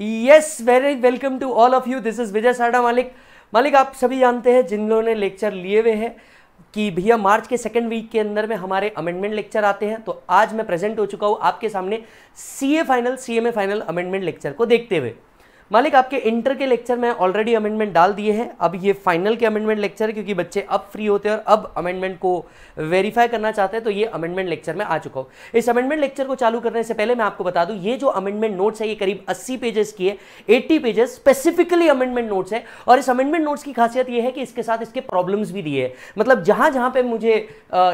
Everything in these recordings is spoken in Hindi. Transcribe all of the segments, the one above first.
Yes very welcome to all of you this is Vijay साडा मालिक मालिक आप सभी जानते हैं जिन लोगों ने लेक्चर लिए हुए हैं कि भैया मार्च के सेकेंड वीक के अंदर में हमारे अमेंडमेंट लेक्चर आते हैं तो आज मैं प्रेजेंट हो चुका हूँ आपके सामने C A final C M A final amendment lecture को देखते हुए मालिक आपके इंटर के लेक्चर में ऑलरेडी अमेंडमेंट डाल दिए हैं अब ये फाइनल के अमेंडमेंट लेक्चर है क्योंकि बच्चे अब फ्री होते हैं और अब अमेंडमेंट को वेरीफाई करना चाहते हैं तो ये अमेंडमेंट लेक्चर में आ चुका हूँ इस अमेंडमेंट लेक्चर को चालू करने से पहले मैं आपको बता दूँ ये जो अमेंडमेंट नोट्स है ये करीब अस्सी पेजेस की है eighty pages specifically amendment notes है और इस अमेंडमेंट नोट्स की खासियत ये है कि इसके साथ इसके प्रॉब्लम्स भी दिए हैं मतलब जहाँ जहाँ पर मुझे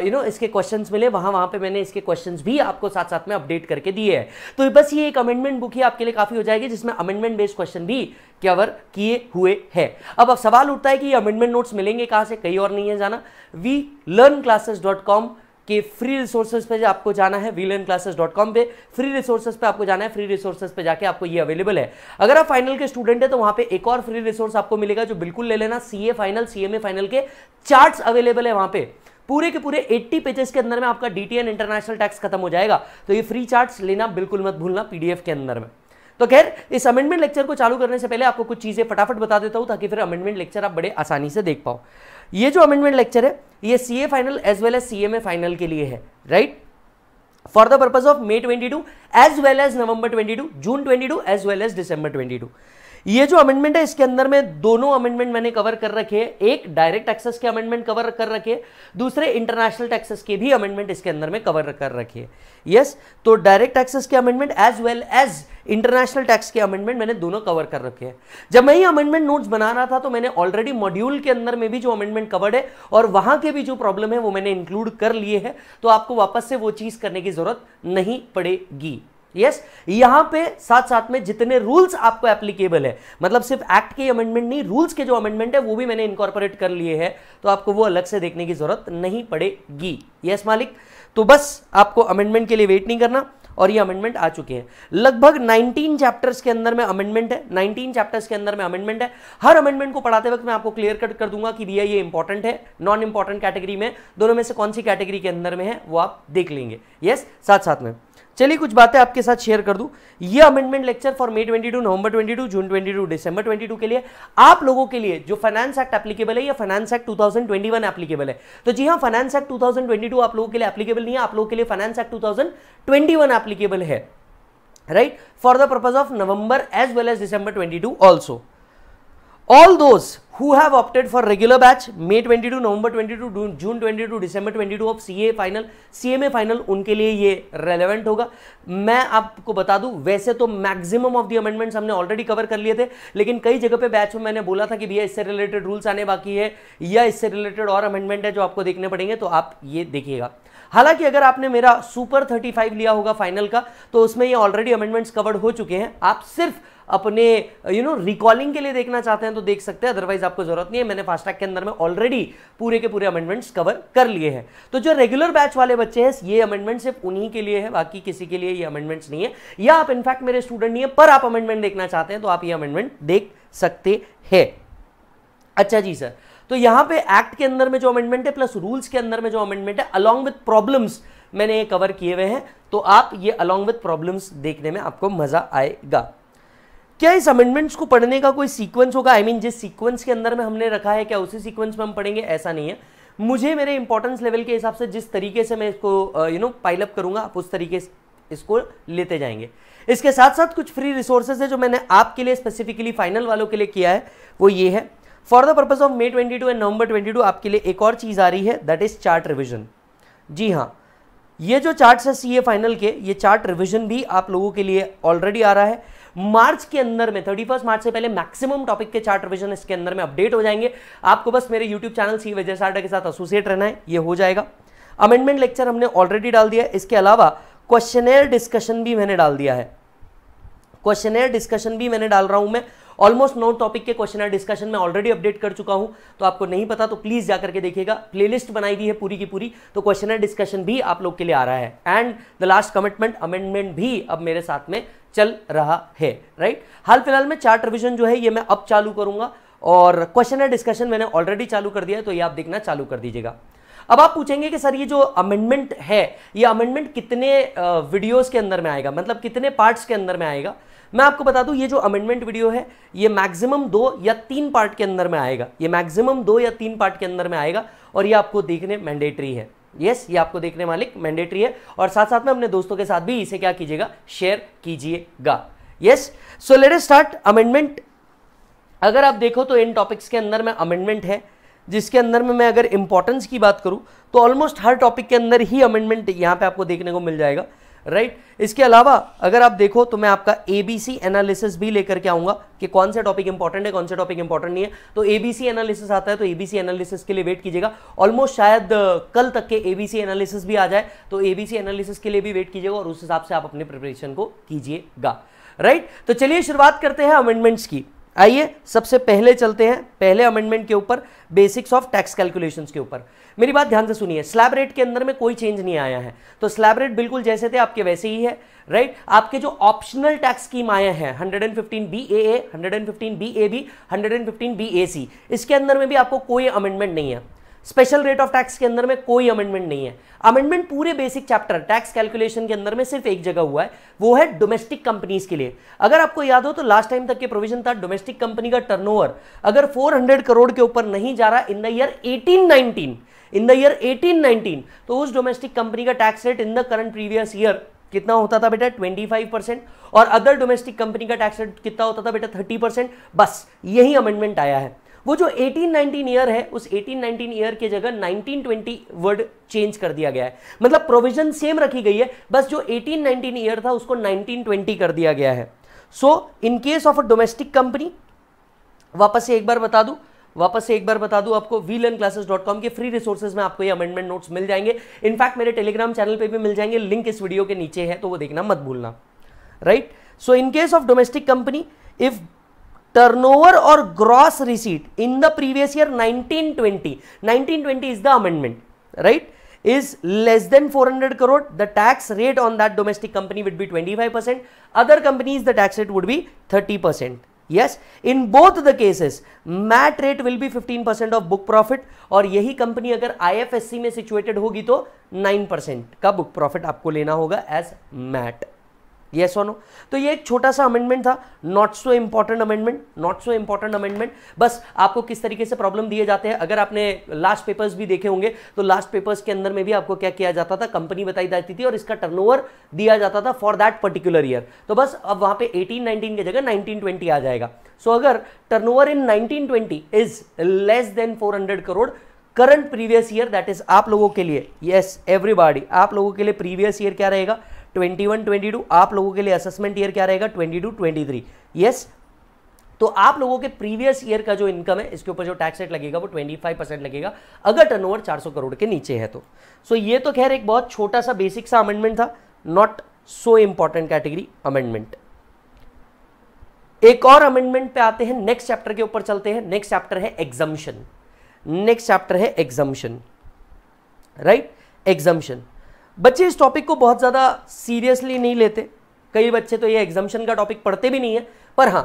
यू नो इसके क्वेश्चन मिले वहाँ वहाँ पर मैंने इसके क्वेश्चन भी आपको साथ साथ में अपडेट करके दिए हैं तो बस ये एक अमेंडमेंट बुक ही आपके लिए काफ़ी हो जाएगी जिसमें अमेंडमेंट बेस्ड क्वेश्चन भी कवर किए हुए हैं अब अब सवाल उठता है कि अमेंडमेंट नोट्स मिलेंगे कहां से कहीं और नहीं है जाना we learn classes dot com के फ्री रिसोर्सेज पे आपको जाना है we learn classes dot com पे फ्री रिसोर्सेज पे आपको जाना है फ्री रिसोर्सेज पे जाके आपको ये अवेलेबल है अगर आप फाइनल के स्टूडेंट है तो वहां पे एक और फ्री रिसोर्स आपको मिलेगा जो बिल्कुल ले लेना सीए फाइनल सीएमए फाइनल के चार्ट अवेलेबल है वहां पे पूरे के पूरे 80 पेजेस के अंदर में आपका डीटीएन इंटरनेशनल टैक्स खत्म हो जाएगा तो ये फ्री चार्ट्स लेना बिल्कुल मत भूलना पीडीएफ के अंदर में तो खैर इस अमेंडमेंट लेक्चर को चालू करने से पहले आपको कुछ चीज़ें फटाफट बता देता हूँ ताकि फिर अमेंडमेंट लेक्चर आप बड़े आसानी से देख पाओ ये जो अमेंडमेंट लेक्चर है ये C A final as well as C M A final के लिए है right for the purpose of May twenty two as well as November twenty two June twenty two as well as December twenty two ये जो अमेंडमेंट है इसके अंदर में दोनों अमेंडमेंट मैंने कवर कर रखे हैं एक डायरेक्ट टैक्सेस के अमेंडमेंट कवर कर रखे दूसरे इंटरनेशनल टैक्सेस के भी अमेंडमेंट इसके अंदर में कवर कर रखे यस तो डायरेक्ट टैक्सेस के amendment as well as international tax के अमेंडमेंट मैंने दोनों कवर कर रखे हैं जब मैं ये अमेंडमेंट नोट्स बना रहा था तो मैंने ऑलरेडी मॉड्यूल के अंदर में भी जो अमेंडमेंट कवर्ड है और वहां के भी जो प्रॉब्लम है वो मैंने इंक्लूड कर लिए है तो आपको वापस से वो चीज़ करने की ज़रूरत नहीं पड़ेगी यस यहां पे साथ साथ में जितने रूल्स आपको एप्लीकेबल है मतलब सिर्फ एक्ट के अमेंडमेंट नहीं रूल्स के जो अमेंडमेंट है वो भी मैंने इनकॉर्पोरेट कर लिए हैं तो आपको वो अलग से देखने की जरूरत नहीं पड़ेगी यस मालिक तो बस आपको अमेंडमेंट के लिए वेट नहीं करना और ये अमेंडमेंट आ चुके हैं लगभग 19 चैप्टर्स के अंदर में अमेंडमेंट है 19 चैप्टर्स के अंदर में अमेंडमेंट है हर अमेंडमेंट को पढ़ाते वक्त मैं आपको क्लियर कट कर दूंगा कि भैया ये इंपॉर्टेंट है नॉन इंपॉर्टेंट कैटेगरी में दोनों में से कौन सी कैटेगरी के अंदर में है वो आप देख लेंगे यस साथ साथ में चलिए कुछ बातें आपके साथ शेयर कर दूं ये amendment lecture for May 22 November 22 June 22 December 22 के लिए आप लोगों के लिए जो फाइनेंस एक्ट एप्लीकेबल है या फाइनेंस एक्ट 2021 एप्लीकेबल है तो जी हाँ फाइनेंस एक्ट 2022 आप लोगों के लिए एप्लीकेबल नहीं है आप लोगों के लिए फाइनेंस एक्ट टू एप्लीकेबल है right for the purpose of November as well as December twenty two all those who have opted for regular batch May 22, November 22, June 22, December 22 of C A final CMA final उनके लिए ये रेलेवेंट होगा मैं आपको बता दूं वैसे तो मैक्सिमम ऑफ दी अमेंडमेंट्स हमने ऑलरेडी कवर कर लिए थे लेकिन कई जगह पे बैच में मैंने बोला था कि भैया इससे रिलेटेड रूल्स आने बाकी है या इससे रिलेटेड और अमेंडमेंट है जो आपको देखने पड़ेंगे तो आप ये देखिएगा हालांकि अगर आपने मेरा सुपर 35 लिया होगा फाइनल का तो उसमें ये ऑलरेडी अमेंडमेंट्स कवर्ड हो चुके हैं आप सिर्फ अपने यू नो रिकॉलिंग के लिए देखना चाहते हैं तो देख सकते हैं अदरवाइज आपको जरूरत नहीं है मैंने फास्टैग के अंदर में ऑलरेडी पूरे के पूरे अमेंडमेंट्स कवर कर लिए हैं तो जो रेगुलर बैच वाले बच्चे हैं ये अमेंडमेंट सिर्फ उन्हीं के लिए है बाकी किसी के लिए ये अमेंडमेंट्स नहीं है या आप इनफैक्ट मेरे स्टूडेंट नहीं है पर आप अमेंडमेंट देखना चाहते हैं तो आप ये अमेंडमेंट देख सकते हैं अच्छा जी सर तो यहां पे एक्ट के अंदर में जो अमेंडमेंट है प्लस रूल्स के अंदर में जो अमेंडमेंट है अलॉन्ग विथ प्रॉब्लम्स मैंने ये कवर किए हुए हैं तो आप ये अलॉन्ग विथ प्रॉब्लम्स देखने में आपको मजा आएगा क्या इस अमेंडमेंट्स को पढ़ने का कोई सीक्वेंस होगा आई I मीन mean, जिस सीक्वेंस के अंदर में हमने रखा है क्या उसी सीक्वेंस में हम पढ़ेंगे ऐसा नहीं है मुझे मेरे इंपॉर्टेंस लेवल के हिसाब से जिस तरीके से मैं इसको यू नो पाइलअप करूंगा आप उस तरीके से इसको लेते जाएंगे इसके साथ साथ कुछ फ्री रिसोर्सेज है जो मैंने आपके लिए स्पेसिफिकली फाइनल वालों के लिए किया है वो ये है for the purpose of May 22 and November 22 आपके लिए एक और चीज़ आ रही है दैट इज़ चार्ट रिविजन जी हाँ ये जो चार्ट्स है सी फाइनल के ये चार्ट रिविजन भी आप लोगों के लिए ऑलरेडी आ रहा है मार्च के अंदर में थर्टी मार्च से पहले मैक्सिमम टॉपिक के चार्ट रिविजन इसके अंदर में अपडेट हो जाएंगे आपको बस मेरे यूट्यूब चैनल सी विजय सार्डा के साथ एसोसिएट रहना है ये हो जाएगा अमेंडमेंट लेक्चर हमने ऑलरेडी डाल दिया इसके अलावा क्वेश्चन डिस्कशन भी मैंने डाल दिया है क्वेश्चन डिस्कशन भी मैंने डाल रहा हूं मैं ऑलमोस्ट नौ टॉपिक के क्वेश्चन डिस्कशन में ऑलरेडी अपडेट कर चुका हूं तो आपको नहीं पता तो प्लीज जाकर के देखिएगा प्लेलिस्ट बनाई हुई है पूरी की पूरी तो क्वेश्चन डिस्कशन भी आप लोग के लिए आ रहा है and the last commitment amendment भी अब मेरे साथ में चल रहा है राइट हाल फिलहाल में चार्ट रिविजन जो है ये मैं अब चालू करूंगा और क्वेश्चन एंड डिस्कशन मैंने ऑलरेडी चालू कर दिया है तो ये आप देखना चालू कर दीजिएगा अब आप पूछेंगे कि सर ये जो अमेंडमेंट है ये अमेंडमेंट कितने वीडियोस के अंदर में आएगा मतलब कितने पार्ट्स के अंदर में आएगा मैं आपको बता दूं ये जो अमेंडमेंट वीडियो है ये मैक्सिमम दो या तीन पार्ट के अंदर में आएगा ये मैक्सिमम दो या तीन पार्ट के अंदर में आएगा और ये आपको देखने मैंडेटरी है यस ये आपको देखने मालिक मैंडेटरी है और साथ साथ में अपने दोस्तों के साथ भी इसे क्या कीजिएगा शेयर कीजिएगा yes so let start amendment अगर आप देखो तो इन टॉपिक्स के अंदर में अमेंडमेंट है जिसके अंदर में मैं अगर इंपॉर्टेंस की बात करूं तो ऑलमोस्ट हर टॉपिक के अंदर ही अमेंडमेंट यहां पे आपको देखने को मिल जाएगा राइट इसके अलावा अगर आप देखो तो मैं आपका एबीसी एनालिसिस भी लेकर के आऊंगा कि कौन सा टॉपिक इंपॉर्टेंट है कौन सा टॉपिक इंपॉर्टेंट नहीं है तो एबीसी एनालिसिस आता है तो एबीसी एनालिसिस के लिए वेट कीजिएगा ऑलमोस्ट शायद कल तक के एबीसी एनालिसिस भी आ जाए तो एबीसी एनालिसिस के लिए भी वेट कीजिएगा और उस हिसाब से आप अपने प्रिपरेशन को कीजिएगा राइट तो चलिए शुरुआत करते हैं अमेंडमेंट्स की आइए सबसे पहले चलते हैं पहले अमेंडमेंट के ऊपर बेसिक्स ऑफ टैक्स कैलकुलेशंस के ऊपर मेरी बात ध्यान से सुनिए स्लैब रेट के अंदर में कोई चेंज नहीं आया है तो स्लैब रेट बिल्कुल जैसे थे आपके वैसे ही है राइट right? आपके जो ऑप्शनल टैक्स स्कीम आए हैं 115 B A A hundred B A B hundred and fifteen B A C इसके अंदर में भी आपको कोई अमेंडमेंट नहीं है स्पेशल रेट ऑफ टैक्स के अंदर में कोई अमेंडमेंट नहीं है अमेंडमेंट पूरे बेसिक चैप्टर टैक्स कैलकुलेशन के अंदर में सिर्फ एक जगह हुआ है वो है डोमेस्टिक कंपनीज के लिए अगर आपको याद हो तो लास्ट टाइम तक के प्रोविजन था डोमेस्टिक कंपनी का टर्नओवर अगर 400 करोड़ के ऊपर नहीं जा रहा in the year 1819 in the year 1819 तो उस डोमेस्टिक कंपनी का tax rate in the current previous year कितना होता था बेटा 25 परसेंट और अदर डोमेस्टिक कंपनी का टैक्स रेट कितना होता था बेटा 30 परसेंट बस यही अमेंडमेंट आया है वो जो 1819 ईयर है उस 1819 ईयर की जगह 1920 वर्ड चेंज कर दिया गया है मतलब प्रोविजन सेम रखी गई है बस जो 1819 ईयर था उसको 1920 कर दिया गया है so in case of a domestic company वापस से एक बार बता दूं वापस से एक बार बता दू आपको we learn classes dot com के फ्री रिसोर्सेज में आपको ये अमेंडमेंट नोट्स मिल जाएंगे इनफैक्ट मेरे टेलीग्राम चैनल पे भी मिल जाएंगे लिंक इस वीडियो के नीचे है तो वो देखना मत भूलना right so in case of domestic company if turnover और gross receipt in the previous year nineteen twenty is the amendment right is less than 400 crore the tax rate on that domestic company would be 25 percent other companies the tax rate would 30 percent yes in both the cases MAT rate will be 15 percent of book profit और यही कंपनी अगर आईएफएससी में सिचुएटेड होगी तो 9 परसेंट का बुक प्रॉफिट आपको लेना होगा एज मैट येस और नो तो ये एक छोटा सा अमेंडमेंट था not so important amendment not so important amendment बस आपको किस तरीके से प्रॉब्लम दिए जाते हैं अगर आपने लास्ट पेपर्स भी देखे होंगे तो लास्ट पेपर्स के अंदर में भी आपको क्या किया जाता था कंपनी बताई जाती थी और इसका टर्न दिया जाता था फॉर दैट पर्टिकुलर ईयर तो बस अब वहाँ पे एटीन नाइनटीन की जगह नाइनटीन ट्वेंटी आ जाएगा सो so, अगर over in nineteen twenty is less than hundred crore current previous year that is आप लोगों के लिए येस yes, एवरीबॉडी आप लोगों के लिए प्रीवियस ईयर क्या रहेगा ट्वेंटी वन ट्वेंटी टू आप लोगों के लिए असेसमेंट ईयर क्या रहेगा twenty two twenty three yes तो आप लोगों के प्रीवियस ईयर का जो इनकम है इसके ऊपर जो टैक्स रेट लगेगा वो 25 परसेंट लगेगा अगर टर्नओवर 400 करोड़ के नीचे है तो सो so ये तो खैर एक बहुत छोटा सा बेसिक सा अमेंडमेंट था not so important category amendment एक और अमेंडमेंट पे आते हैं नेक्स्ट चैप्टर के ऊपर चलते हैं नेक्स्ट चैप्टर है एग्जाम्शन नेक्स्ट चैप्टर है एग्जाम्शन राइट एग्जाम्शन बच्चे इस टॉपिक को बहुत ज़्यादा सीरियसली नहीं लेते कई बच्चे तो ये एग्जामिशन का टॉपिक पढ़ते भी नहीं है पर हाँ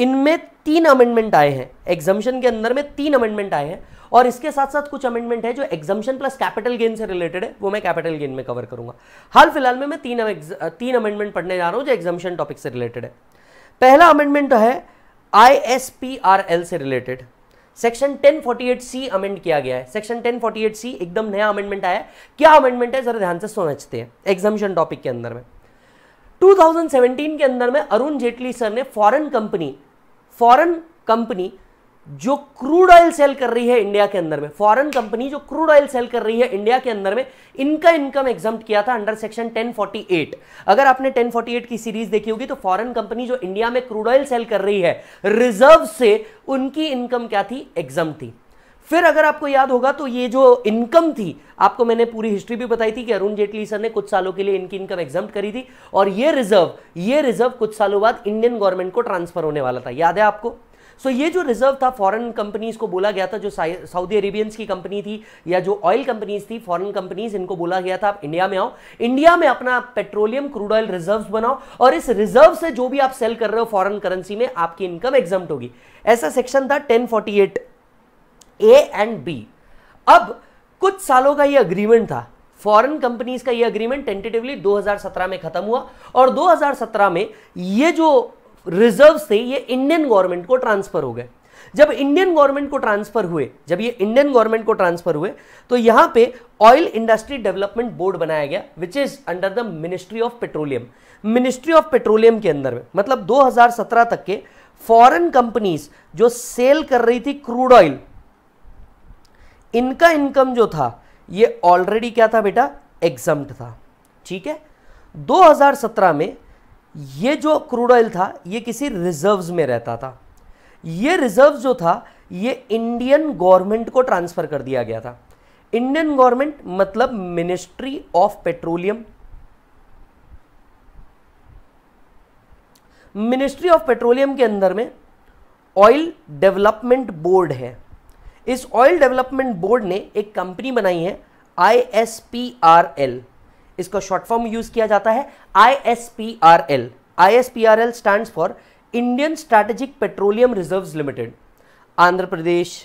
इनमें तीन अमेंडमेंट आए हैं एग्जामिशन के अंदर में तीन अमेंडमेंट आए हैं और इसके साथ साथ कुछ अमेंडमेंट है जो एग्जामिशन प्लस कैपिटल गेन से रिलेटेड है वो मैं कैपिटल गेन में कवर करूंगा हाल फिलहाल में मैं तीन तीन अमेंडमेंट पढ़ने जा रहा हूं जो एग्जामिशन टॉपिक से रिलेटेड है पहला अमेंडमेंट है आई से रिलेटेड सेक्शन 1048 सी अमेंड किया गया है सेक्शन 1048 सी एकदम नया अमेंडमेंट आया है क्या अमेंडमेंट है जरा ध्यान से समझते हैं एग्जामिशन टॉपिक के अंदर में 2017 के अंदर में अरुण जेटली सर ने फॉरेन कंपनी फॉरेन कंपनी जो क्रूड ऑयल सेल कर रही है इंडिया के अंदर में फॉरेन कंपनी जो क्रूड ऑयल सेल कर रही है इंडिया के अंदर में इनका इनकम एग्जाम किया था अंडर सेक्शन 1048 अगर आपने 1048 की सीरीज देखी होगी तो फॉरेन कंपनी जो इंडिया में क्रूड ऑयल सेल कर रही है रिजर्व से उनकी इनकम क्या थी एग्जाम थी फिर अगर आपको याद होगा तो ये जो इनकम थी आपको मैंने पूरी हिस्ट्री भी बताई थी कि अरुण जेटली सर ने कुछ सालों के लिए इनकी इनकम एग्जाम करी थी और ये रिजर्व ये रिजर्व कुछ सालों बाद इंडियन गवर्नमेंट को ट्रांसफर होने वाला था याद है आपको सो so, ये जो रिजर्व था फॉरेन कंपनीज को बोला गया था जो सऊदी अरेबियंस की कंपनी थी या जो ऑयल कंपनीज थी फॉरेन कंपनीज इनको बोला गया था आप इंडिया में आओ इंडिया में अपना पेट्रोलियम क्रूड ऑयल रिजर्व बनाओ और इस रिजर्व से जो भी आप सेल कर रहे हो फॉरन करेंसी में आपकी इनकम एग्जाम होगी ऐसा सेक्शन था टेन ए एंड बी अब कुछ सालों का ये अग्रीमेंट था फॉरेन कंपनीज का ये अग्रीमेंट टेंटेटिवली 2017 में खत्म हुआ और 2017 में ये जो रिजर्व थे ये इंडियन गवर्नमेंट को ट्रांसफर हो गए जब इंडियन गवर्नमेंट को ट्रांसफर हुए जब ये इंडियन गवर्नमेंट को ट्रांसफर हुए तो यहां पे ऑयल इंडस्ट्री डेवलपमेंट बोर्ड बनाया गया which is under the ministry of petroleum ministry of petroleum के अंदर में मतलब 2017 तक के फॉरेन कंपनीज जो सेल कर रही थी क्रूड ऑयल इनका इनकम जो था ये ऑलरेडी क्या था बेटा एग्जाम था ठीक है 2017 में ये जो क्रूड ऑयल था ये किसी रिजर्व्स में रहता था ये रिजर्व जो था ये इंडियन गवर्नमेंट को ट्रांसफ़र कर दिया गया था इंडियन गवर्नमेंट मतलब ministry of petroleum ministry of petroleum के अंदर में ऑयल डेवलपमेंट बोर्ड है इस ऑयल डेवलपमेंट बोर्ड ने एक कंपनी बनाई है I S P R L इसको शॉर्ट फॉर्म यूज किया जाता है I S P R L I S P R L stand for Indian strategic petroleum reserves limited Andhra Pradesh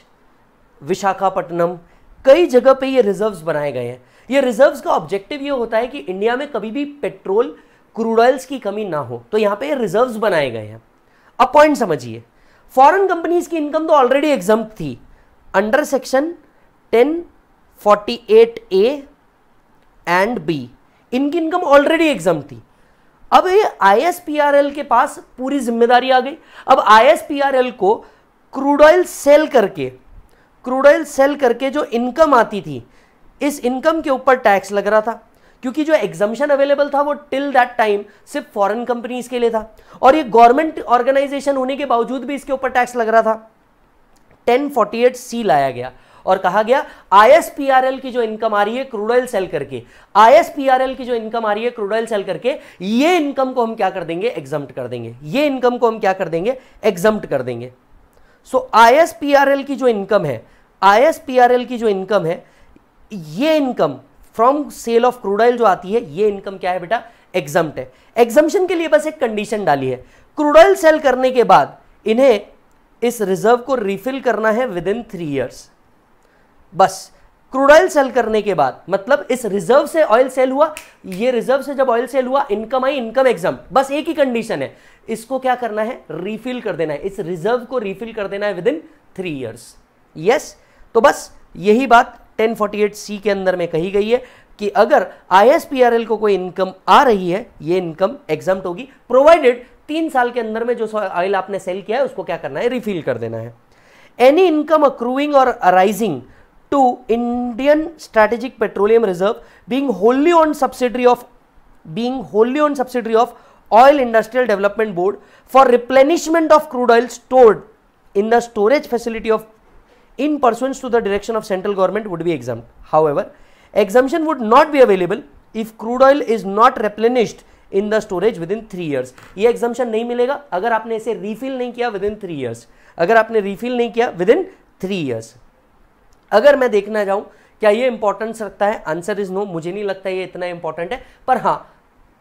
Visakhapatnam कई जगह पे ये रिजर्व्स बनाए गए हैं ये रिजर्व्स का ऑब्जेक्टिव ये होता है कि इंडिया में कभी भी पेट्रोल क्रूड ऑयल्स की कमी ना हो तो यहां पे रिजर्व्स बनाए गए हैं अब पॉइंट समझिए फॉरेन कंपनीज की इनकम तो ऑलरेडी एग्जाम थी under section ten forty eight A and B इनकी इनकम ऑलरेडी एग्जाम थी अब ये आईएसपीआरएल के पास पूरी जिम्मेदारी आ गई अब आईएसपीआरएल को क्रूड ऑयल सेल करके क्रूड ऑयल सेल करके जो इनकम आती थी इस इनकम के ऊपर टैक्स लग रहा था क्योंकि जो एग्जामेशन अवेलेबल था वो टिल दैट टाइम सिर्फ फॉरेन कंपनीज के लिए था और ये गवर्नमेंट ऑर्गेनाइजेशन होने के बावजूद भी इसके ऊपर टैक्स लग रहा था 1048 सी लाया गया और कहा गया आईएसपीआरएल की जो इनकम आ रही है क्रूड ऑयल सेल करके आईएसपीआरएल की जो इनकम आ रही है क्रूड ऑयल सेल करके ये इनकम को हम क्या कर देंगे एग्जाम कर देंगे ये इनकम को हम क्या कर देंगे एग्जाम कर देंगे सो आईएसपीआरएल की जो इनकम है आईएसपीआरएल की जो इनकम है ये income from sale of crude oil जो आती है ये इनकम क्या है बेटा एग्जाम है एग्जामेशन के लिए बस एक कंडीशन डाली है क्रूड ऑयल सेल करने के बाद इन्हें इस रिजर्व को रिफिल करना है विद इन थ्री ईयर्स बस क्रूड ऑयल सेल करने के बाद मतलब इस रिजर्व से ऑयल सेल हुआ ये रिजर्व से जब ऑयल सेल हुआ इनकम आई इनकम एग्जाम बस एक ही कंडीशन है इसको क्या करना है रिफिल कर देना है इस रिजर्व को रिफिल कर देना है within three years yes तो बस यही बात 1048 सी के अंदर में कही गई है कि अगर आईएसपीआरएल को कोई इनकम आ रही है ये इनकम एग्जाम होगी प्रोवाइडेड तीन साल के अंदर में जो ऑयल आपने सेल किया है उसको क्या करना है रिफिल कर देना है any income accruing or arising to Indian Strategic Petroleum Reserve being wholly owned subsidiary of being wholly owned subsidiary of Oil Industrial Development Board for replenishment of crude oil stored in the storage facility of in pursuance to the direction of central government would be exempt. However, exemption would not be available if crude oil is not replenished in the storage within in years years ये एग्जामेशन नहीं मिलेगा अगर आपने इसे रिफिल नहीं किया विद इन थ्री ईयर्स अगर आपने रिफिल नहीं किया विद इन थ्री अगर मैं देखना जाऊं क्या ये इंपॉर्टेंस रखता है आंसर इज नो मुझे नहीं लगता ये इतना इंपॉर्टेंट है पर हाँ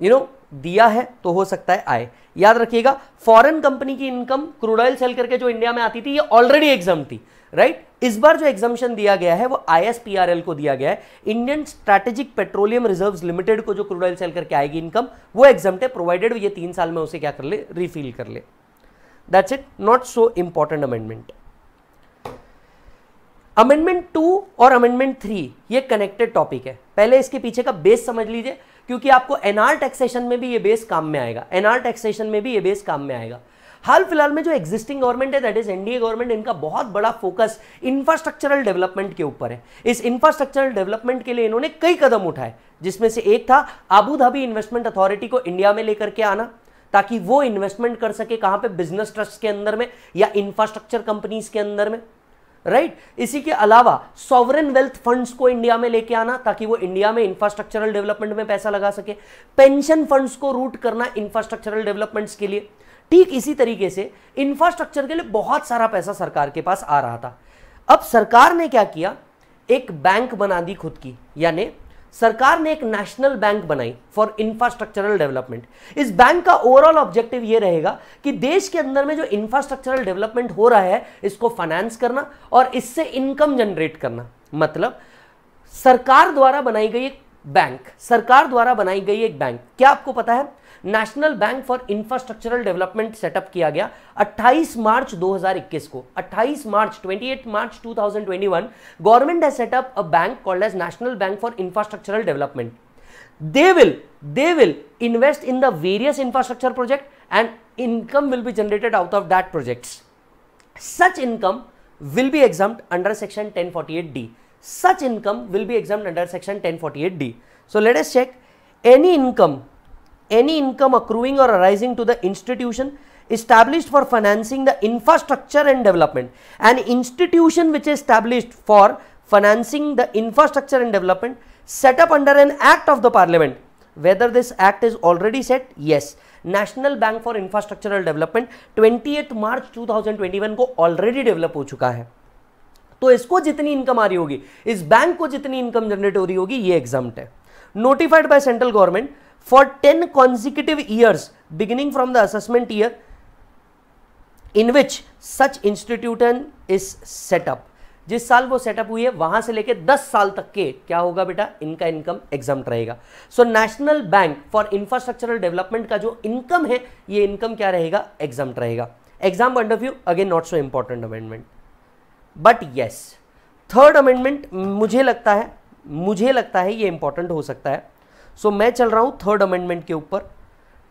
यू you नो know, दिया है तो हो सकता है आए याद रखिएगा फॉरेन कंपनी की इनकम क्रूड ऑयल सेल करके जो इंडिया में आती थी ये ऑलरेडी एग्जाम थी राइट right? इस बार जो एग्जामेशन दिया गया है वो आईएसपीआरएल को दिया गया है Indian strategic petroleum reserves limited को जो क्रूड ऑयल सेल करके आएगी इनकम वो एग्जाम है प्रोवाइडेड ये तीन साल में उसे क्या कर ले रिफिल कर ले that's it not so important amendment amendment two और अमेंडमेंट थ्री ये कनेक्टेड टॉपिक है पहले इसके पीछे का बेस समझ लीजिए क्योंकि आपको एनआर टैक्सेशन में भी ये बेस काम में आएगा एनआर टैक्सेशन में भी ये बेस काम में आएगा हाल फिलहाल में जो एग्जिस्टिंग गवर्नमेंट है दैट इज एनडीए गवर्नमेंट इनका बहुत बड़ा फोकस इंफ्रास्ट्रक्चरल डेवलपमेंट के ऊपर है इस इंफ्रास्ट्रक्चरल डेवलपमेंट के लिए इन्होंने कई कदम उठाए जिसमें से एक था आबू धाबी इन्वेस्टमेंट अथॉरिटी को इंडिया में लेकर के आना ताकि वो इन्वेस्टमेंट कर सके कहां पे बिजनेस ट्रस्ट के अंदर में या इंफ्रास्ट्रक्चर कंपनीज के अंदर में राइट इसी के अलावा सॉवरन वेल्थ फंड्स को इंडिया में लेके आना ताकि वो इंडिया में इंफ्रास्ट्रक्चरल डेवलपमेंट में पैसा लगा सके पेंशन फंड्स को रूट करना इंफ्रास्ट्रक्चरल डेवलपमेंट्स के लिए ठीक इसी तरीके से इंफ्रास्ट्रक्चर के लिए बहुत सारा पैसा सरकार के पास आ रहा था अब सरकार ने क्या किया एक बैंक बना दी खुद की यानी सरकार ने एक नेशनल बैंक बनाई फॉर इंफ्रास्ट्रक्चरल डेवलपमेंट इस बैंक का ओवरऑल ऑब्जेक्टिव ये रहेगा कि देश के अंदर में जो इंफ्रास्ट्रक्चरल डेवलपमेंट हो रहा है इसको फाइनेंस करना और इससे इनकम जनरेट करना मतलब सरकार द्वारा बनाई गई एक बैंक सरकार द्वारा बनाई गई एक बैंक क्या आपको पता है national bank for infrastructural development setup किया गया 28 मार्च 2021 को 28 मार्च 28 मार्च 2021 गवर्नमेंट है setup a bank called as national bank for infrastructural development they will they will invest in the various infrastructure project and income will be generated out of that project such income will be exempt under section ten forty eight D such income will be exempt under section ten forty eight D so let check any income any income accruing or arising to the institution established for financing the infrastructure and development. An institution which is established for financing the infrastructure and development set up under an act of the parliament. Whether this act is already set? Yes. national bank for infrastructural development 28th march 2021 ko already develop ho chuka hai तो इसको जितनी इनकम आ रही होगी इस बैंक को जितनी इनकम जनरेट हो रही होगी ये एग्जाम्ट है notified by central government for 10 consecutive years beginning from the assessment year in which such institution is set up जिस साल वो सेटअप हुई है वहां से लेके 10 साल तक के क्या होगा बेटा इनका इनकम एग्जाम रहेगा so national bank for infrastructural development का जो इनकम है ये इनकम क्या रहेगा एग्जाम रहेगा exempt point of view again not so important amendment but yes third amendment मुझे लगता है मुझे लगता है ये इंपॉर्टेंट हो सकता है सो मैं चल रहा हूं थर्ड अमेंडमेंट के ऊपर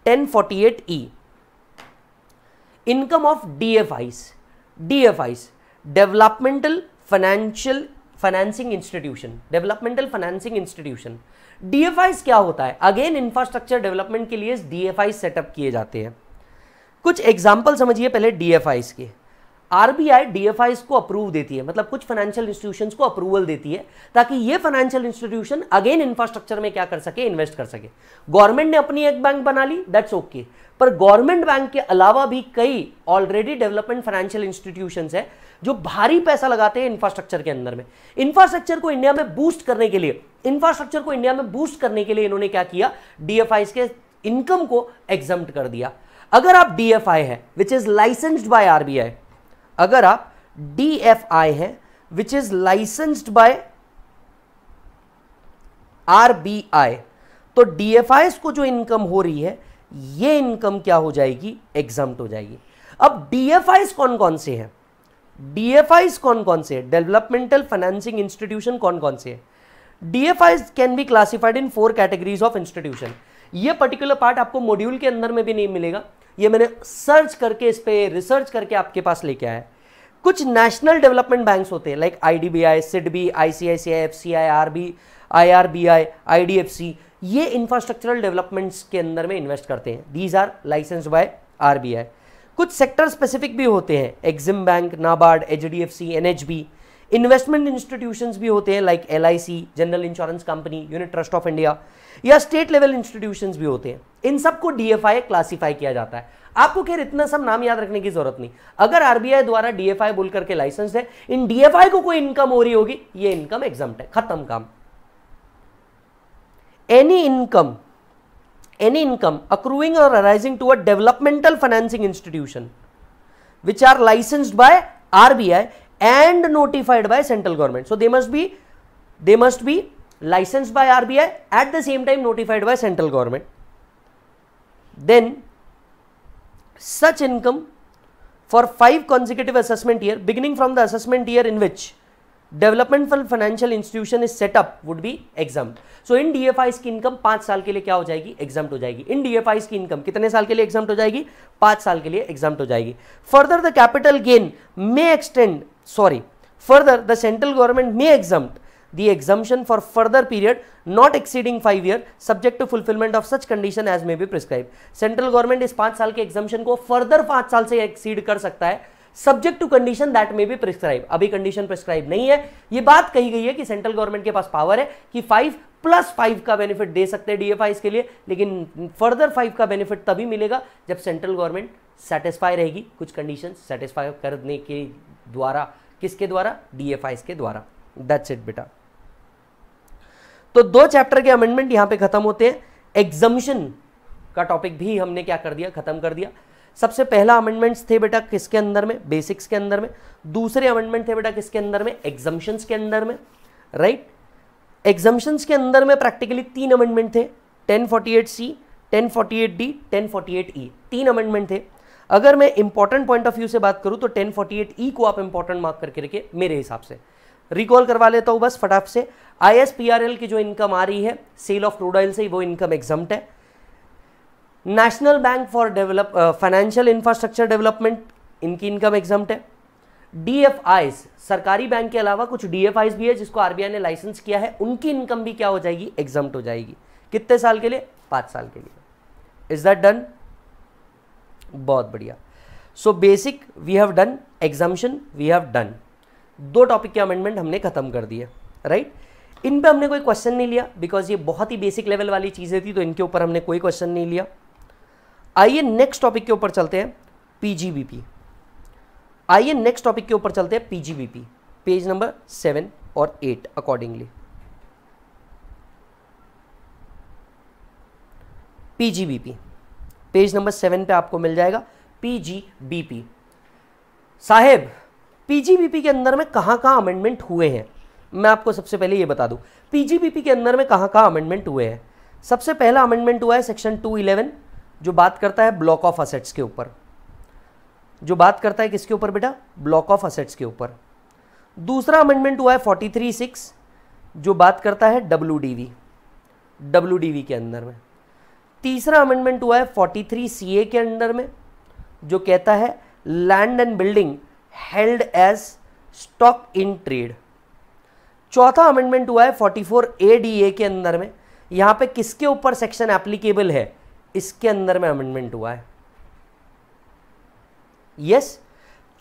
1048 E income of DFIs DFIs developmental financial financing institution developmental financing institution DFIs क्या होता है अगेन इंफ्रास्ट्रक्चर डेवलपमेंट के लिए डीएफआई सेटअप किए जाते हैं कुछ एग्जाम्पल समझिए पहले डीएफआईस के आरबीआई डीएफआई को अप्रूव देती है मतलब कुछ फाइनेंशियल इंस्टीट्यूशंस को अप्रूवल देती है ताकि ये फाइनेंशियल इंस्टीट्यूशन अगेन इंफ्रास्ट्रक्चर में क्या कर सके इन्वेस्ट कर सके गवर्नमेंट ने अपनी एक बैंक बना ली दैट्स ओके okay. पर गवर्नमेंट बैंक के अलावा भी कई ऑलरेडी डेवलपमेंट फाइनेंशियल इंस्टीट्यूशन है जो भारी पैसा लगाते हैं इंफ्रास्ट्रक्चर के अंदर में इंफ्रास्ट्रक्चर को इंडिया में बूस्ट करने के लिए इंफ्रास्ट्रक्चर को इंडिया में बूस्ट करने के लिए इन्होंने क्या किया डीएफआई के इनकम को एग्जाम कर दिया अगर आप डीएफआई है which is licensed by RBI अगर आप डी एफ आई है which is licensed by R B I तो डी एफ आई को जो इनकम हो रही है ये इनकम क्या हो जाएगी एग्जाम हो जाएगी अब डी एफ आई कौन कौन से हैं डी एफ आई कौन कौन से हैं डेवलपमेंटल फाइनेंसिंग इंस्टीट्यूशन कौन कौन से हैं D F I can be classified in four categories of institution ये पर्टिकुलर पार्ट आपको मॉड्यूल के अंदर में भी नहीं मिलेगा ये मैंने सर्च करके इस पर रिसर्च करके आपके पास लेके आया है कुछ नेशनल डेवलपमेंट बैंक्स होते हैं like I D B I SIDBI C I C I F C I R B I R B I I D F C ये इंफ्रास्ट्रक्चरल डेवलपमेंट्स के अंदर में इन्वेस्ट करते हैं these are license by R B I कुछ सेक्टर स्पेसिफिक भी होते हैं EXIM bank NABARD H D F C N H B investment institution भी होते हैं like L I C general insurance company unit trust of India या स्टेट लेवल इंस्टीट्यूशन भी होते हैं इन सबको डीएफआई क्लासीफाई किया जाता है आपको खैर इतना सब नाम याद रखने की जरूरत नहीं अगर आरबीआई द्वारा डीएफआई बोल करके लाइसेंस है इन डीएफआई को कोई इनकम हो रही होगी ये इनकम एग्जाम है खत्म काम any income any income accruing or arising to a developmental financing institution which are licensed by RBI and notified by central government so they must be they must be licensed by at the same time notified by central government then such income for five five assessment year beginning from the assessment year in which development for financial institution is setup would be exempt so in eyes की इनकम पांच साल के लिए क्या हो जाएगी एग्जाम हो जाएगी इन आईज की इनकम कितने साल के लिए एग्जाम हो जाएगी पांच साल के लिए एग्जाम हो जाएगी further the capital gain may extend sorry further the central government may exempt the exemption for further period not exceeding 5 year subject to fulfillment of such condition as may be prescribed central government इस पांच साल के एग्जामेशन को फर्दर पांच साल से एक्सीड कर सकता है subject to condition that may be prescribe अभी कंडीशन प्रिस्क्राइब नहीं है यह बात कही गई है कि सेंट्रल गवर्नमेंट के पास पावर है कि फाइव प्लस फाइव का बेनिफिट दे सकते हैं डीएफआईस के लिए लेकिन फर्दर फाइव का बेनिफिट तभी मिलेगा जब सेंट्रल गवर्नमेंट सेटिस्फाई रहेगी कुछ कंडीशन सेटिस्फाई करने के द्वारा किसके द्वारा डीएफआई के द्वारा दैट्स इट बेटा तो दो चैप्टर के अमेंडमेंट यहां पे खत्म होते हैं एग्जामिशन का टॉपिक भी हमने क्या कर दिया खत्म कर दिया सबसे पहला अमेंडमेंट्स थे बेटा किसके अंदर में बेसिक्स के अंदर में दूसरे अमेंडमेंट थे बेटा किसके अंदर में एग्जम्पन्स के अंदर में राइट एग्जम्पन्स के अंदर में प्रैक्टिकली तीन अमेंडमेंट थे ten forty eight C ten forty eight D ten forty eight E तीन अमेंडमेंट थे अगर मैं इंपॉर्टेंट पॉइंट ऑफ व्यू से बात करूं तो टेन फोर्टी एट ई को आप इंपॉर्टेंट मार्क करके रखिए मेरे हिसाब से रिकॉल करवा लेता हूँ बस फटाफ से आईएसपीआरएल की जो इनकम आ रही है सेल ऑफ क्रूड ऑयल से वो इनकम एग्जाम्प्ट है national bank for develop financial infrastructure development इनकी इनकम एग्जाम्प्ट है डी सरकारी बैंक के अलावा कुछ डी भी है जिसको आरबीआई ने लाइसेंस किया है उनकी इनकम भी क्या हो जाएगी एग्जाम्प्ट हो जाएगी कितने साल के लिए पांच साल के लिए इज दैट डन बहुत बढ़िया so basic we have done exemption we have done दो टॉपिक के अमेंडमेंट हमने खत्म कर दिए राइट इन पे हमने कोई क्वेश्चन नहीं लिया बिकॉज ये बहुत ही बेसिक लेवल वाली चीज़ें थी तो इनके ऊपर हमने कोई क्वेश्चन नहीं लिया आइए नेक्स्ट टॉपिक के ऊपर चलते हैं पीजीबीपी आइए नेक्स्ट टॉपिक के ऊपर चलते हैं पीजीबीपी पेज नंबर सेवन और eight accordingly PGBP page number seven पे आपको मिल जाएगा पीजीबीपी साहेब पीजीबीपी के अंदर में कहाँ कहाँ अमेंडमेंट हुए हैं मैं आपको सबसे पहले ये बता दूँ पीजीबीपी के अंदर में कहाँ कहाँ अमेंडमेंट हुए हैं सबसे पहला अमेंडमेंट हुआ है सेक्शन 211 जो बात करता है ब्लॉक ऑफ असेट्स के ऊपर जो बात करता है किसके ऊपर बेटा ब्लॉक ऑफ असेट्स के ऊपर दूसरा अमेंडमेंट हुआ है फोर्टी थ्री सिक्स जो बात करता है W D V D V के अंदर में तीसरा अमेंडमेंट हुआ है फोर्टी थ्री सी ए के अंडर में जो कहता है land and building held as stock in trade चौथा अमेंडमेंट हुआ है 44 ए के अंदर में यहां पे किसके ऊपर सेक्शन एप्लीकेबल है इसके अंदर में अमेंडमेंट हुआ है यस yes,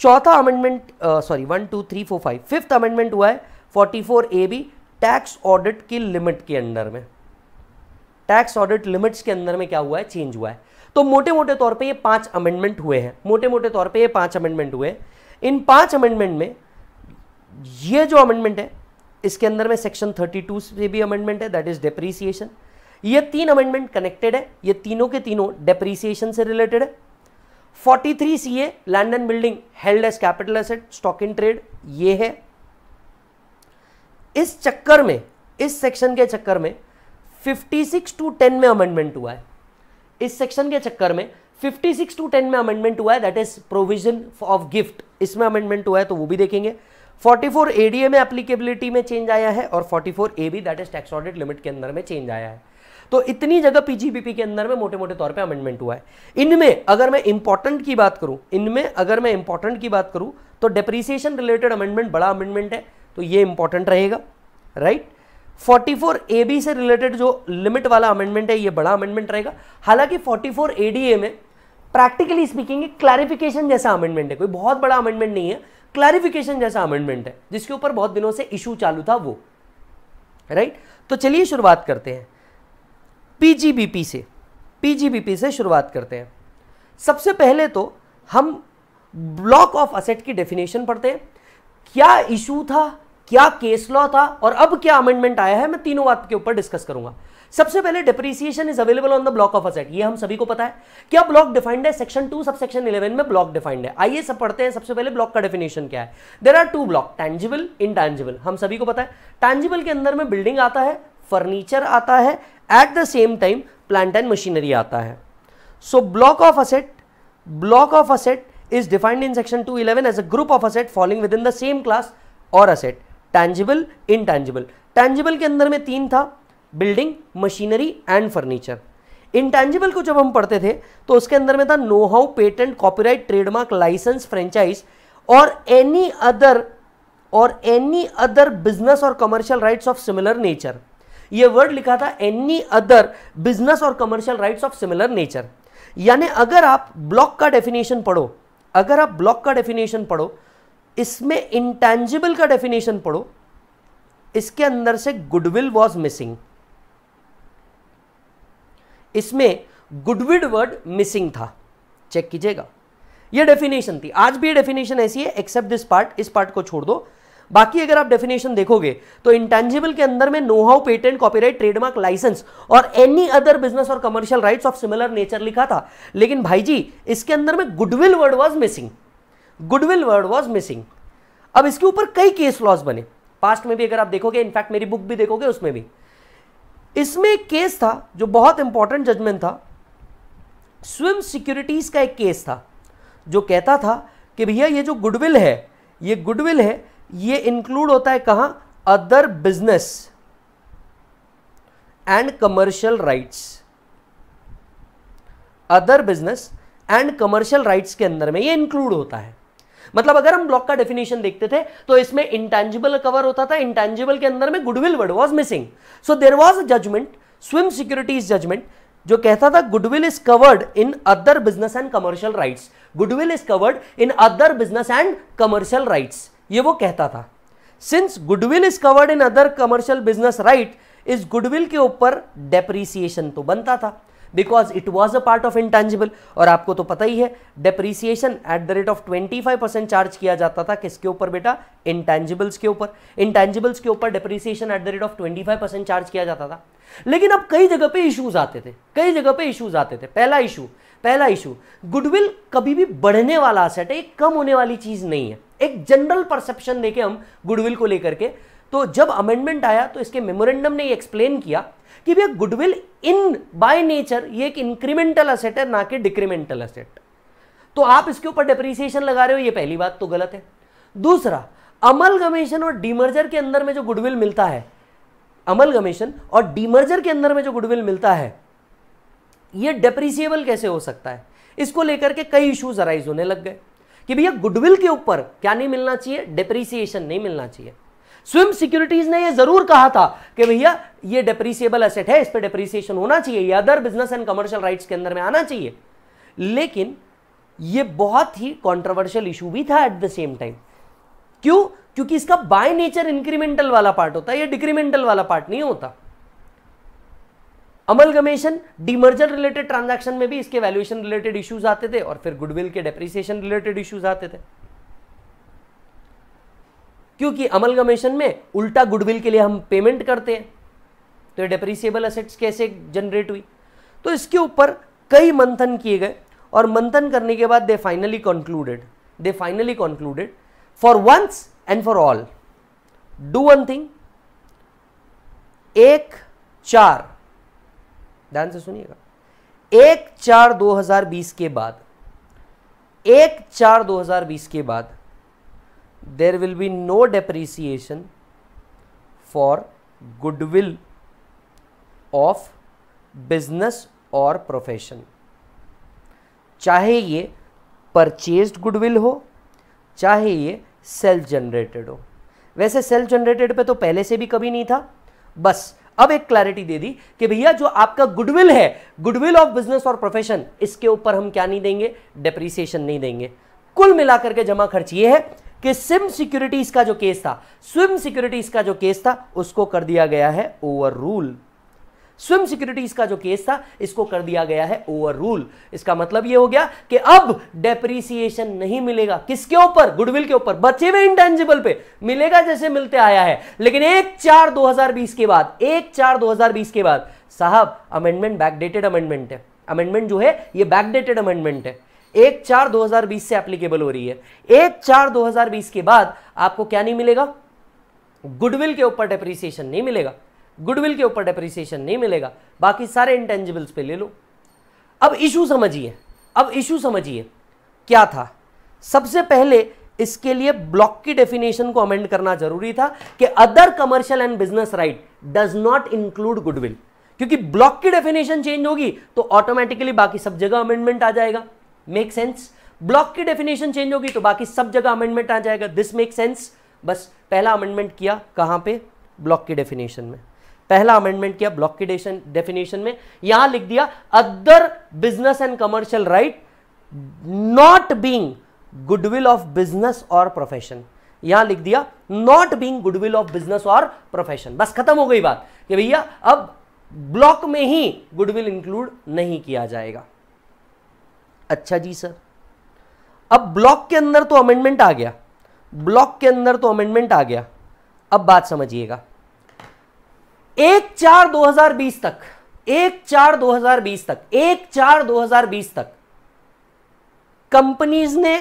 चौथा अमेंडमेंट sorry one two three four five fifth amendment हुआ है 44 ए बी टैक्स ऑडिट की लिमिट के अंदर में टैक्स ऑडिट लिमिट्स के अंदर में क्या हुआ है चेंज हुआ है तो मोटे मोटे तौर पे ये पांच अमेंडमेंट हुए हैं मोटे मोटे तौर पे ये पांच अमेंडमेंट हुए हैं इन पांच अमेंडमेंट में ये जो अमेंडमेंट है इसके अंदर में सेक्शन 32 से भी अमेंडमेंट है दैट इज डेप्रीसिएशन ये तीन अमेंडमेंट कनेक्टेड है ये तीनों के तीनों डेप्रीसिएशन से रिलेटेड है 43 C A land and building held as capital asset stock in trade ये है इस चक्कर में इस सेक्शन के चक्कर में 56 टू टेन में अमेंडमेंट हुआ है इस सेक्शन के चक्कर में 56 टू 10 में अमेंडमेंट हुआ है that is provision of gift इसमें अमेंडमेंट हुआ है तो वो भी देखेंगे 44 एडीए में एप्लीकेबिलिटी में चेंज आया है और 44 A B that is tax audit limit के अंदर में चेंज आया है तो इतनी जगह पीजीबीपी के अंदर में मोटे मोटे तौर पे अमेंडमेंट हुआ है इनमें अगर मैं इंपॉर्टेंट की बात करूं इनमें अगर मैं इंपॉर्टेंट की बात करूं तो डेप्रिसिएशन रिलेटेड अमेंडमेंट बड़ा अमेंडमेंट है तो ये इंपॉर्टेंट रहेगा राइट 44 एबी से रिलेटेड जो लिमिट वाला अमेंडमेंट है ये बड़ा अमेंडमेंट रहेगा हालांकि 44 एडीए में प्रैक्टिकली स्पीकिंग क्लैरिफिकेशन जैसा अमेंडमेंट है कोई बहुत बड़ा अमेंडमेंट नहीं है क्लैरिफिकेशन जैसा अमेंडमेंट है जिसके ऊपर बहुत दिनों से इशू चालू था वो राइट right? तो चलिए शुरुआत करते हैं पीजीबीपी से पीजीबीपी से शुरुआत करते हैं सबसे पहले तो हम ब्लॉक ऑफ असेट की डेफिनेशन पढ़ते हैं क्या इशू था क्या केस लॉ था और अब क्या अमेंडमेंट आया है मैं तीनों बात के ऊपर डिस्कस करूंगा सबसे पहले depreciation is available on the block of asset ये हम सभी को पता है क्या ब्लॉक डिफाइंड है section two sub section eleven में ब्लॉक डिफाइंड है आइए सब पढ़ते हैं सबसे पहले ब्लॉक का डेफिनेशन क्या है there are two block tangible intangible हम सभी को पता है टैंजिबल के अंदर में बिल्डिंग आता है फर्नीचर आता है at the same time plant and machinery आता है so block of asset block of asset is defined in section two eleven as a group of asset falling within the same class or asset tangible intangible tangible के अंदर में तीन था building machinery and furniture intangible को जब हम पढ़ते थे तो उसके अंदर में था know how patent copyright trademark licence franchise or any other or any other business और commercial rights of similar nature ये वर्ड लिखा था एनी अदर बिजनेस और commercial rights of similar nature यानी अगर आप ब्लॉक का डेफिनेशन पढ़ो अगर आप ब्लॉक का डेफिनेशन पढ़ो इसमें इंटेंजिबल का डेफिनेशन पढ़ो इसके अंदर से गुडविल वॉज मिसिंग इसमें गुडविल वर्ड मिसिंग था चेक कीजिएगा ये डेफिनेशन थी आज भी डेफिनेशन ऐसी है एक्सेप्ट दिस पार्ट इस पार्ट को छोड़ दो बाकी अगर आप डेफिनेशन देखोगे तो इंटेंजिबल के अंदर में know how patent copyright trademark licence और एनी अदर बिजनेस और commercial rights of similar nature लिखा था लेकिन भाई जी इसके अंदर में goodwill word was missing goodwill word was missing अब इसके ऊपर कई केस लॉज बने पास्ट में भी अगर आप देखोगे इनफैक्ट मेरी बुक भी देखोगे उसमें भी इसमें एक केस था जो बहुत इंपॉर्टेंट जजमेंट था स्विम सिक्योरिटीज का एक केस था जो कहता था कि भैया ये जो गुडविल है ये गुडविल है ये इंक्लूड होता है कहां other business and commercial rights other business and commercial rights के अंदर में ये इंक्लूड होता है मतलब अगर हम ब्लॉक का डेफिनेशन देखते थे तो इसमें इंटेंजिबल कवर होता था इंटेंजिबल के अंदर में goodwill word was missing so there was a judgement Smifs securities judgement जो कहता था goodwill is covered in other business and commercial rights goodwill is covered in other business and commercial rights ये वो कहता था since goodwill is covered in other commercial business right इस गुडविल के ऊपर डेप्रीसिएशन तो बनता था because it was a part of intangible और आपको तो पता ही है depreciation at the rate of 25 percent charge किया जाता था किसके ऊपर बेटा इंटेंजिबल्स के ऊपर इंटेंजिबल्स के ऊपर depreciation at the rate of 25 percent charge किया जाता था लेकिन अब कई जगह पे इश्यूज आते थे कई जगह पे इश्यूज आते थे पहला इशू पहला इशू गुडविल कभी भी बढ़ने वाला असेट है एक कम होने वाली चीज नहीं है एक जनरल परसेप्शन देखे हम गुडविल को लेकर के तो जब अमेंडमेंट आया तो इसके मेमोरेंडम ने एक्सप्लेन किया कि भैया गुडविल इन बाय नेचर ये एक इंक्रीमेंटल असेट है ना कि डिक्रीमेंटल असेट तो आप इसके ऊपर डिप्रिसिएशन लगा रहे हो ये पहली बात तो गलत है दूसरा अमल गमेशन और डीमर्जर के अंदर में जो गुडविल मिलता है अमल गमेशन और डीमर्जर के अंदर में जो गुडविल मिलता है ये डेप्रिसिएबल कैसे हो सकता है इसको लेकर के कई इश्यूज अराइज होने लग गए कि भैया गुडविल के ऊपर क्या नहीं मिलना चाहिए डेप्रिसिएशन नहीं मिलना चाहिए स्विम सिक्योरिटीज ने ये जरूर कहा था कि भैया ये डेप्रिसिएबल असेट है इस पर डेप्रिसिएशन होना चाहिए other business and commercial rights के अंदर में आना चाहिए लेकिन ये बहुत ही कॉन्ट्रोवर्शियल इशू भी था एट द सेम टाइम क्यों क्योंकि इसका बाय नेचर इंक्रीमेंटल वाला पार्ट होता है या डिक्रीमेंटल वाला पार्ट नहीं होता amalgamation demerger related transaction में भी इसके वैल्यूएशन रिलेटेड इश्यूज आते थे और फिर गुडविल के डेप्रिसिएशन रिलेटेड इश्यूज आते थे क्योंकि अमलगमेशन में उल्टा गुडविल के लिए हम पेमेंट करते हैं तो ये डेप्रिसिएबल असेट्स कैसे जनरेट हुई तो इसके ऊपर कई मंथन किए गए और मंथन करने के बाद they finally concluded they finally concluded for once and for all do one thing एक चार ध्यान से सुनिएगा एक चार 2020 के बाद एक चार 2020 के बाद there will be no depreciation for goodwill of business or profession चाहे ये परचेज गुडविल हो चाहे ये सेल्फ जनरेटेड हो वैसे सेल्फ जनरेटेड पे तो पहले से भी कभी नहीं था बस अब एक क्लैरिटी दे दी कि भैया जो आपका गुडविल है गुडविल ऑफ बिजनेस और प्रोफेशन इसके ऊपर हम क्या नहीं देंगे डेप्रिसिएशन नहीं देंगे कुल मिलाकर के जमा खर्च ये है कि सिम सिक्योरिटीज का जो केस था स्विम सिक्योरिटीज का जो केस था उसको कर दिया गया है ओवर रूल स्विम सिक्योरिटीज का जो केस था इसको कर दिया गया है ओवर रूल इसका मतलब यह हो गया कि अब डेप्रीसिएशन नहीं मिलेगा किसके ऊपर गुडविल के ऊपर बचे हुए इंटेंजिबल पे मिलेगा जैसे मिलते आया है लेकिन एक चार 2020 के बाद एक चार 2020 के बाद साहब अमेंडमेंट बैकडेटेड अमेंडमेंट है अमेंडमेंट जो है ये बैकडेटेड अमेंडमेंट है एक चार 2020 से एप्लीकेबल हो रही है एक चार 2020 के बाद आपको क्या नहीं मिलेगा गुडविल के ऊपर डेप्रिसिएशन नहीं मिलेगा गुडविल के ऊपर डेप्रिसिएशन नहीं मिलेगा बाकी सारे इंटेंजिबल्स पे ले लो अब इशू समझिए अब इशू समझिए क्या था सबसे पहले इसके लिए ब्लॉक की डेफिनेशन को अमेंड करना जरूरी था कि other commercial and business right does not include goodwill क्योंकि ब्लॉक की डेफिनेशन चेंज होगी तो ऑटोमेटिकली बाकी सब जगह अमेंडमेंट आ जाएगा मेक सेंस ब्लॉक की डेफिनेशन चेंज होगी तो बाकी सब जगह अमेंडमेंट आ जाएगा दिस मेक सेंस बस पहला अमेंडमेंट किया कहां पे ब्लॉक की डेफिनेशन में पहला अमेंडमेंट किया ब्लॉक की डेफिनेशन में यहां लिख दिया other business and commercial right not being goodwill of business और प्रोफेशन यहां लिख दिया not being goodwill of business और प्रोफेशन बस खत्म हो गई बात कि भैया अब ब्लॉक में ही गुडविल इंक्लूड नहीं किया जाएगा अच्छा जी सर अब ब्लॉक के अंदर तो अमेंडमेंट आ गया ब्लॉक के अंदर तो अमेंडमेंट आ गया अब बात समझिएगा एक चार 2020 तक एक चार 2020 तक एक चार 2020 तक कंपनीज ने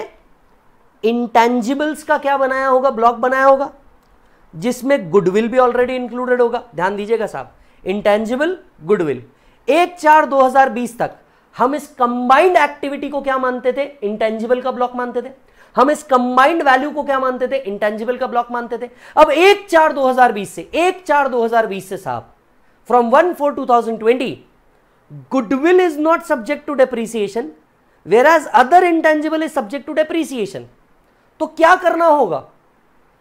इंटेंजिबल्स का क्या बनाया होगा ब्लॉक बनाया होगा जिसमें गुडविल भी ऑलरेडी इंक्लूडेड होगा ध्यान दीजिएगा साहब इंटेंजिबल गुडविल एक चार 2020 तक हम इस कंबाइंड एक्टिविटी को क्या मानते थे इंटेंजिबल का ब्लॉक मानते थे हम इस कंबाइंड वैल्यू को क्या मानते थे इंटेंजिबल का ब्लॉक मानते थे अब एक चार 2020 से एक चार 2020 से साहब from one four two thousand twenty is not subject to to whereas other intangible is subject to depreciation तो क्या करना होगा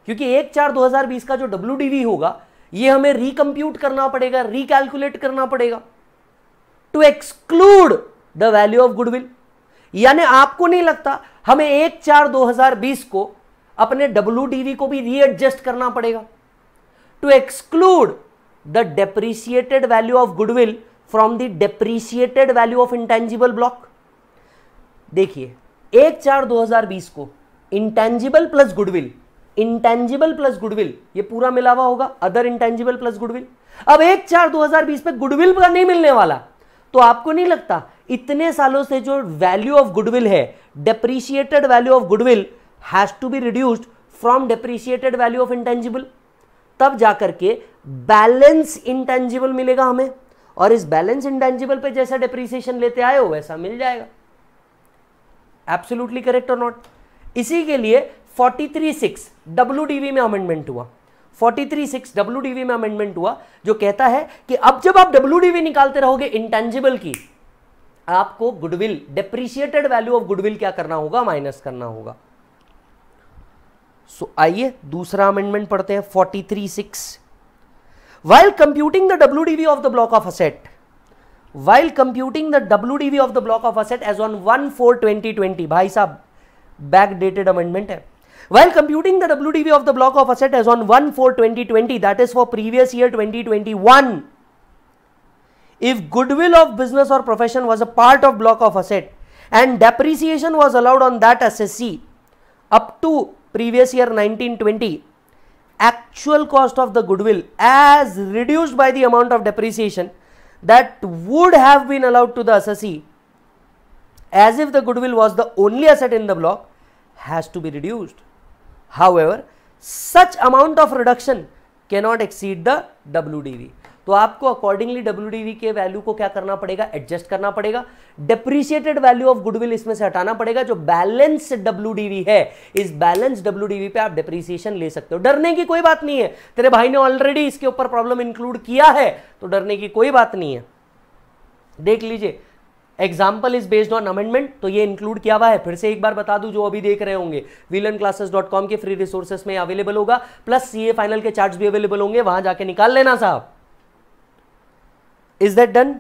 क्योंकि एक चार 2020 का जो डब्ल्यू होगा ये हमें रिकम्प्यूट करना पड़ेगा रिकैलकुलेट करना पड़ेगा to exclude the value of goodwill यानी आपको नहीं लगता हमें एक चार 2020 को अपने डब्ल्यू को भी रीएडजस्ट करना पड़ेगा to exclude the depreciated value of goodwill from the depreciated value of intangible block देखिए एक चार 2020 को intangible plus goodwill intangible plus goodwill ये पूरा मिला हुआ होगा अदर इंटेंजिबल प्लस गुडविल अब एक चार 2020 पे गुडविल का नहीं मिलने वाला तो आपको नहीं लगता इतने सालों से जो वैल्यू ऑफ गुडविल है depreciated value of goodwill has to be reduced from depreciated value of intangible तब जा करके बैलेंस इंटेंजिबल मिलेगा हमें और इस बैलेंस इंटेंजिबल पे जैसा डिप्रिसिएशन लेते आए हो वैसा मिल जाएगा एब्सोल्युटली करेक्ट और नॉट इसी के लिए फोर्टी थ्री सिक्स डब्ल्यू में अमेंडमेंट हुआ 43 सिक्स डब्ल्यू में अमेंडमेंट हुआ जो कहता है कि अब जब आप डब्ल्यू निकालते रहोगे इंटेंजिबल की आपको goodwill depreciated value of goodwill क्या करना होगा माइनस करना होगा सो so, आइए दूसरा अमेंडमेंट पढ़ते हैं forty three six while DV of the block of asset while computing the W DV of the block of of as on one four twenty twenty भाई साहब बैक डेटेड अमेंडमेंट है While computing the WDV of the block of asset as on 1 4 2020, that is for previous year 2021, if goodwill of business or profession was a part of block of asset and depreciation was allowed on that SSC up to previous year 1920, actual cost of the goodwill as reduced by the amount of depreciation that would have been allowed to the SSC as if the goodwill was the only asset in the block has to be reduced. however such amount of reduction cannot exceed the WDV तो आपको अकॉर्डिंगली डब्ल्यू के वैल्यू को क्या करना पड़ेगा एडजस्ट करना पड़ेगा डिप्रिशिएटेड वैल्यू ऑफ गुडविल इसमें से हटाना पड़ेगा जो बैलेंस डब्ल्यू है इस बैलेंस डब्ल्यू पे आप डिप्रिसिएशन ले सकते हो डरने की कोई बात नहीं है तेरे भाई ने ऑलरेडी इसके ऊपर प्रॉब्लम इंक्लूड किया है तो डरने की कोई बात नहीं है देख लीजिए example is based on amendment तो ये इंक्लूड किया हुआ है फिर से एक बार बता दूं जो अभी देख रहे होंगे विलन क्लासेस डॉट कॉम के फ्री रिसोर्सेस में अवेलेबल होगा प्लस सीए फाइनल के चार्ट भी अवेलेबल होंगे वहां जाके निकाल लेना साहब इज दैट डन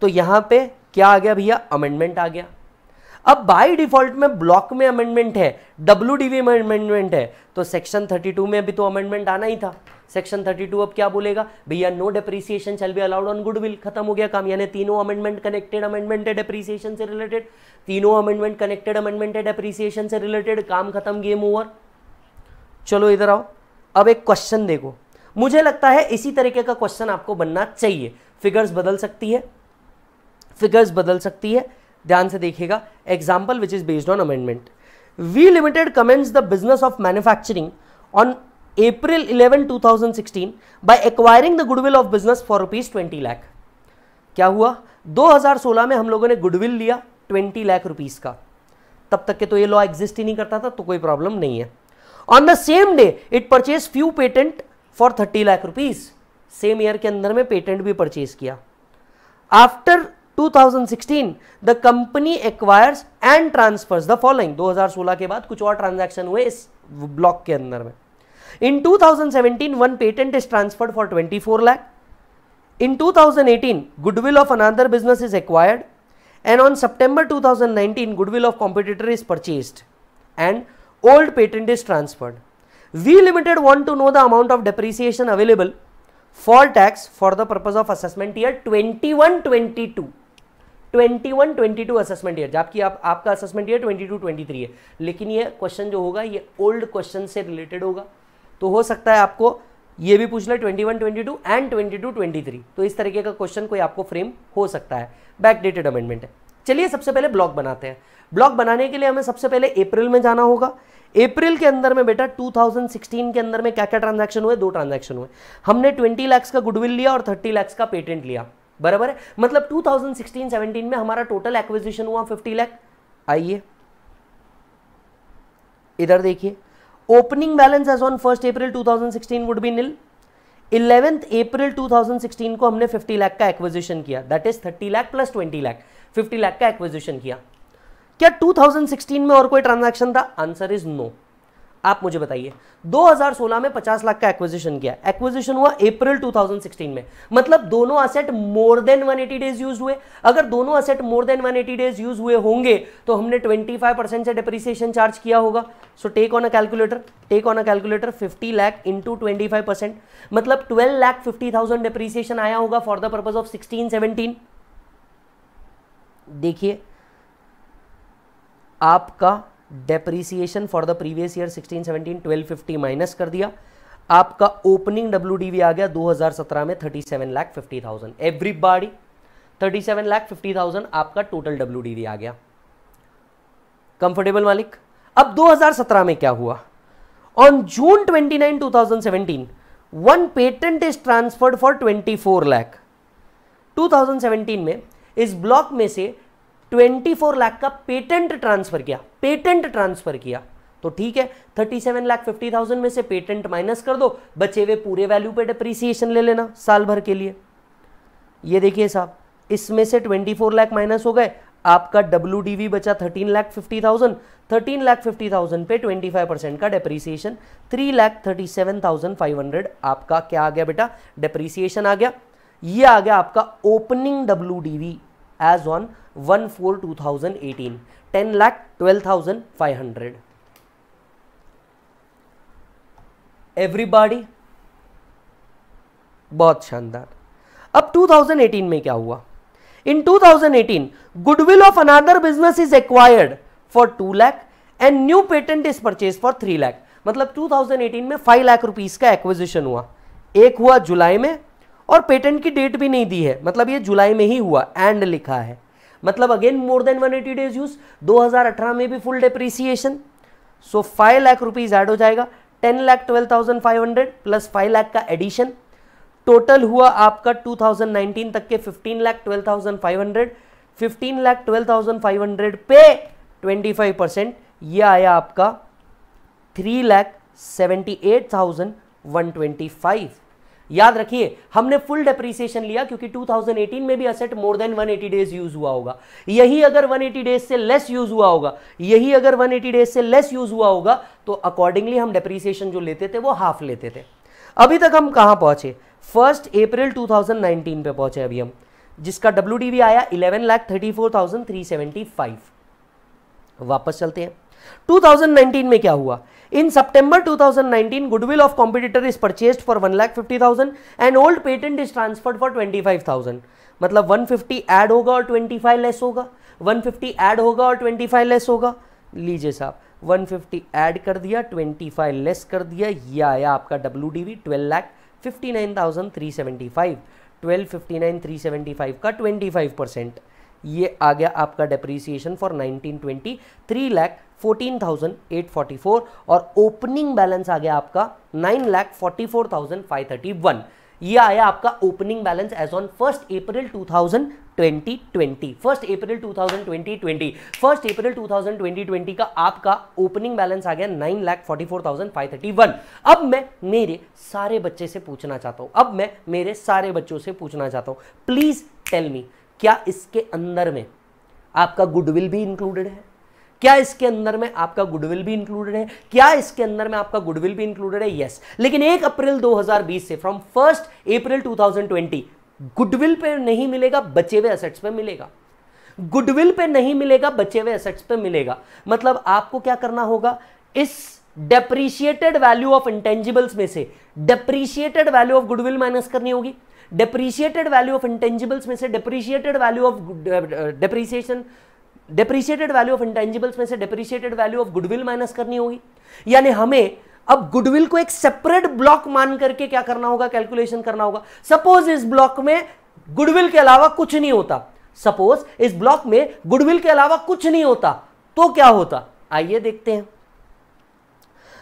तो यहां पे क्या आ गया भैया अमेंडमेंट आ गया अब बाय डिफॉल्ट में ब्लॉक में अमेंडमेंट है डब्ल्यू में अमेंडमेंट है तो सेक्शन टू में अभी तो अमेंडमेंट आना ही था सेक्शन 32 अब क्या बोलेगा भैया no depreciation shall be allowed on goodwill खत्म हो गया काम यानी तीनों अमेंडमेंट कनेक्टेड अमेंडमेंट है डेप्रिसिएशन से रिलेटेड तीनों अमेंडमेंट कनेक्टेड अमेंडमेंट है डेप्रिसिएशन से रिलेटेड काम खत्म गेम ओवर चलो इधर आओ अब एक क्वेश्चन देखो मुझे लगता है इसी तरीके का क्वेश्चन आपको बनना चाहिए फिगर्स बदल सकती है फिगर्स बदल सकती है ध्यान से देखिएगा example which is based on amendment V limited commences the business of manufacturing on April 11, 2016 by acquiring the goodwill of business for rupees 20 lakh. क्या हुआ 2016 में हम लोगों ने गुडविल लिया 20 लाख रुपीस का तब तक के तो ये लॉ एग्जिस्ट ही नहीं करता था तो कोई प्रॉब्लम नहीं है on the same day it purchase few patent for 30 lakh rupees same year के अंदर में पेटेंट भी परचेज किया after 2016 the company acquires and transfers the following 2016 के बाद कुछ और ट्रांजैक्शन हुए इस ब्लॉक के अंदर में in 2017 one patent is transferred for twenty four lakh in two thousand eighteen goodwill of another business is acquired and on September 2019 thousand goodwill of competitor is purchased and old patent is transferred V limited want to know the amount of depreciation available for tax for the purpose of assessment year twenty one twenty two twenty one two assessment year जबकि आप आपका assessment year twenty two twenty three है लेकिन ये क्वेश्चन जो होगा ये ओल्ड क्वेश्चन से रिलेटेड होगा तो हो सकता है आपको ये भी पूछ ले 21, 22 एंड 22, 23 तो इस तरीके का क्वेश्चन कोई आपको फ्रेम हो सकता है बैक डेटेड अमेंडमेंट है चलिए सबसे पहले ब्लॉक बनाते हैं ब्लॉक बनाने के लिए हमें सबसे पहले अप्रैल में जाना होगा अप्रैल के अंदर में बेटा 2016 के अंदर में क्या क्या ट्रांजेक्शन हुए दो ट्रांजेक्शन हुए हमने ट्वेंटी लैक्स का गुडविल लिया और थर्टी लैक्स का पेटेंट लिया बराबर है मतलब 2016-17 में हमारा टोटल एक्विजिशन हुआ 50 लाख आइए इधर देखिए opening balance as on 1st April 2016 would be nil 11th अप्रैल 2016 को हमने 50 लाख का एक्विजिशन किया that is 30 lakh plus 20 lakh 50 lakh का एक्विजिशन किया क्या 2016 में और कोई ट्रांजैक्शन था आंसर इज नो आप मुझे बताइए 2016 में 50 लाख का एक्विजिशन किया एक्विजिशन हुआ अप्रैल 2016 में मतलब दोनों asset more than 180 days use हुए अगर दोनों asset more than 180 days use हुए होंगे तो हमने 25 परसेंट से डिप्रिसिएशन चार्ज किया होगा so take on a calculator take on a calculator 50 lakh into percent मतलब 12 लाख थाउजेंड डिप्रिसिएशन आया होगा for the purpose of sixteen seventeen देखिए आपका depreciation for the previous year 16 17 1250 minus कर दिया आपका ओपनिंग डब्ल्यू आ गया 2017 में 37 lakh fifty thousand everybody thirty seven lakh fifty thousand आपका टोटल डब्ल्यू आ गया कंफर्टेबल मालिक अब 2017 में क्या हुआ on June 29 2017 one patent is transferred for 24 lakh 2017 में इस ब्लॉक में से 24 लाख का पेटेंट ट्रांसफर किया पेटेंट ट्रांसफर किया तो ठीक है 37 लाख 50 थाउजेंड में से पेटेंट माइनस कर दो बचे हुए पूरे वैल्यू पे डिप्रिसिएशन ले लेना साल भर के लिए ये देखिए साहब इसमें से 24 लाख माइनस हो गए आपका डब्ल्यू डी वी बचा thirteen lakh fifty thousand thirteen lakh fifty thousand पे ट्वेंटी फाइव परसेंट का depreciation three lakh thirty seven thousand five hundred आपका क्या आ गया बेटा डेप्रीसिएशन आ गया ये आ गया आपका opening W D V as on one four two thousand eighteen ten lakh twelve thousand five hundred everybody बहुत शानदार अब 2018 में क्या हुआ in 2018 goodwill of another business is acquired for two lakh and new patent is purchase for three lakh मतलब 2018 में फाइव लाख रुपीज का एक्विजिशन हुआ एक हुआ जुलाई में और पेटेंट की डेट भी नहीं दी है मतलब ये जुलाई में ही हुआ एंड लिखा है मतलब again more than one eighty days use 2018 में भी full depreciation so five lakh rupees add हो जाएगा ten lakh twelve thousand five hundred plus five lakh का एडिशन टोटल हुआ आपका 2019 तक के fifteen lakh twelve thousand five hundred fifteen lakh twelve thousand five hundred पे ट्वेंटी फाइव परसेंट यह आया आपका three lakh seventy eight thousand one twenty five याद रखिए हमने फुल डेप्रिसिएशन लिया क्योंकि 2018 में भी asset more than 180 days use हुआ होगा यही अगर 180 डेज से लेस यूज हुआ होगा यही अगर 180 डेज से लेस यूज हुआ होगा तो अकॉर्डिंगली हम डेप्रिसिएशन जो लेते थे वो हाफ लेते थे अभी तक हम कहां पहुंचे फर्स्ट अप्रैल 2019 पे पहुंचे अभी हम जिसका डब्ल्यू आया eleven lakh thirty four thousand three seventy five वापस चलते हैं 2019 में क्या हुआ In September 2019, goodwill of competitor is purchased for old and old patent is transferred for thousand मतलब 150 ऐड होगा और 25 लेस होगा 150 ऐड होगा और 25 लेस होगा लीजिए साहब 150 ऐड कर दिया 25 लेस कर दिया ये आया आपका W D V twelve lakh fifty nine thousand three seventy five twelve fifty nine three seventy five का ट्वेंटी फाइव परसेंट ये आ गया आपका depreciation for 1920 three lakh fourteen thousand eight forty four और ओपनिंग बैलेंस आ गया आपका nine lakh forty four thousand five thirty one ये आया आपका opening balance as on first April 2020 first April 2020 first April 2020 का आपका ओपनिंग बैलेंस आ गया nine lakh forty four thousand five thirty one अब मैं मेरे सारे बच्चे से पूछना चाहता हूं अब मैं मेरे सारे बच्चों से पूछना चाहता हूँ प्लीज टेल मी क्या इसके अंदर में आपका गुडविल भी इंक्लूडेड है क्या इसके अंदर में आपका गुडविल भी इंक्लूडेड है क्या इसके अंदर में आपका गुडविल भी इंक्लूडेड है यस yes. लेकिन एक अप्रैल 2020 से फ्रॉम फर्स्ट अप्रैल 2020 गुडविल पे नहीं मिलेगा बचे हुए असेट्स पे मिलेगा गुडविल पे नहीं मिलेगा बचे हुए असेट्स पे मिलेगा मतलब आपको क्या करना होगा इस डेप्रीशिएटेड वैल्यू ऑफ इंटेंजिबल्स में से depreciated value of goodwill minus करनी होगी डेप्रिशिएटेड वैल्यू ऑफ इंटेंजिबल्स में से depreciated value of depreciation depreciated value of intangibles में से depreciated value of goodwill minus करनी होगी यानी हमें अब गुडविल को एक सेपरेट ब्लॉक मान करके क्या करना होगा कैलकुलेशन करना होगा सपोज इस ब्लॉक में गुडविल के अलावा कुछ नहीं होता सपोज इस ब्लॉक में गुडविल के अलावा कुछ नहीं होता तो क्या होता आइए देखते हैं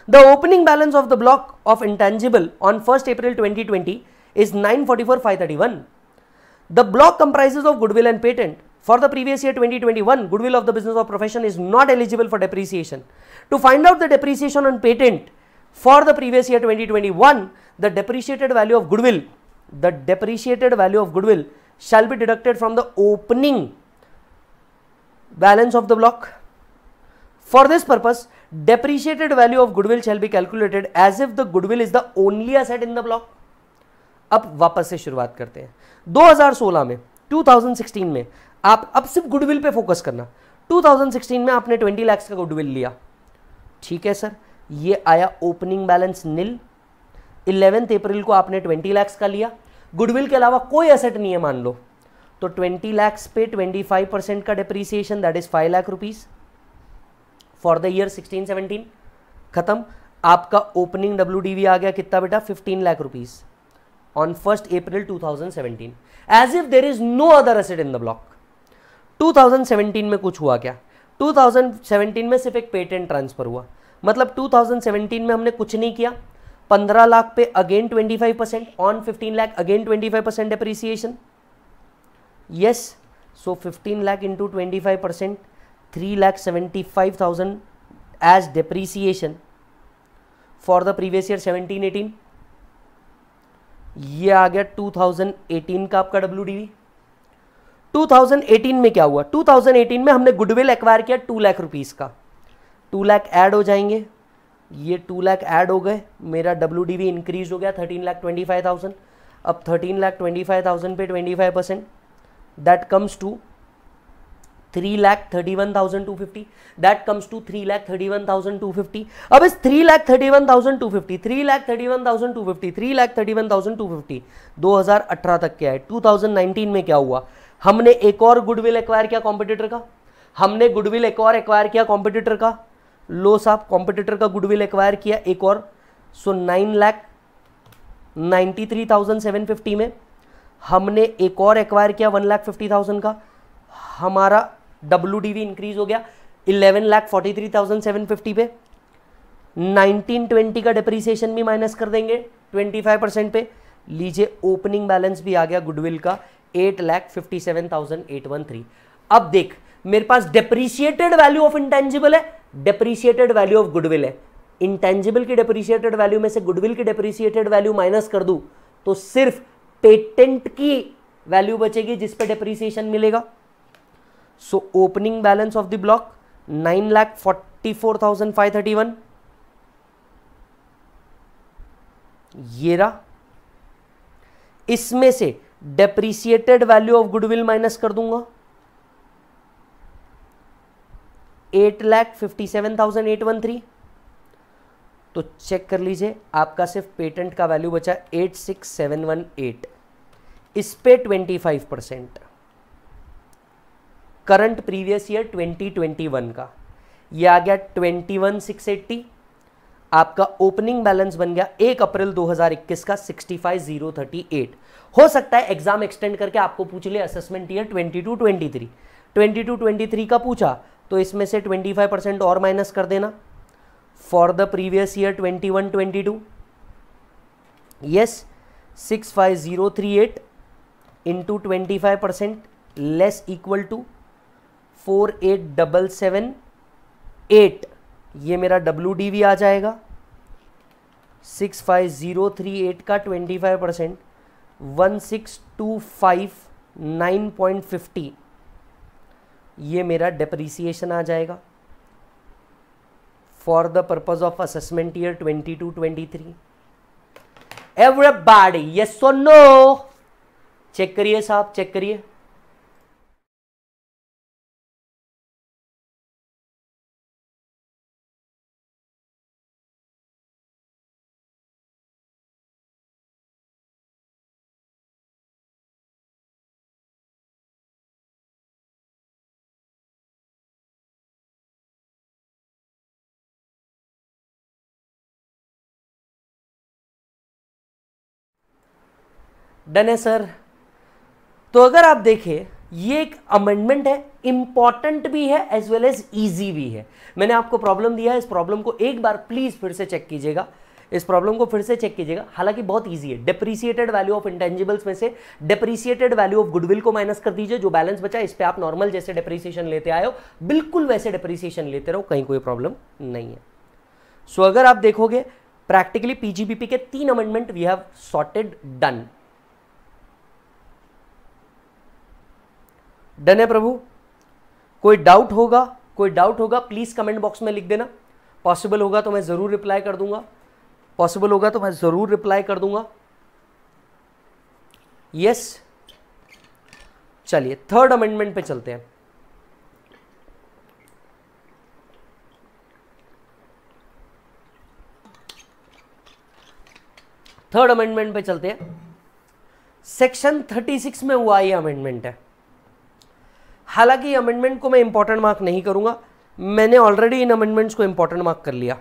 the opening balance of the block of intangible on first April 2020 is 944,531. The block comprises of goodwill and patent. For the previous year 2021, goodwill of the business or profession is not eligible for depreciation. To find out the depreciation on patent for the previous year 2021, the depreciated value of goodwill, the depreciated value of goodwill shall be deducted from the opening balance of the block. For this purpose, depreciated value of goodwill shall be calculated as if the goodwill is the only asset in the block. अब वापस से शुरुआत करते हैं 2016 में 2016 में आप अब सिर्फ गुडविल पे फोकस करना 2016 में आपने 20 लाख का गुडविल लिया ठीक है सर ये आया opening balance nil eleventh April को आपने 20 लाख का लिया गुडविल के अलावा कोई एसेट नहीं है मान लो तो 20 लैक्स पे 25 परसेंट का depreciation that is 5 lakh rupees for the year 16 17 खत्म आपका ओपनिंग डब्ल्यू आ गया कितना बेटा 15 lakh rupees on 1st April 2017 as if there is no other asset in the block 2017 में कुछ हुआ क्या 2017 में सिर्फ एक पेटेंट ट्रांसफर हुआ मतलब 2017 में हमने कुछ नहीं किया 15 लाख पे again 25 percent on 15 lakh again 25 percent appreciation yes so 15 lakh into twenty five percent three lakh seventy five thousand as depreciation for the previous year seventeen eighteen ये आ गया 2018 का आपका डब्ल्यू 2018 में क्या हुआ 2018 में हमने गुडविल एक्वायर किया टू लाख रुपीज़ का टू लाख ऐड हो जाएंगे ये टू लाख ऐड हो गए मेरा डब्ल्यू डी वी इंक्रीज हो गया thirteen lakh twenty five thousand अब thirteen lakh twenty five thousand पे twenty five percent that comes to three lakh thirty one thousand two fifty that comes to three lakh thirty one thousand two fifty अब इस three lakh thirty one thousand two fifty three lakh thirty one thousand two fifty three lakh thirty one thousand two fifty दो हज़ार अठारह तक क्या है टू थाउजेंड नाइनटीन में क्या हुआ हमने एक और गुडविल एक्वायर किया कॉम्पिटिटर का हमने गुडविल एक और एक्वायर किया कॉम्पिटिटर का लो साहब कॉम्पिटिटर का गुडविल एक्वायर किया एक और so nine lakh ninety three thousand seven fifty में हमने एक और एक्वायर किया वन लाख फिफ्टी थाउजेंड का हमारा डब्ल्यू डी इंक्रीज हो गया eleven lakh forty three thousand seven fifty पे नाइनटीन ट्वेंटी का डिप्रीसिएशन भी माइनस कर देंगे ट्वेंटी फाइव परसेंट पे लीजिए ओपनिंग बैलेंस भी आ गया गुडविल का eight lakh fifty seven thousand eight one three अब देख मेरे पास डेप्रिसिएटेड वैल्यू ऑफ इंटेंजिबल है डेप्रिसिएटेड वैल्यू ऑफ गुडविल है इंटेंजिबल की डेप्रिसिएटेड वैल्यू में से गुडविल की डेप्रिसिएटेड वैल्यू माइनस कर दू तो सिर्फ पेटेंट की वैल्यू बचेगी जिस पे डेप्रिसिएशन मिलेगा opening balance of block nine lakh forty four thousand five thirty one ये रहा इसमें से depreciated value of goodwill minus कर दूंगा eight lakh fifty seven thousand eight one three तो चेक कर लीजिए आपका सिर्फ पेटेंट का वैल्यू बचा eight six seven one eight इस पे twenty five percent current previous year 2021 का ये आ गया ट्वेंटी वन सिक्स एट्टी आपका ओपनिंग बैलेंस बन गया एक अप्रैल 2021 का sixty five zero thirty eight हो सकता है एग्जाम एक्सटेंड करके आपको पूछ ले assessment year twenty two twenty three twenty two twenty three का पूछा तो इसमें से ट्वेंटी फाइव परसेंट और माइनस कर देना for the previous year twenty one twenty two yes six five zero three eight into twenty five percent less equal to four eight double seven eight ये मेरा डब्ल्यू डी भी आ जाएगा six five zero three eight का twenty five percent one six two five nine point fifty ये मेरा डिप्रीसीशन आ जाएगा for the purpose of assessment year twenty two twenty three everybody yes no check करिए साहब चेक करिए डन है सर तो अगर आप देखें ये एक अमेंडमेंट है इंपॉर्टेंट भी है एज वेल एज ईजी भी है मैंने आपको प्रॉब्लम दिया है इस प्रॉब्लम को एक बार प्लीज़ फिर से चेक कीजिएगा इस प्रॉब्लम को फिर से चेक कीजिएगा हालांकि बहुत ईजी है डेप्रिसिएटेड वैल्यू ऑफ इंटेंजिबल्स में से डेप्रिसिएटेड वैल्यू ऑफ गुडविल को माइनस कर दीजिए जो बैलेंस बचा इस पर आप नॉर्मल जैसे डेप्रिसिएशन लेते आए हो बिल्कुल वैसे डेप्रिसिएशन लेते रहो कहीं कोई प्रॉब्लम नहीं है सो so, अगर आप देखोगे प्रैक्टिकली पीजीबीपी के तीन amendment we have sorted done done है प्रभु कोई डाउट होगा कोई डाउट होगा प्लीज़ कमेंट बॉक्स में लिख देना पॉसिबल होगा तो मैं ज़रूर रिप्लाई कर दूंगा पॉसिबल होगा तो मैं ज़रूर रिप्लाई कर दूंगा यस चलिए थर्ड अमेंडमेंट पे चलते हैं थर्ड अमेंडमेंट पे चलते हैं सेक्शन 36 में हुआ ये अमेंडमेंट है हालांकि अमेंडमेंट को मैं इंपॉर्टेंट मार्क नहीं करूंगा मैंने ऑलरेडी इन अमेंडमेंट्स को इंपॉर्टेंट मार्क कर लिया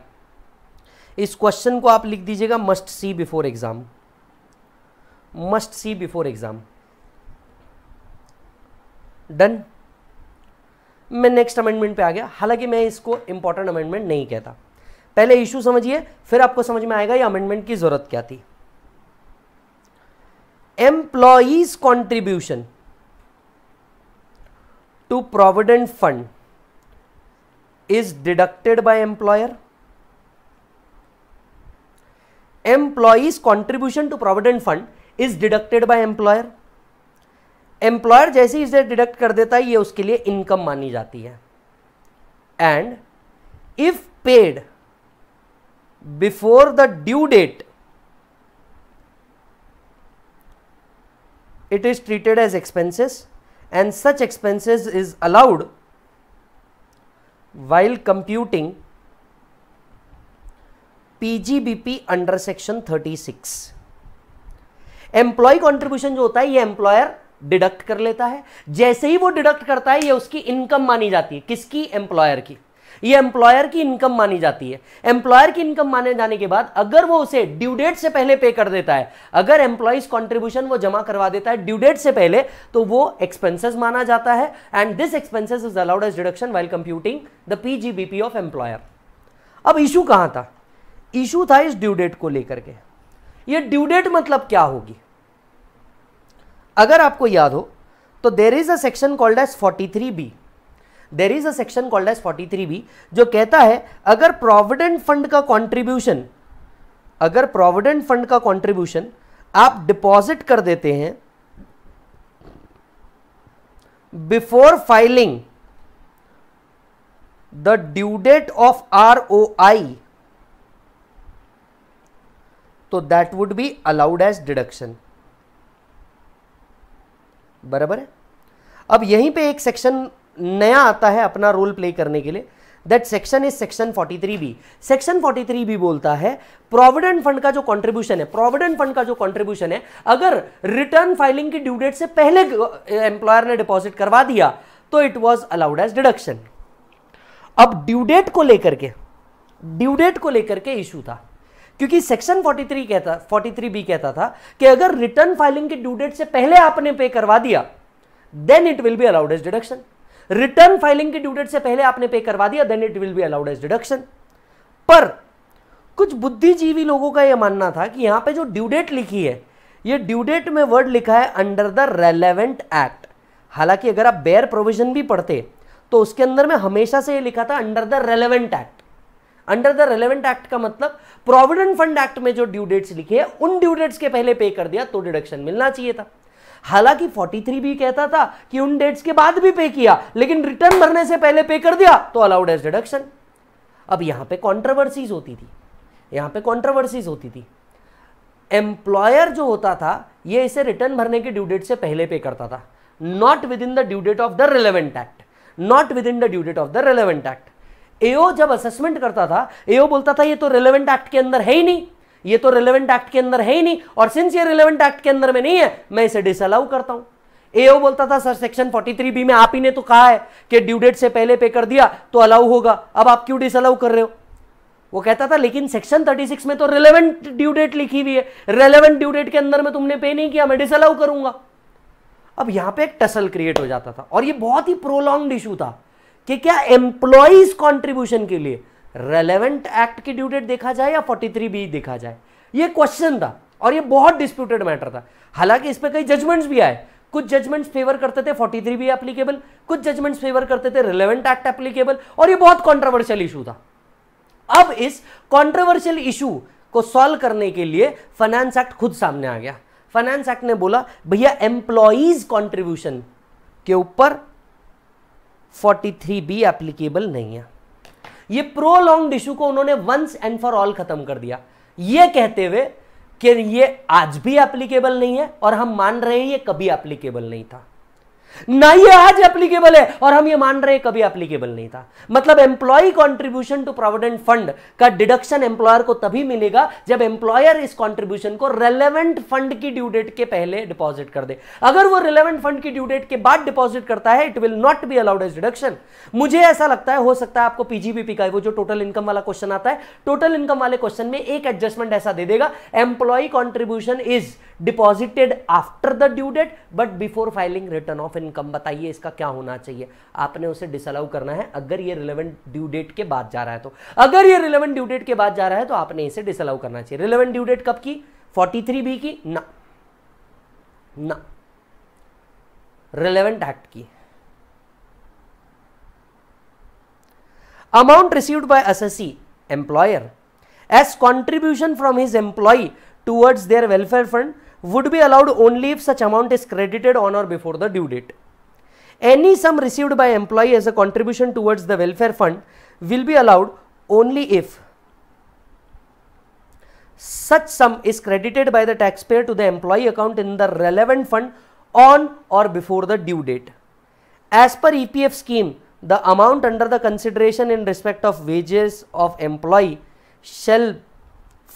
इस क्वेश्चन को आप लिख दीजिएगा must see before exam must see before exam done मैं नेक्स्ट अमेंडमेंट पे आ गया हालांकि मैं इसको इंपॉर्टेंट अमेंडमेंट नहीं कहता पहले इशू समझिए फिर आपको समझ में आएगा ये अमेंडमेंट की जरूरत क्या थी employees contribution to provident fund is deducted by employer employees contribution to provident fund is deducted by employer employer जैसे इसे डिडक्ट कर देता है ये उसके लिए इनकम मानी जाती है and if paid before the due date it is treated as expenses and such expenses is allowed while computing PGBP under section 36 employee contribution जो होता है ये एम्प्लॉयर डिडक्ट कर लेता है जैसे ही वो डिडक्ट करता है ये उसकी इनकम मानी जाती है किसकी एम्प्लॉयर की ये एम्प्लॉयर की इनकम मानी जाती है एम्प्लॉयर की इनकम माने जाने के बाद अगर वो उसे ड्यूडेट से पहले पे कर देता है अगर एम्प्लॉयज कॉन्ट्रीब्यूशन वो जमा करवा देता है ड्यूडेट से पहले तो वो एक्सपेंसेस माना जाता है and this expenses is allowed as deduction while computing the PGBP of employer अब इशू कहाँ था इशू था इस ड्यूडेट को लेकर के ये ड्यूडेट मतलब क्या होगी अगर आपको याद हो तो there is a section called as 43 B there is a section called as 43 B जो कहता है अगर प्रोविडेंट फंड का कॉन्ट्रीब्यूशन अगर प्रोविडेंट फंड का कॉन्ट्रीब्यूशन आप डिपॉजिट कर देते हैं before filing the due date of R O I तो that would be allowed as deduction बराबर है अब यहीं पे एक सेक्शन नया आता है अपना रोल प्ले करने के लिए that section is section 43 B section 43 B बोलता है प्रोविडेंट फंड का जो कंट्रीब्यूशन है प्रोविडेंट फंड का जो कंट्रीब्यूशन है अगर रिटर्न फाइलिंग की ड्यू डेट से पहले एम्प्लॉयर ने डिपॉजिट करवा दिया तो it was allowed as deduction अब ड्यू डेट को लेकर के ड्यू डेट को लेकर के इशू था क्योंकि सेक्शन 43 कहता 43 बी कहता था कि अगर रिटर्न फाइलिंग की ड्यू डेट से पहले आपने पे करवा दिया then it will be allowed as deduction return filing की ड्यूडेट से पहले आपने पे करवा दिया then it will be allowed as deduction पर कुछ बुद्धिजीवी लोगों का यह मानना था कि यहां पे जो ड्यूडेट लिखी है ये ड्यूडेट में वर्ड लिखा है अंडर द रेलेवेंट एक्ट हालांकि अगर आप बेयर प्रोविजन भी पढ़ते तो उसके अंदर में हमेशा से ये लिखा था under the relevant act under the relevant act का मतलब प्रोविडेंट फंड एक्ट में जो ड्यू डेट्स लिखे हैं उन ड्यू डेट्स के पहले पे कर दिया तो डिडक्शन मिलना चाहिए था हालांकि 43 भी कहता था कि उन डेट्स के बाद भी पे किया लेकिन रिटर्न भरने से पहले पे कर दिया तो अलाउड एज डिडक्शन अब यहां पे कॉन्ट्रोवर्सीज होती थी यहां पे कॉन्ट्रोवर्सीज होती थी एम्प्लॉयर जो होता था ये इसे रिटर्न भरने के ड्यू डेट से पहले पे करता था not within the due date of the relevant act not within the due date of the relevant act AO जब असेसमेंट करता था एओ बोलता था ये तो रिलेवेंट एक्ट के अंदर है ही नहीं ये तो रिलेवेंट एक्ट के अंदर है ही नहीं और सिंस ये रिलेवेंट एक्ट के अंदर में नहीं है मैं इसे डिसअलाउ करता हूं एओ बोलता था सर सेक्शन 43 बी में आप ही ने तो कहा है कि ड्यू डेट से पहले पे कर दिया तो अलाउ होगा अब आप क्यों डिसअलाउ कर रहे हो वो कहता था लेकिन सेक्शन 36 में तो रिलेवेंट ड्यू डेट लिखी हुई है रिलेवेंट ड्यू डेट के अंदर में तुमने पे नहीं किया मैं डिसअलाउ करूंगा अब यहां पे एक टसल क्रिएट हो जाता था और ये बहुत ही प्रोलॉन्ग इशू था कि क्या एम्प्लॉइज कॉन्ट्रीब्यूशन के लिए रेलेवेंट एक्ट की ड्यू डेट देखा जाए या 43 बी देखा जाए ये क्वेश्चन था और ये बहुत डिस्प्यूटेड मैटर था हालांकि इस पर कई जजमेंट्स भी आए कुछ जजमेंट्स फेवर करते थे 43 बी एप्लीकेबल कुछ जजमेंट्स फेवर करते थे रेलेवेंट एक्ट एप्लीकेबल और ये बहुत कॉन्ट्रोवर्शियल इशू था अब इस कॉन्ट्रोवर्शियल इशू को सॉल्व करने के लिए फाइनेंस एक्ट खुद सामने आ गया फाइनेंस एक्ट ने बोला भैया एम्प्लॉइज कॉन्ट्रीब्यूशन के ऊपर 43 बी एप्लीकेबल नहीं है ये प्रोलॉन्ग इशू को उन्होंने वंस एंड फॉर ऑल खत्म कर दिया ये कहते हुए कि ये आज भी एप्लीकेबल नहीं है और हम मान रहे हैं ये कभी एप्लीकेबल नहीं था ना ये आज एप्लीकेबल है और हम ये मान रहे हैं कभी एप्लीकेबल नहीं था मतलब employee contribution to provident fund का डिडक्शन एम्प्लॉयर को तभी मिलेगा जब एम्प्लॉयर इस कॉन्ट्रीब्यूशन को रेलेवेंट फंड की ड्यू डेट के पहले डिपॉजिट कर दे अगर वो रेलेवेंट फंड की ड्यू डेट के बाद डिपॉजिट करता है it will not be allowed as deduction मुझे ऐसा लगता है हो सकता है आपको पीजीबीपी का वो जो टोटल इनकम वाला क्वेश्चन आता है टोटल इनकम वाले क्वेश्चन में एक एडजस्टमेंट ऐसा दे देगा employee contribution is deposited after the due date but before filing return of in income बताइए इसका क्या होना चाहिए आपने उसे डिसअलाउ करना है अगर ये रिलेवेंट ड्यू डेट के बाद जा रहा है तो अगर ये रिलेवेंट ड्यू डेट के बाद जा रहा है तो आपने इसे डिसअलाउ करना चाहिए रिलेवेंट ड्यू डेट कब की फोर्टी थ्री बी की ना ना रिलेवेंट एक्ट की amount received by assessee employer's contribution from his employee towards their welfare fund would be allowed only if such amount is credited on or before the due date. Any sum received by employee as a contribution towards the welfare fund will be allowed only if such sum is credited by the taxpayer to the employee account in the relevant fund on or before the due date. As per EPF scheme, the amount under the consideration in respect of wages of employee shall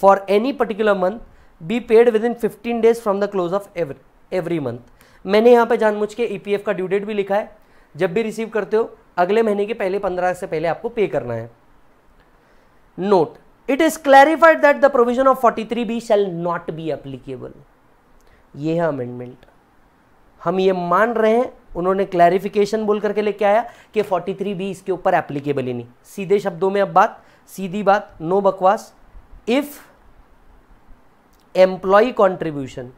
for any particular month be paid within fifteen days from the close of every every month मैंने यहाँ पे जानबूझ के ई e का ड्यू डेट भी लिखा है जब भी रिसीव करते हो अगले महीने के पहले पंद्रह से पहले आपको पे करना है note it is clarified that the provision of forty three B shall not be applicable ये है अमेंडमेंट हम ये मान रहे हैं उन्होंने क्लैरिफिकेशन बोल करके लेके आया कि 43 बी इसके ऊपर एप्लीकेबल ही नहीं सीधे शब्दों में अब बात सीधी बात नो बकवास if employee contribution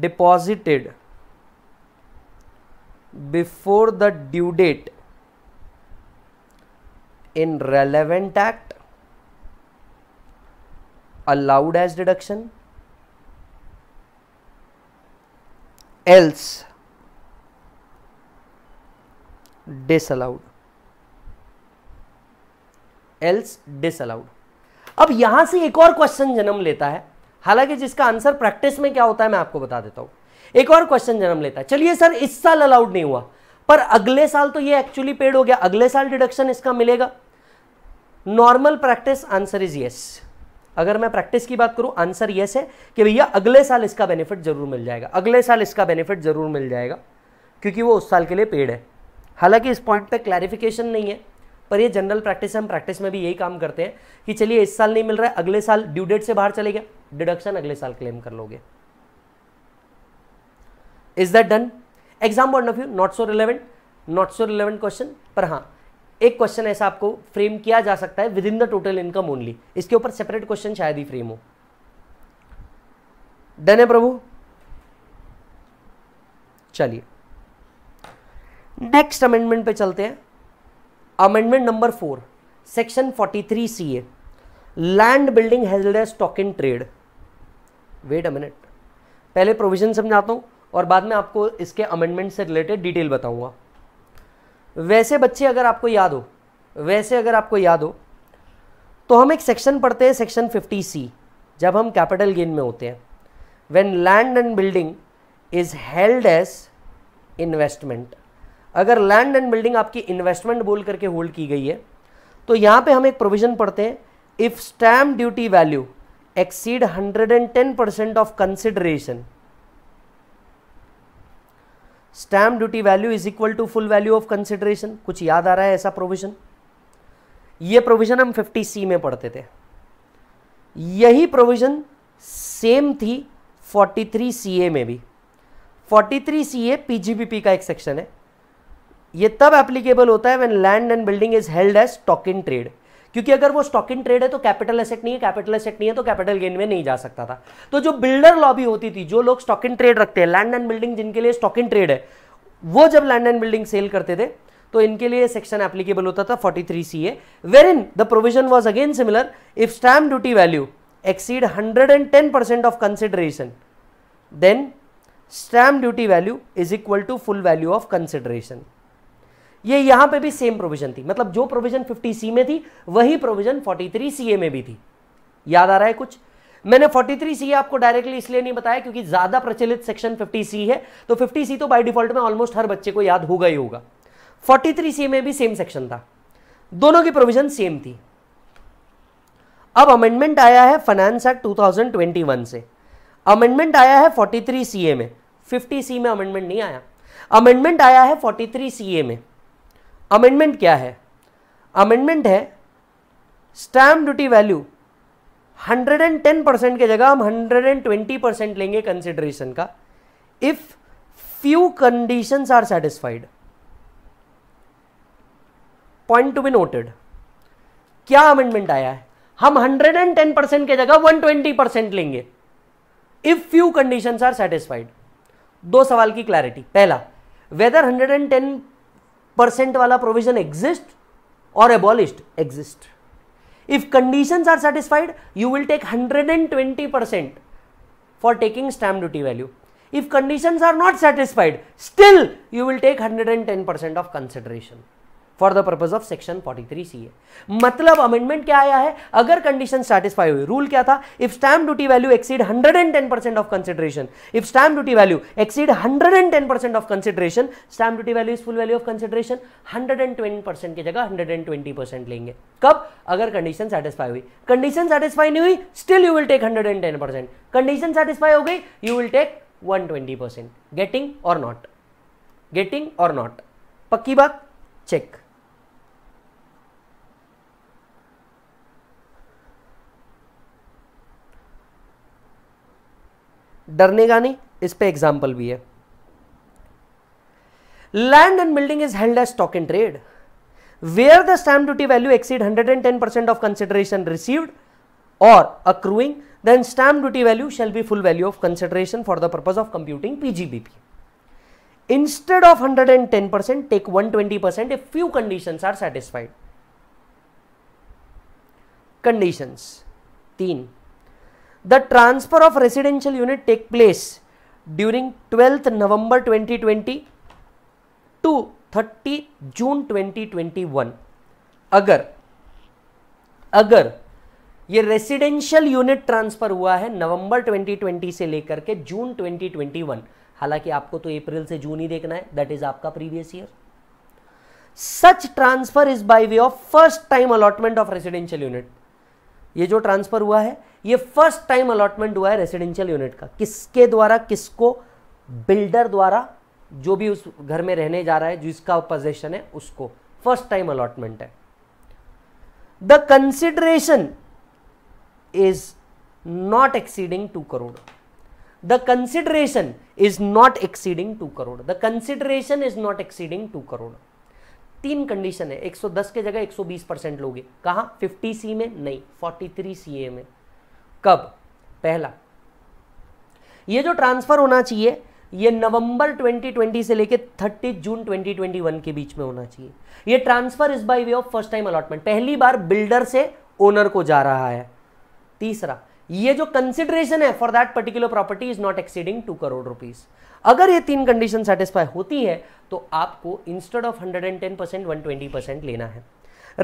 deposited before the due date in relevant act allowed as deduction else disallowed else disallowed अब यहां से एक और क्वेश्चन जन्म लेता है हालांकि जिसका आंसर प्रैक्टिस में क्या होता है मैं आपको बता देता हूं एक और क्वेश्चन जन्म लेता है चलिए सर इस साल अलाउड नहीं हुआ पर अगले साल तो ये एक्चुअली पेड हो गया अगले साल डिडक्शन इसका मिलेगा normal practice answer is yes अगर मैं प्रैक्टिस की बात करूं आंसर यस है कि भैया अगले साल इसका बेनिफिट जरूर मिल जाएगा अगले साल इसका बेनिफिट जरूर मिल जाएगा क्योंकि वो उस साल के लिए पेड है हालांकि इस पॉइंट पे क्लैरिफिकेशन नहीं है पर ये जनरल प्रैक्टिस हम प्रैक्टिस में भी यही काम करते हैं कि चलिए इस साल नहीं मिल रहा है अगले साल ड्यू डेट से बाहर चले गया डिडक्शन अगले साल क्लेम कर लोगे is that done exam point of view not so relevant not so relevant question पर हाँ एक क्वेश्चन ऐसा आपको फ्रेम किया जा सकता है within the total income only इसके ऊपर सेपरेट क्वेश्चन शायद ही फ्रेम हो डन है प्रभु चलिए नेक्स्ट अमेंडमेंट पे चलते हैं amendment number four section 43 C A land building held as stock in trade wait a minute पहले प्रोविजन समझाता हूँ और बाद में आपको इसके अमेंडमेंट से रिलेटेड डिटेल बताऊँगा वैसे बच्चे अगर आपको याद हो वैसे अगर आपको याद हो तो हम एक सेक्शन पढ़ते हैं सेक्शन 50 सी जब हम कैपिटल गेन में होते हैं when land and building is held as investment अगर लैंड एंड बिल्डिंग आपकी इन्वेस्टमेंट बोल करके होल्ड की गई है तो यहाँ पे हम एक प्रोविजन पढ़ते हैं if stamp duty value exceed 110 percent of consideration stamp duty value is equal to full value of consideration कुछ याद आ रहा है ऐसा प्रोविजन ये प्रोविजन हम 50 सी में पढ़ते थे यही प्रोविजन सेम थी 43 सीए में भी 43 सीए पीजीबीपी का एक सेक्शन है ये तब एप्लीकेबल होता है when land and building is held as stock in trade क्योंकि अगर वो स्टॉक इन ट्रेड है तो कैपिटल एसेट नहीं है कैपिटल एसेट नहीं है तो कैपिटल गेन में नहीं जा सकता था तो जो बिल्डर लॉबी होती थी जो लोग स्टॉक इन ट्रेड रखते हैं लैंड एंड बिल्डिंग जिनके लिए स्टॉक इन ट्रेड है वो जब लैंड एंड बिल्डिंग सेल करते थे तो इनके लिए सेक्शन एप्लीकेबल होता था forty three C A wherein the provision was again similar if stamp duty value exceed hundred and ten percent of consideration then stamp duty value is equal to full value of consideration ये यहां पे भी सेम प्रोविजन थी मतलब जो प्रोविजन 50 सी में थी वही प्रोविजन 43 सी ए में भी थी याद आ रहा है कुछ मैंने 43 सी आपको डायरेक्टली इसलिए नहीं बताया क्योंकि ज्यादा प्रचलित सेक्शन 50 सी है तो 50 सी तो बाय डिफॉल्ट में ऑलमोस्ट हर बच्चे को याद होगा ही होगा 43 सी में भी सेम सेक्शन था दोनों की प्रोविजन सेम थी अब अमेंडमेंट आया है फाइनेंस एक्ट टू से अमेंडमेंट आया है सी ए में फिफ्टी सी में अमेंडमेंट नहीं आया अमेंडमेंट आया है सी ए में अमेंडमेंट क्या है अमेंडमेंट है स्टैम्प ड्यूटी वैल्यू 110 परसेंट की जगह हम 120 परसेंट लेंगे कंसिडरेशन का if few conditions are satisfied point to be noted क्या अमेंडमेंट आया है हम 110 परसेंट की जगह 120 परसेंट लेंगे if few conditions are satisfied दो सवाल की क्लैरिटी पहला वेदर 110 परसेंट वाला प्रोविजन एग्जिस्ट और abolished exist if condition are satisfied you will take hundred and twenty percent for taking stamp duty value if condition are not satisfied still you will take hundred and ten percent of consideration for the purpose of section forty three C A मतलब अमेंडमेंट क्या आया है अगर कंडीशन सेटिस्फाई हुई रूल क्या था if stamp duty value exceed hundred and ten percent of consideration if stamp duty value exceed hundred and ten percent of consideration stamp duty value is full value of consideration twenty percent की जगह ट्वेंटी परसेंट लेंगे कब अगर कंडीशन सेटिस्फाई हुई कंडीशन सेटिस्फाई नहीं हुई still you will take ten percent condition satisfy हो गई you will take twenty percent getting और नॉट गेटिंग और नॉट पक्की बात चेक डरने का नहीं इस पर एग्जाम्पल भी है land and building is held as stock and trade where the stamp duty value exceed hundred and ten percent of consideration received और accruing then stamp duty value shall be full value of consideration for the purpose of computing PGBP instead of hundred and ten percent take one twenty percent a few condition are satisfied condition तीन the transfer of residential unit take place during 12th November 2020 to 30 June 2021 अगर अगर ये रेसिडेंशियल यूनिट ट्रांसफर हुआ है नवंबर 2020 से लेकर के जून 2021 हालांकि आपको तो अप्रैल से जून ही देखना है दैट इज आपका previous year such transfer is by way of first time allotment of residential unit ये जो ट्रांसफ़र हुआ है ये फर्स्ट टाइम अलॉटमेंट हुआ है रेसिडेंशियल यूनिट का किसके द्वारा किसको बिल्डर द्वारा जो भी उस घर में रहने जा रहा है जिसका पोजेशन है उसको फर्स्ट टाइम अलॉटमेंट है the consideration is not exceeding two crore the consideration is not exceeding two crore the consideration is not exceeding two crore तीन कंडीशन है 110 के जगह 120 परसेंट लोगे कहाँ 50 सी में नहीं 43 सी ए में कब पहला ये जो ट्रांसफर होना चाहिए ये नवंबर 2020 से लेके 30 जून 2021 के बीच में होना चाहिए ये transfer is by way of first time allotment पहली बार बिल्डर से ओनर को जा रहा है तीसरा ये जो कंसिडरेशन है for that particular property is not exceeding two crore rupees अगर ये तीन कंडीशन सेटिस्फाई होती है तो आपको instead of 110 percent one percent लेना है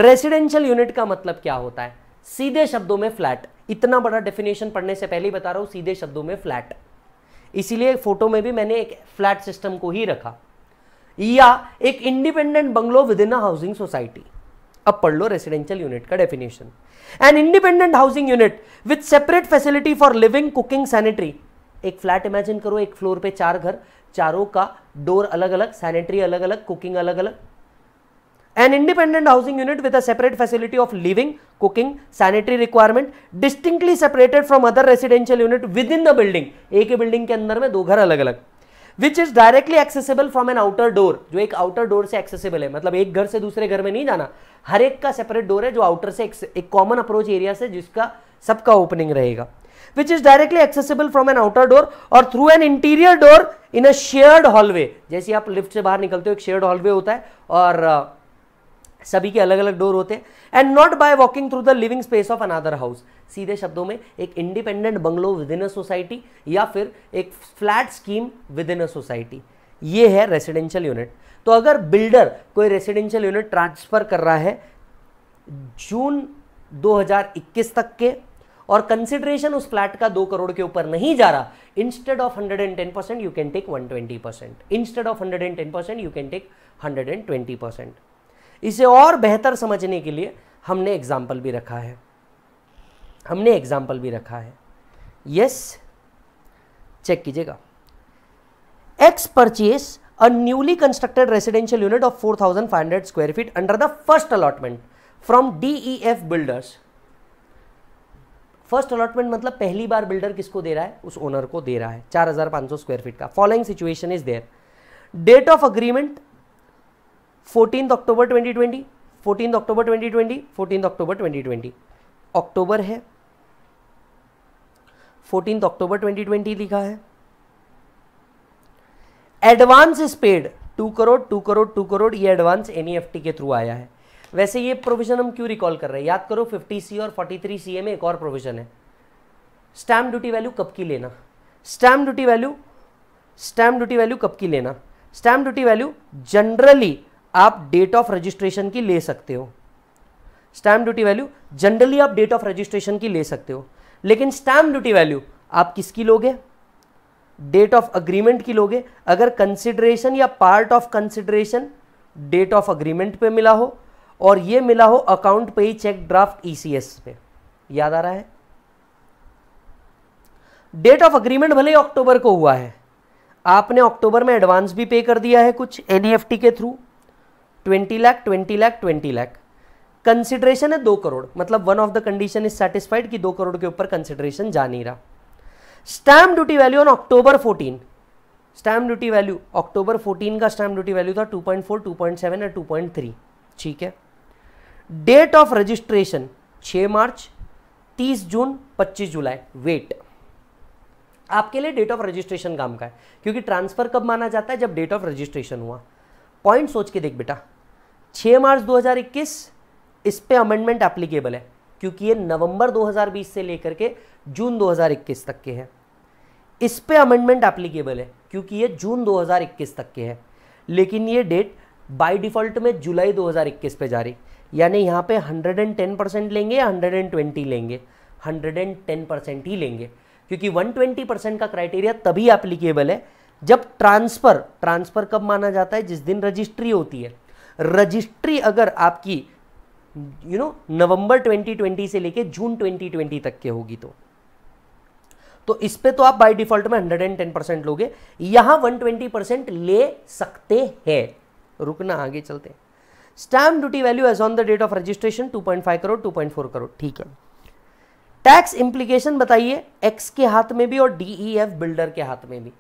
रेसिडेंशियल यूनिट का मतलब क्या होता है सीधे शब्दों में फ्लैट इतना बड़ा डेफिनेशन पढ़ने से पहले ही बता रहा हूं सीधे शब्दों में फ्लैट इसीलिए फोटो में भी मैंने एक फ्लैट सिस्टम को ही रखा या एक independent bungalow within a housing society अब पढ़ लो रेसिडेंशियल यूनिट का definition an independent housing unit with separate facility for living cooking sanitary एक फ्लैट इमेजिन करो एक फ्लोर पे चार घर चारों का डोर अलग अलग सैनिटरी अलग अलग कुकिंग अलग अलग an independent housing unit with a separate facility of living cooking sanitary requirement distinctly separated from other residential unit within the building एक ही बिल्डिंग के अंदर में दो घर अलग अलग which is directly accessible from an outer door जो एक आउटर डोर से एक्सेसिबल है मतलब एक घर से दूसरे घर में नहीं जाना हर एक का सेपरेट डोर है जो आउटर से एक कॉमन अप्रोच एरिया से जिसका सबका ओपनिंग रहेगा which is directly accessible from an outer door और through an interior door in a shared hallway जैसे आप लिफ्ट से बाहर निकलते हो एक शेयर्ड हॉलवे होता है और सभी के अलग अलग डोर होते हैं and not by walking through the living space of another house सीधे शब्दों में एक independent bungalow within a society या फिर एक flat scheme within a society ये है रेसिडेंशियल यूनिट तो अगर बिल्डर कोई रेसिडेंशियल यूनिट ट्रांसफर कर रहा है जून 2021 तक के और कंसिडरेशन उस फ्लैट का दो करोड़ के ऊपर नहीं जा रहा instead of hundred and ten percent you can take one twenty percent instead of hundred and ten percent you can take hundred and twenty percent इसे और बेहतर समझने के लिए हमने एग्जाम्पल भी रखा है हमने एग्जाम्पल भी रखा है यस चेक कीजिएगा X purchase a newly constructed residential unit of four thousand five hundred square feet under the first allotment from DEF builders first allotment मतलब पहली बार बिल्डर किसको दे रहा है उस ओनर को दे रहा है चार हजार पांच सौ स्क्वायर फीट का following situation is there date of agreement fourteen October twenty twenty fourteen October twenty twenty fourteen October twenty twenty October है फोर्टीन अक्टूबर ट्वेंटी ट्वेंटी लिखा है advance is paid two crore two crore two crore ये एडवांस एनईएफटी e के थ्रू आया है वैसे ये प्रोविजन हम क्यों रिकॉल कर रहे हैं याद करो सी और सी ए में एक और प्रोविजन है स्टैम्प ड्यूटी वैल्यू कब की लेना stamp duty value stamp duty value कब की लेना स्टैम्प ड्यूटी वैल्यू जनरली आप डेट ऑफ रजिस्ट्रेशन की ले सकते हो स्टैम्प ड्यूटी वैल्यू जनरली आप डेट ऑफ रजिस्ट्रेशन की ले सकते हो लेकिन स्टैम्प ड्यूटी वैल्यू आप किसकी लोगे डेट ऑफ अग्रीमेंट की लोगे अगर कंसिडरेशन या part of consideration date of agreement पे मिला हो और ये मिला हो अकाउंट पे ही चेक ड्राफ्ट ईसीएस e पे याद आ रहा है डेट ऑफ अग्रीमेंट भले ही अक्टूबर को हुआ है आपने अक्टूबर में एडवांस भी पे कर दिया है कुछ एनईएफटी e के through twenty lakh twenty lakh twenty lakh consideration है दो करोड़ मतलब one of the condition is satisfied कि दो करोड़ के ऊपर कंसिडरेशन जा नहीं रहा stamp duty value on October fourteen stamp duty value October fourteen का स्टैम्प ड्यूटी वैल्यू था two point four two point seven और टू पॉइंट थ्री ठीक है date of registration 6 March 30 June 25 July wait आपके लिए डेट ऑफ रजिस्ट्रेशन काम का है क्योंकि ट्रांसफर कब माना जाता है जब डेट ऑफ रजिस्ट्रेशन हुआ पॉइंट सोच के देख बेटा 6 मार्च 2021 इस पे अमेंडमेंट एप्लीकेबल है क्योंकि ये नवंबर 2020 से लेकर के जून 2021 तक के हैं इस पे अमेंडमेंट एप्लीकेबल है क्योंकि ये जून 2021 तक के हैं लेकिन ये डेट बाय डिफ़ॉल्ट में जुलाई 2021 पे जारी यानी यहाँ पे 110 परसेंट लेंगे या 120 लेंगे 110 परसेंट ही लेंगे क्योंकि 120 परसेंट का क्राइटेरिया तभी एप्लीकेबल है जब ट्रांसफ़र ट्रांसफ़र कब माना जाता है जिस दिन रजिस्ट्री होती है रजिस्ट्री अगर आपकी यू नो नवंबर 2020 से लेके जून 2020 तक के होगी तो तो इस पे तो आप बाय डिफॉल्ट में 110 परसेंट लोगे यहां 120 परसेंट ले सकते हैं रुकना आगे चलते हैं stamp duty value as on the date of registration 2.5 crore 2.4 crore ठीक है टैक्स इंप्लीकेशन बताइए एक्स के हाथ में भी और डीईएफ बिल्डर e के हाथ में भी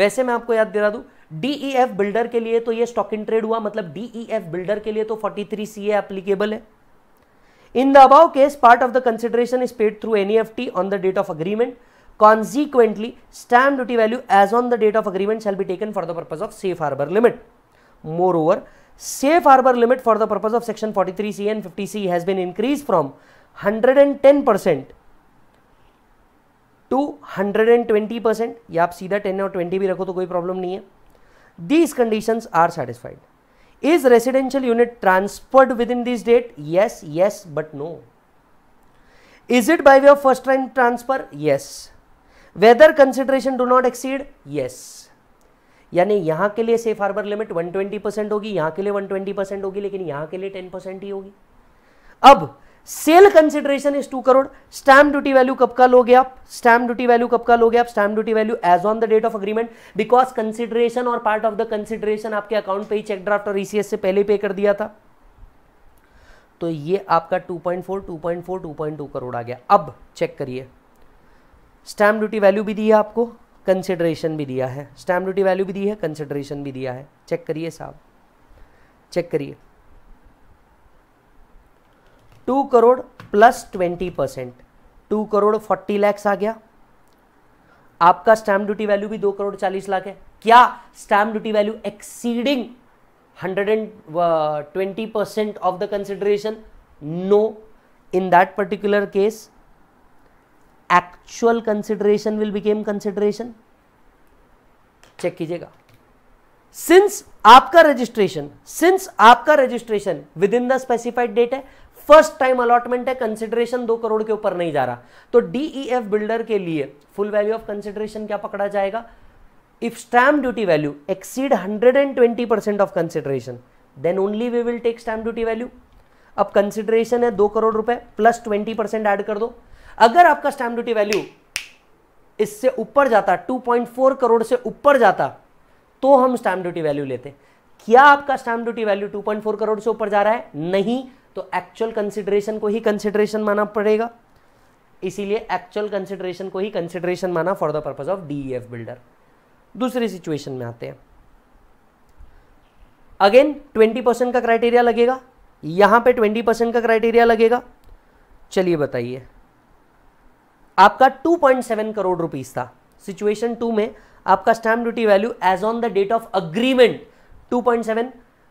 वैसे मैं आपको याद दिला दूं डीईएफ बिल्डर e के लिए तो ये स्टॉक इन ट्रेड हुआ मतलब डीईएफ बिल्डर e के लिए तो 43 सीए एप्लीकेबल है in the above case part of the consideration is paid through NEFT on the date of agreement stamp duty value as on the date of agreement shall be taken for the purpose of safe harbour limit moreover safe harbor limit for the purpose of section 43c and 50c has been increased from 110% to 120% या आप सीधा 10 और 20 भी रखो तो कोई प्रॉब्लम नहीं है these conditions are satisfied is residential unit transferred within this date yes yes but no is it by way of first time transfer yes whether consideration do not exceed yes यानी यहाँ के लिए सेफ हार्बर लिमिट 120 परसेंट होगी यहाँ के लिए 120 परसेंट होगी लेकिन यहाँ के लिए 10 परसेंट ही होगी अब sale consideration is two crore stamp duty value कब का लोगे आप स्टैम्प ड्यूटी वैल्यू कब का लोगे आप stamp duty value as on the date of agreement because consideration और पार्ट ऑफ द कंसिडरेशन आपके अकाउंट पे ही चेक ड्राफ्ट और ईसीएस e से पहले पे कर दिया था तो ये आपका 2.4 2.4 2.2 करोड़ आ गया अब चेक करिए स्टैम्प ड्यूटी वैल्यू भी दी है आपको कंसिडरेशन भी दिया है स्टैम्प ड्यूटी वैल्यू भी दी है कंसिडरेशन भी दिया है चेक करिए साहब चेक करिए two crore plus twenty percent two crore forty lakhs आ गया आपका स्टैम्प ड्यूटी वैल्यू भी दो करोड़ चालीस लाख है क्या stamp duty value exceeding hundred and twenty percent of the consideration no in that particular case actual consideration will became consideration check कीजिएगा सिंस आपका रजिस्ट्रेशन सिंस आपका registration within the specified date है फर्स्ट टाइम अलॉटमेंट है कंसिडरेशन दो करोड़ के ऊपर नहीं जा रहा तो डीईएफ बिल्डर e के लिए फुल वैल्यू ऑफ कंसिडरेशन क्या पकड़ा जाएगा if stamp duty value exceed 120 percent of consideration then only we will take stamp duty value अब कंसिडरेशन है दो करोड़ रुपए प्लस ट्वेंटी परसेंट एड कर दो अगर आपका स्टैम्प ड्यूटी वैल्यू इससे ऊपर जाता 2.4 करोड़ से ऊपर जाता तो हम स्टैंप ड्यूटी वैल्यू लेते क्या आपका स्टैंप ड्यूटी वैल्यू 2.4 करोड़ से ऊपर जा रहा है नहीं तो एक्चुअल कंसिडरेशन को ही कंसिडरेशन माना पड़ेगा इसीलिए एक्चुअल कंसिडरेशन को ही कंसिडरेशन माना for the purpose of F builder दूसरी सिचुएशन में आते हैं अगेन 20 परसेंट का क्राइटेरिया लगेगा यहां पे 20 परसेंट का क्राइटेरिया लगेगा चलिए बताइए आपका 2.7 करोड़ रुपीस था सिचुएशन टू में आपका stamp duty value as on the date of agreement 2.7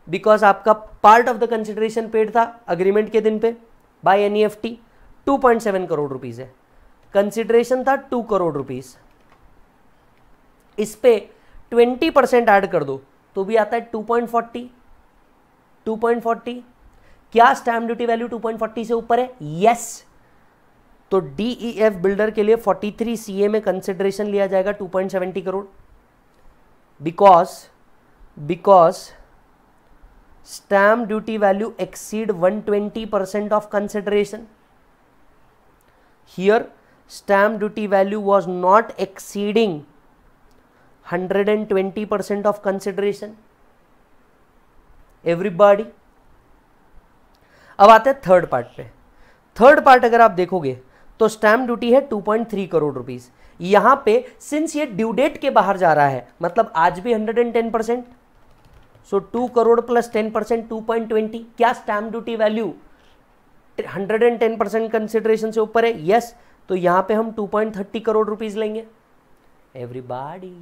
because आपका part of the consideration paid था अग्रीमेंट के दिन पे by N E F T two point seven crore rupees है कंसिडरेशन था टू करोड़ रुपीज इस पे ट्वेंटी परसेंट एड कर दो तो भी आता है two point forty two point forty क्या stamp duty value two point forty से ऊपर है यस yes. तो डी एफ बिल्डर के लिए 43 ए में कंसिडरेशन लिया जाएगा 2.70 crore because because stamp duty value exceed 120 percent of consideration here stamp duty value was not exceeding 120% of consideration everybody अब आते हैं थर्ड पार्ट पे थर्ड पार्ट अगर आप देखोगे तो स्टैम्प ड्यूटी है 2.3 करोड़ रुपीस यहां पे सिंस ये ड्यू डेट के बाहर जा रहा है मतलब आज भी 110 percent so two crore plus ten percent two point twenty क्या stamp duty value hundred and ten percent consideration से ऊपर है यस तो यहां पे हम two point thirty crore rupees लेंगे everybody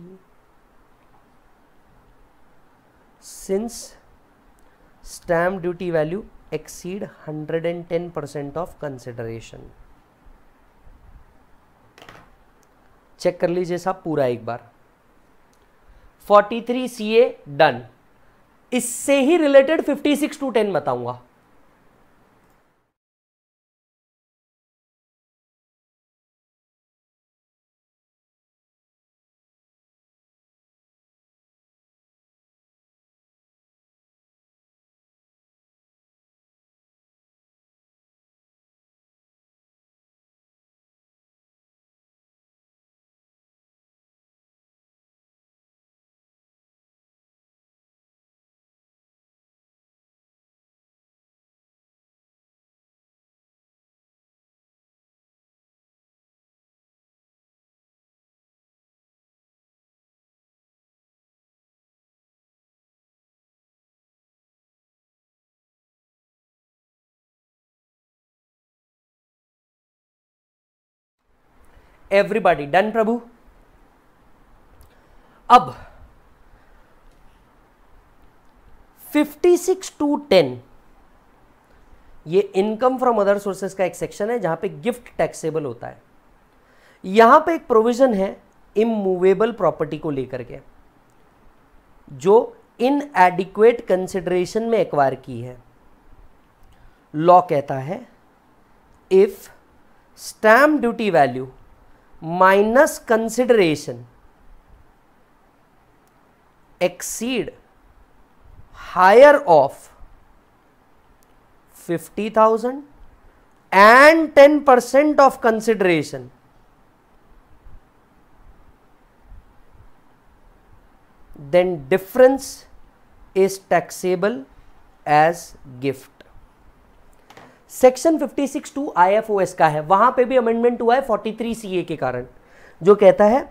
since exceed hundred and ten 110% of consideration check कर लीजिए साहब पूरा एक बार 43 सी ए डन इससे ही रिलेटेड 56 टू टेन बताऊंगा एवरीबॉडी डन प्रभु अब 56 टू 10 ये इनकम फ्रॉम अदर सोर्सेस का एक सेक्शन है जहां पे गिफ्ट टैक्सेबल होता है यहां पे एक प्रोविजन है इमूवेबल प्रॉपर्टी को लेकर के जो इन एडिक्वेट कंसिडरेशन में एक्वायर की है लॉ कहता है if stamp duty value minus consideration exceed higher of 50,000 and 10 percent of consideration then difference is taxable as gift section 56 two IFOS का है वहां पे भी अमेंडमेंट हुआ है 43 सीए के कारण जो कहता है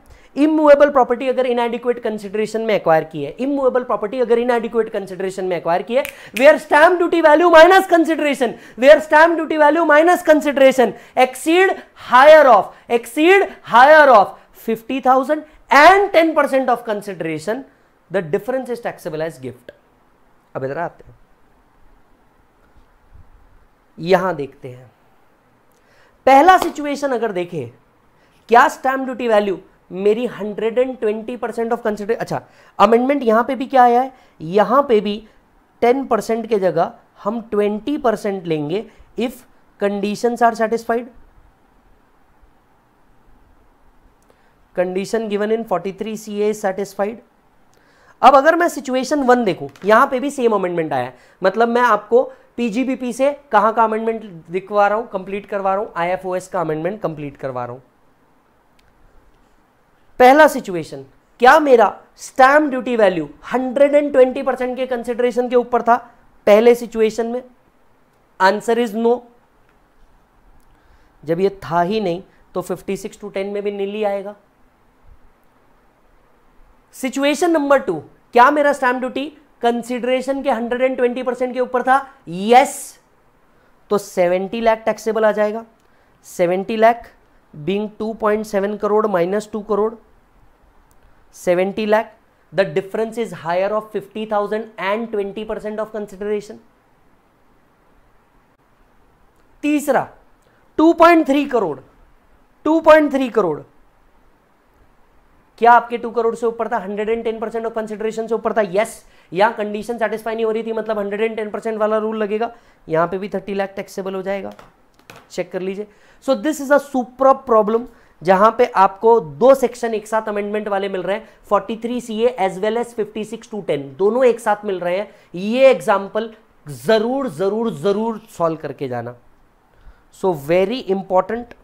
इमूवेबल प्रॉपर्टी अगर इनएडिक्वेट कंसिडरेशन में एक्वायर की है इमूवेबल प्रॉपर्टी अगर इनएडिक्वेट कंसिडरेशन में एक्वायर की है where stamp duty value minus consideration where stamp duty value minus consideration exceed higher of exceed higher of fifty thousand and ten percent of consideration the difference is taxable as gift अब इधर आते हैं यहां देखते हैं पहला सिचुएशन अगर देखें क्या स्टैम्प ड्यूटी वैल्यू मेरी 120 परसेंट ऑफ कंसिडर अच्छा अमेंडमेंट यहां पे भी क्या आया है यहां पे भी 10 परसेंट के जगह हम 20 परसेंट लेंगे if conditions are satisfied condition given in 43 C A satisfied अब अगर मैं सिचुएशन वन देखूं यहां पे भी सेम अमेंडमेंट आया है मतलब मैं आपको पीजीबीपी से कहां का अमेंडमेंट दिखवा रहा हूं कंप्लीट करवा रहा ओ आईएफओएस का अमेंडमेंट कंप्लीट करवा रहा हूं पहला सिचुएशन क्या मेरा स्टैम्प ड्यूटी वैल्यू 120 परसेंट के कंसिडरेशन के ऊपर था पहले सिचुएशन में आंसर इज नो जब ये था ही नहीं तो 56 टू 10 में भी नीली आएगा सिचुएशन नंबर टू क्या मेरा स्टैम्प ड्यूटी कंसिडरेशन के 120 परसेंट के ऊपर था यस तो 70 लाख टैक्सेबल आ जाएगा 70 lakh being 2.7 crore minus two crore 70 lakh the difference is higher of 50,000 and 20 percent of consideration तीसरा 2.3 करोड़ 2.3 करोड़ क्या आपके टू करोड़ से ऊपर था 110 परसेंट ऑफ कंसिडरेशन से ऊपर था यस yes. यहाँ कंडीशन सेटिस्फाई नहीं हो रही थी मतलब हंड्रेड एंड टेन परसेंट वाला रूल लगेगा यहाँ पे भी थर्टी लाख टैक्सेबल हो जाएगा चेक कर लीजिए so this is a super problem जहां पे आपको दो सेक्शन एक साथ अमेंडमेंट वाले मिल रहे हैं 43 C as well as 56 two ten दोनों एक साथ मिल रहे हैं ये एग्जाम्पल जरूर जरूर जरूर सॉल्व करके जाना so very important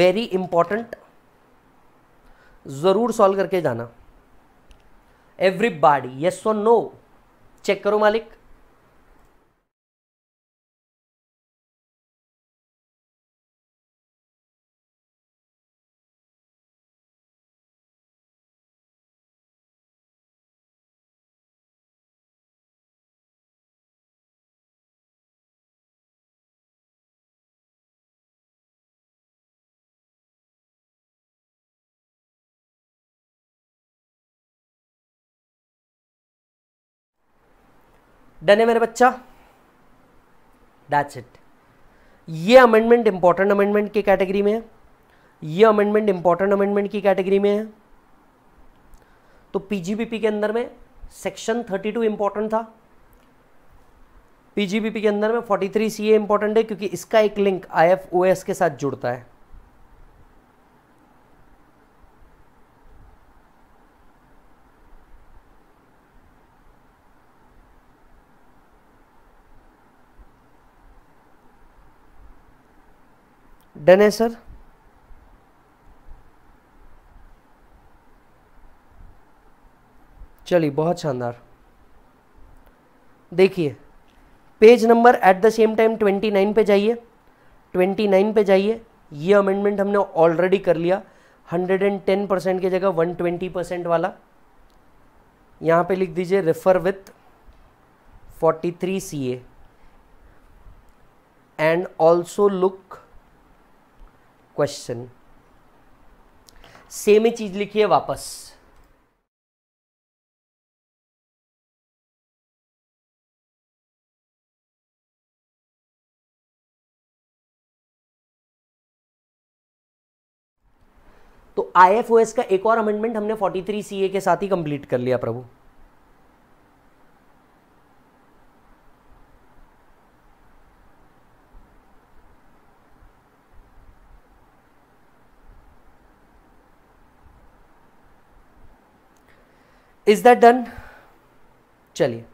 very important जरूर सॉल्व करके जाना एवरीबॉडी यस और नो चेक करो मालिक डन है मेरे बच्चा दैट्स इट ये अमेंडमेंट इंपॉर्टेंट अमेंडमेंट की कैटेगरी में है ये अमेंडमेंट इंपॉर्टेंट अमेंडमेंट की कैटेगरी में है तो पीजीबीपी के अंदर में सेक्शन 32 इंपॉर्टेंट था पीजीबीपी के अंदर में 43 ए इंपॉर्टेंट है क्योंकि इसका एक लिंक आई के साथ जुड़ता है डन है सर चलिए बहुत शानदार देखिए page number at the same time twenty nine पे जाइए ट्वेंटी नाइन पे जाइए ये अमेंडमेंट हमने ऑलरेडी कर लिया हंड्रेड एंड टेन परसेंट की जगह वन ट्वेंटी परसेंट वाला यहां पे लिख दीजिए refer with forty three C and also look question same ही चीज लिखिए वापस तो आईएफओएस का एक और अमेंडमेंट हमने 43 सीए के साथ ही कंप्लीट कर लिया प्रभु इज दैट डन चलिए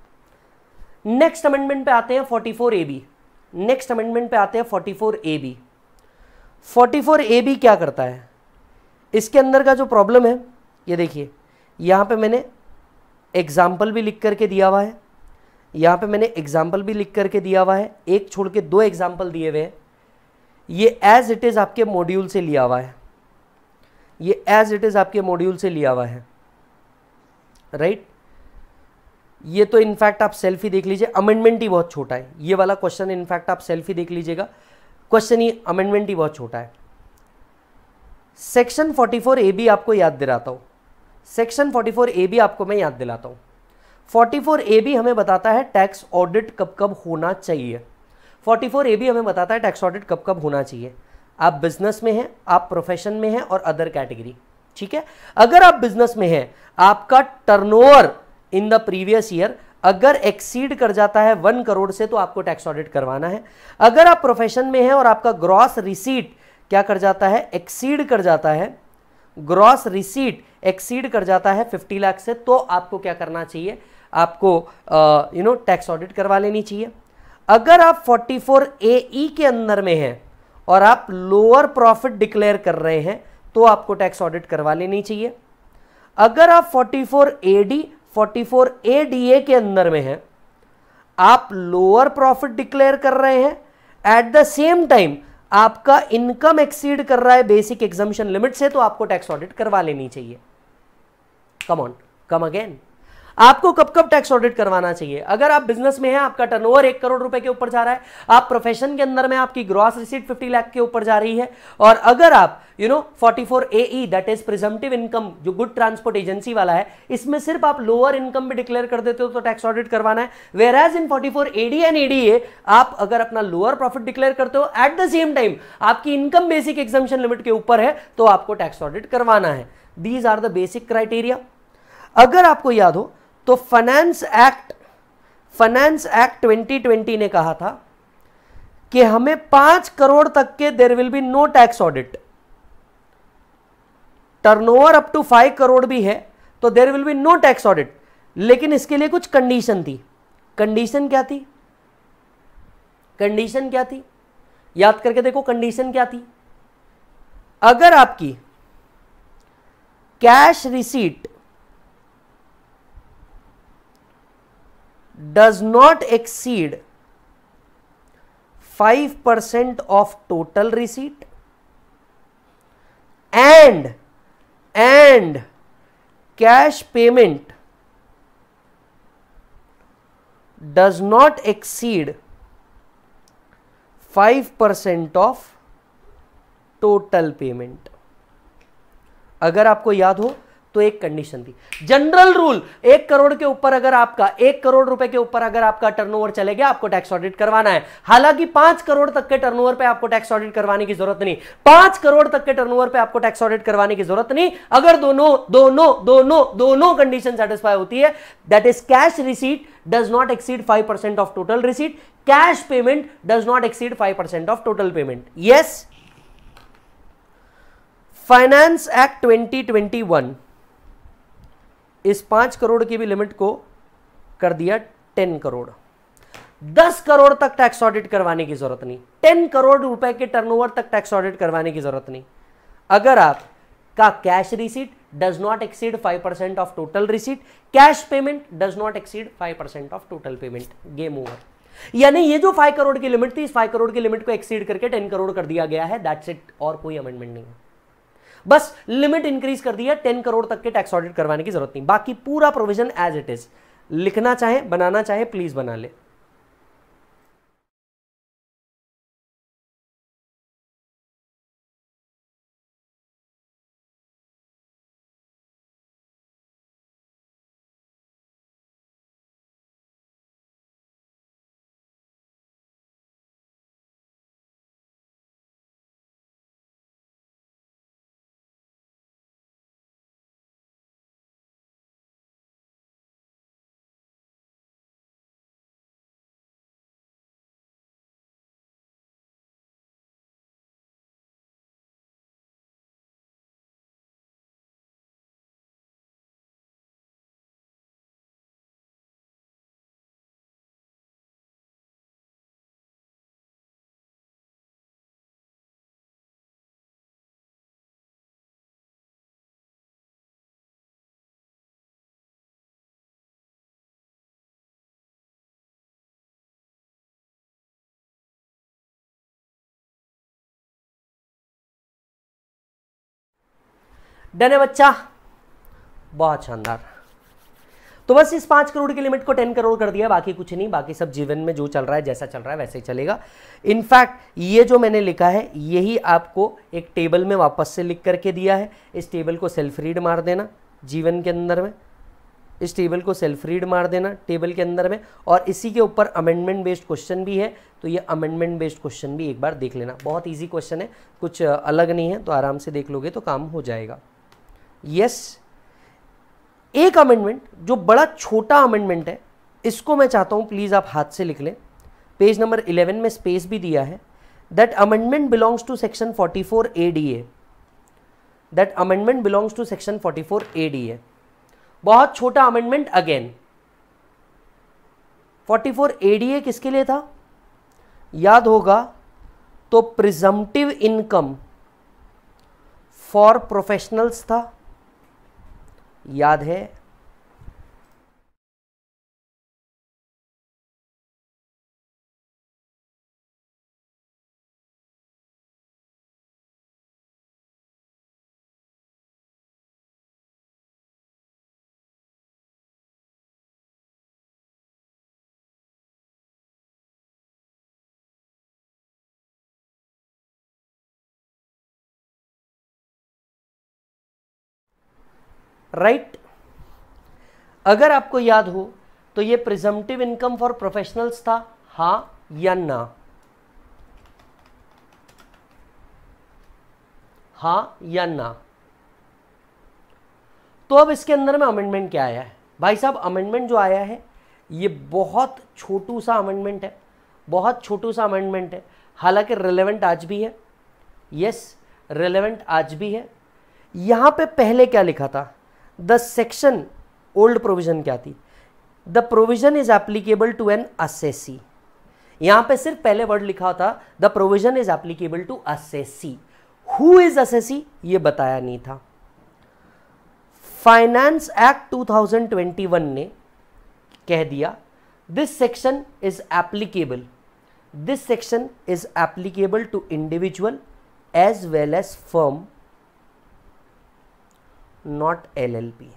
नेक्स्ट अमेंडमेंट पे आते हैं 44 ए बी नेक्स्ट अमेंडमेंट पे आते हैं 44 ए बी 44 ए बी क्या करता है इसके अंदर का जो प्रॉब्लम है ये देखिए यहां पे मैंने एग्जाम्पल भी लिख करके दिया हुआ है यहां पे मैंने एग्जाम्पल भी लिख करके दिया हुआ है एक छोड़ के दो एग्जाम्पल दिए हुए हैं ये एज इट इज़ आपके मॉड्यूल से लिया हुआ है ये एज इट इज़ आपके मॉड्यूल से लिया हुआ है राइट ये तो इनफैक्ट आप सेल्फी देख लीजिए अमेंडमेंट ही बहुत छोटा है ये वाला क्वेश्चन इनफैक्ट आप सेल्फी देख लीजिएगा क्वेश्चन ही अमेंडमेंट ही बहुत छोटा है सेक्शन 44 ए बी आपको याद दिलाता हूँ सेक्शन 44 ए बी आपको मैं याद दिलाता हूँ 44 ए बी हमें बताता है टैक्स ऑडिट कब कब होना चाहिए 44 ए बी हमें बताता है टैक्स ऑडिट कब कब होना चाहिए आप बिजनेस में हैं आप प्रोफेशन में हैं और अदर कैटेगरी ठीक है अगर आप बिजनेस में है आपका turnover in the previous year अगर एक्सीड कर जाता है वन करोड़ से तो आपको टैक्स ऑडिट करवाना है अगर आप प्रोफेशन में है और आपका ग्रॉस रिसीट क्या कर जाता है एक्सीड कर जाता है ग्रॉस रिसीट एक्सीड कर जाता है 50 लाख से तो आपको क्या करना चाहिए आपको यू नो टैक्स ऑडिट करवा लेनी चाहिए अगर आप 44 ए e के अंदर में हैं और आप लोअर प्रॉफिट डिक्लेयर कर रहे हैं तो आपको टैक्स ऑडिट करवा लेनी चाहिए अगर आप 44 एडी 44 एडीए के अंदर में हैं आप लोअर प्रॉफिट डिक्लेयर कर रहे हैं एट द सेम टाइम आपका इनकम एक्सीड कर रहा है बेसिक एग्जामिशन लिमिट से तो आपको टैक्स ऑडिट करवा लेनी चाहिए कम ऑन कम अगेन आपको कब कब टैक्स ऑडिट करवाना चाहिए अगर आप बिजनेस में हैं आपका टर्नओवर एक करोड़ रुपए के ऊपर जा रहा है आप प्रोफेशन के अंदर में आपकी ग्रॉस रिसीट फिफ्टी लाख के ऊपर जा रही है और अगर आप you know A E that is presumptive income जो गुड ट्रांसपोर्ट एजेंसी वाला है इसमें सिर्फ आप लोअर इनकम भी डिक्लेयर कर देते हो तो टैक्स ऑडिट करवाना है whereas in forty four AD and ADA आप अगर अपना लोअर प्रॉफिट डिक्लेयर करते हो एट द सेम टाइम आपकी इनकम बेसिक एग्जामेशन लिमिट के ऊपर है तो आपको टैक्स ऑडिट करवाना है these are the basic criteria अगर आपको याद हो तो फाइनेंस एक्ट फाइनेंस एक्ट 2020 ने कहा था कि हमें पांच करोड़ तक के there will be no tax audit turnover up to five crore भी है तो there will be no tax audit लेकिन इसके लिए कुछ कंडीशन थी कंडीशन क्या थी कंडीशन क्या थी याद करके देखो कंडीशन क्या थी अगर आपकी cash receipt does not exceed 5% of total receipt and and cash payment does not exceed 5% of total payment अगर आपको याद हो तो एक कंडीशन थी जनरल रूल एक करोड़ के ऊपर अगर आपका एक करोड़ रुपए के ऊपर अगर आपका टर्नओवर चले गया आपको टैक्स ऑडिट करवाना है हालांकि पांच करोड़ तक के टर्नओवर पे आपको टैक्स ऑडिट करवाने की जरूरत नहीं पांच करोड़ तक के टर्नओवर पे आपको टैक्स ऑडिट करवाने की जरूरत नहीं अगर दोनों दोनों दोनों दोनों कंडीशन सेटिस्फाई होती है that is cash receipt does not exceed 5% of total receipt cash payment does percent of total payment yes finance act twenty twenty one इस पांच करोड़ की भी लिमिट को कर दिया टेन करोड़ दस करोड़ तक टैक्स ऑडिट करवाने की जरूरत नहीं टेन करोड़ रुपए के टर्नओवर तक टैक्स ऑडिट करवाने की जरूरत नहीं अगर आप का cash receipt does not exceed five percent of total receipt cash payment does not exceed five percent of total payment game over यानी ये जो फाइव करोड़ की लिमिट थी इस फाइव करोड़ की लिमिट को एक्सीड करके टेन करोड़ कर दिया गया है दैट्स इट और कोई अमेंडमेंट नहीं है बस लिमिट इंक्रीज कर दिया टेन करोड़ तक के टैक्स ऑडिट करवाने की जरूरत नहीं बाकी पूरा प्रोविजन एज इट इज लिखना चाहे बनाना चाहे प्लीज बना ले डन है बच्चा बहुत शानदार तो बस इस पाँच करोड़ की लिमिट को टेन करोड़ कर दिया बाकी कुछ नहीं बाकी सब जीवन में जो चल रहा है जैसा चल रहा है वैसे ही चलेगा इनफैक्ट ये जो मैंने लिखा है यही आपको एक टेबल में वापस से लिख करके दिया है इस टेबल को सेल्फ रीड मार देना जीवन के अंदर में इस टेबल को सेल्फ रीड मार देना टेबल के अंदर में और इसी के ऊपर अमेंडमेंट बेस्ड क्वेश्चन भी है तो ये अमेंडमेंट बेस्ड क्वेश्चन भी एक बार देख लेना बहुत ईजी क्वेश्चन है कुछ अलग नहीं है तो आराम से देख लोगे तो काम हो जाएगा यस एक अमेंडमेंट जो बड़ा छोटा अमेंडमेंट है इसको मैं चाहता हूं प्लीज़ आप हाथ से लिख लें पेज नंबर 11 में स्पेस भी दिया है that amendment belongs to section 44 A D A that amendment belongs to section 44 A D A बहुत छोटा amendment again 44 A D A किसके लिए था याद होगा तो प्रिजम्पटिव इनकम फॉर प्रोफेशनल्स था याद है राइट right? अगर आपको याद हो तो ये प्रिजम्पटिव इनकम फॉर प्रोफेशनल्स था हा या ना हा या ना तो अब इसके अंदर में अमेंडमेंट क्या आया है भाई साहब अमेंडमेंट जो आया है ये बहुत छोटू सा अमेंडमेंट है बहुत छोटू सा अमेंडमेंट है हालांकि रेलेवेंट आज भी है यस yes, रेलेवेंट आज भी है यहां पे पहले क्या लिखा था द सेक्शन ओल्ड प्रोविजन क्या थी the provision is applicable to an assessee यहां पे सिर्फ पहले वर्ड लिखा था the provision is applicable to assessee who is assessee ये बताया नहीं था फाइनेंस एक्ट 2021 ने कह दिया this section is applicable this section is applicable to individual as well as firm not LLP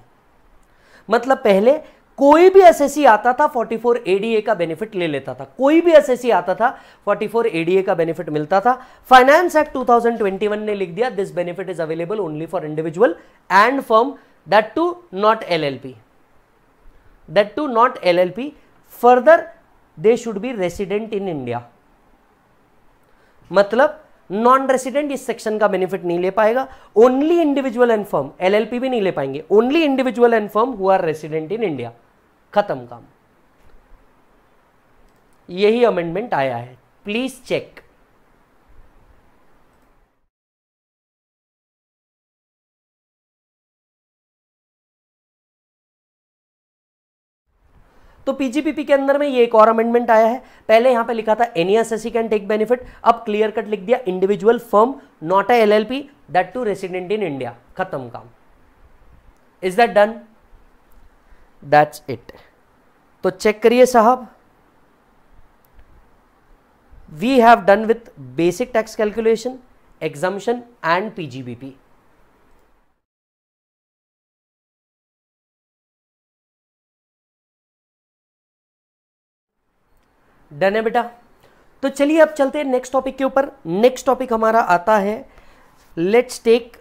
मतलब पहले कोई भी सी आता था 44 एडीए का बेनिफिट ले लेता था कोई भी एस आता था 44 एडीए का बेनिफिट मिलता था फाइनेंस एक्ट 2021 ने लिख दिया this benefit is available only for individual and firm that too not LLP not L L P further they should be resident in India मतलब नॉन रेसिडेंट इस सेक्शन का बेनिफिट नहीं ले पाएगा only individual and firm L भी नहीं ले पाएंगे only individual and firm who are resident in India खत्म काम यही अमेंडमेंट आया है प्लीज चेक तो पीजीपीपी के अंदर में ये एक और अमेंडमेंट आया है पहले यहां पे लिखा था any assessee can take benefit अब क्लियर कट लिख दिया individual firm not a LLP that too resident in India खत्म काम is that done that's it तो चेक करिए साहब we have done with basic tax calculation exemption and PGBP done है बेटा तो चलिए अब चलते हैं नेक्स्ट टॉपिक के ऊपर नेक्स्ट टॉपिक हमारा आता है let's take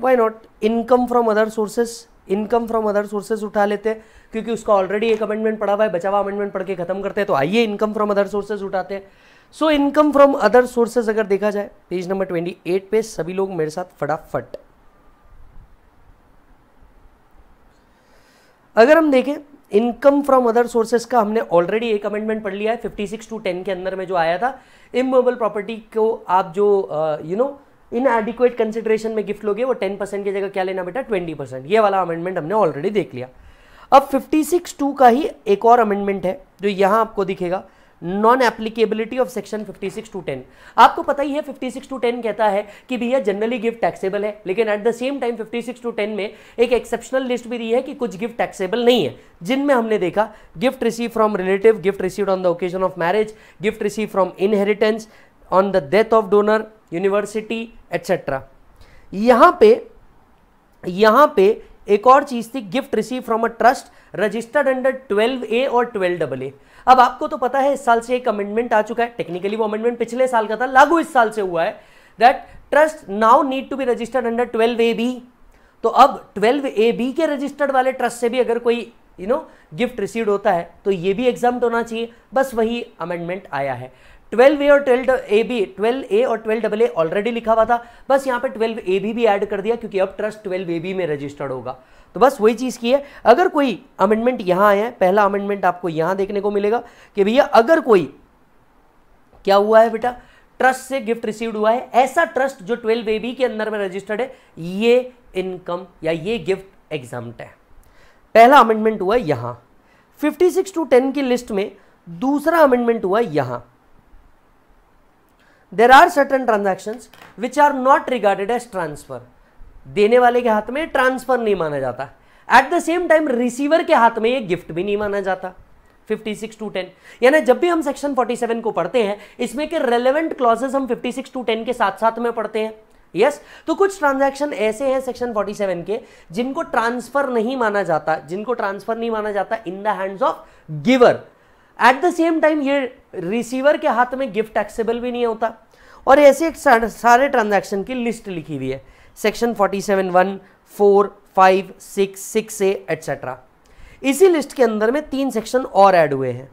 why not income from other sources income from other sources उठा लेते हैं क्योंकि उसका ऑलरेडी एक अमेंडमेंट पड़ा हुआ है बचा हुआ अमेंडमेंट पढ़ के खत्म करते हैं तो आइए इनकम फ्रॉम अदर सोर्सेज उठाते हैं so income from other sources अगर देखा जाए पेज नंबर ट्वेंटी एट पे सभी लोग मेरे साथ फटाफट अगर हम देखें इनकम फ्रॉम अदर सोर्सेज का हमने ऑलरेडी एक अमेंडमेंट पढ़ लिया है 56 टू 10 के अंदर में जो आया था इमोबल प्रॉपर्टी को आप जो you know inadequate consideration में गिफ्ट लोगे वो 10 परसेंट की जगह क्या लेना बेटा 20 परसेंट ये वाला अमेंडमेंट हमने ऑलरेडी देख लिया अब 56 टू का ही एक और अमेंडमेंट है जो यहाँ आपको दिखेगा non applicability of section 56 two 10 आपको पता ही है 56 टू 10 कहता है कि भैया जनरली गिफ्ट टैक्सेबल है लेकिन at the same time 56 two 10 में एक एक्सेप्शनल लिस्ट भी दी है कि कुछ गिफ्ट टैक्सेबल नहीं है जिनमें हमने देखा gift receive from relative gift receive on the occasion of marriage gift receive from inheritance on the death of donor university etcetera यहाँ पे यहाँ पे एक और चीज़ थी gift receive from a trust registered under 12 A और 12 डबल ए अब आपको तो पता है इस साल से एक अमेंडमेंट आ चुका है टेक्निकली वो अमेंडमेंट पिछले साल का था लागू इस साल से हुआ है that trust now need to be registered under twelve A B तो अब ट्वेल्व ए बी के रजिस्टर्ड वाले ट्रस्ट से भी अगर कोई यू नो गिफ्ट रिसीव होता है तो ये भी एग्जाम होना चाहिए बस वही अमेंडमेंट आया है ट्वेल्व ए और twelve A B twelve A और ट्वेल्व डबल ए ऑलरेडी लिखा हुआ था बस यहाँ पे ट्वेल्व ए बी भी ऐड कर दिया क्योंकि अब ट्रस्ट ट्वेल्व ए बी में रजिस्टर्ड होगा तो बस वही चीज़ की है अगर कोई अमेंडमेंट यहाँ आया है पहला अमेंडमेंट आपको यहाँ देखने को मिलेगा कि भैया अगर कोई क्या हुआ है बेटा ट्रस्ट से गिफ्ट रिसीव हुआ है ऐसा ट्रस्ट जो ट्वेल्व ए बी के अंदर में रजिस्टर्ड है ये इनकम या ये गिफ्ट एग्जाम है पहला अमेंडमेंट हुआ यहाँ सिक्स टू टेन की लिस्ट में दूसरा अमेंडमेंट हुआ यहाँ there are certain transaction which are not regarded as transfer देने वाले के हाथ में ट्रांसफर नहीं माना जाता at the same time receiver के हाथ में ये गिफ्ट भी नहीं माना जाता 56 टू 10 यानी जब भी हम सेक्शन 47 को पढ़ते हैं इसमें के रेलेवेंट क्लॉजेस हम 56 टू 10 के साथ साथ में पढ़ते हैं यस yes? तो कुछ ट्रांजैक्शन ऐसे हैं सेक्शन 47 के जिनको ट्रांसफर नहीं माना जाता जिनको ट्रांसफर नहीं माना जाता in the hands of giver at the same time ये रिसीवर के हाथ में गिफ्ट टैक्सेबल भी नहीं होता और ऐसे एक सारे ट्रांजैक्शन की लिस्ट लिखी हुई है section forty seven one four five six six A etcetera इसी लिस्ट के अंदर में तीन सेक्शन और ऐड हुए हैं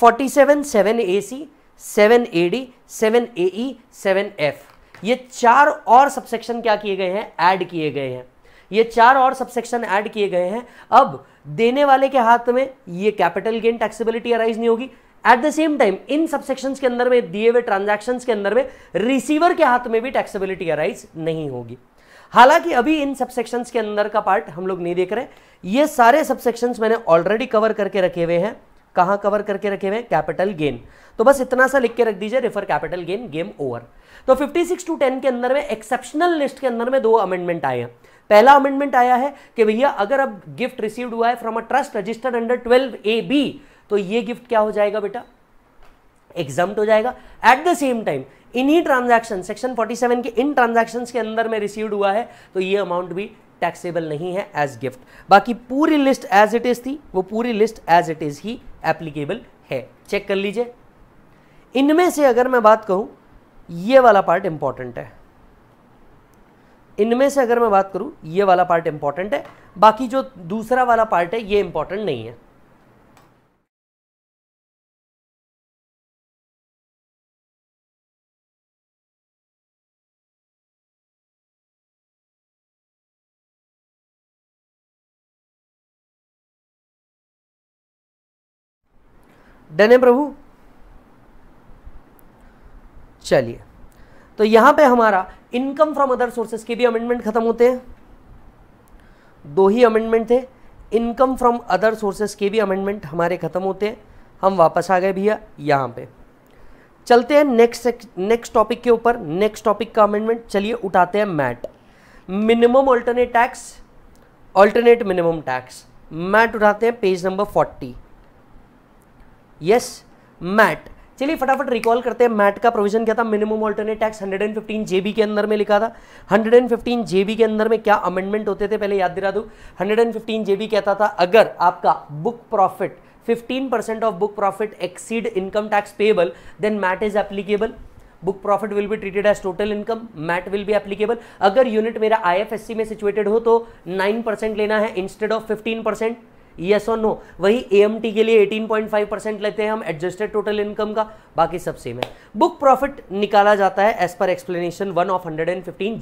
forty seven seven A C seven A D seven A E seven F ये चार और सबसेक्शन क्या किए गए हैं ऐड किए गए हैं ये चार और सबसेक्शन ऐड किए गए हैं अब देने वाले के हाथ में ये कैपिटल गेन टैक्सेबिलिटी अराइज नहीं होगी at the same time in subsections के अंदर में दिए हुए ट्रांजेक्शन के अंदर में रिसीवर के हाथ में भी टैक्सेबिलिटी अराइज नहीं होगी हालांकि अभी इन सबसेक्शंस के अंदर का पार्ट हम लोग नहीं देख रहे ये सारे सबसेक्शंस मैंने ऑलरेडी कवर करके रखे हुए हैं कहां कवर करके रखे हुए हैं कैपिटल गेन तो बस इतना सा लिख के रख दीजिए refer capital gain game over तो 56 टू 10 के अंदर में एक्सेप्शनल लिस्ट के अंदर में दो अमेंडमेंट आए हैं पहला अमेंडमेंट आया है कि भैया अगर अब गिफ्ट रिसीव हुआ है from a trust registered under twelve A B तो ये गिफ्ट क्या हो जाएगा बेटा एग्जाम हो जाएगा एट द सेम टाइम इन्हीं ट्रांजैक्शन सेक्शन 47 के इन ट्रांजैक्शंस के अंदर में रिसीव हुआ है तो ये अमाउंट भी टैक्सेबल नहीं है एज गिफ्ट बाकी पूरी लिस्ट एज इट इज थी वो पूरी लिस्ट एज इट इज ही एप्लीकेबल है चेक कर लीजिए इनमें से अगर मैं बात करूं ये वाला पार्ट इंपॉर्टेंट है इनमें से अगर मैं बात करूं ये वाला पार्ट इंपॉर्टेंट है बाकी जो दूसरा वाला पार्ट है ये इंपॉर्टेंट नहीं है डन है प्रभु चलिए तो यहां पे हमारा इनकम फ्रॉम अदर सोर्सेज के भी अमेंडमेंट खत्म होते हैं दो ही अमेंडमेंट थे इनकम फ्रॉम अदर सोर्सेज के भी अमेंडमेंट हमारे ख़त्म होते हैं हम वापस आ गए भैया यहां पे चलते हैं नेक्स्ट नेक्स्ट टॉपिक के ऊपर नेक्स्ट टॉपिक का अमेंडमेंट चलिए उठाते हैं MAT minimum alternate tax alternate minimum tax MAT उठाते हैं page number forty yes MAT चलिए फटाफट रिकॉल करते हैं मैट का प्रोविजन क्या था मिनिमम ऑल्टरनेट टैक्स 115 जेबी के अंदर में लिखा था 115 जेबी के अंदर में क्या अमेंडमेंट होते थे पहले याद दिला दू 115 जेबी कहता था अगर आपका book profit 15% percent of book profit exceed income tax payable then MAT is applicable book profit will be treated as total income MAT will be applicable अगर यूनिट मेरा आई में सिचुएटेड हो तो नाइन लेना है इंस्टेड ऑफ फिफ्टीन यस और नो वही ए के लिए 18.5 परसेंट लेते हैं हम एडजस्टेड टोटल इनकम का बाकी सब सेम है बुक प्रॉफिट निकाला जाता है as per explanation one of hundred and fifteen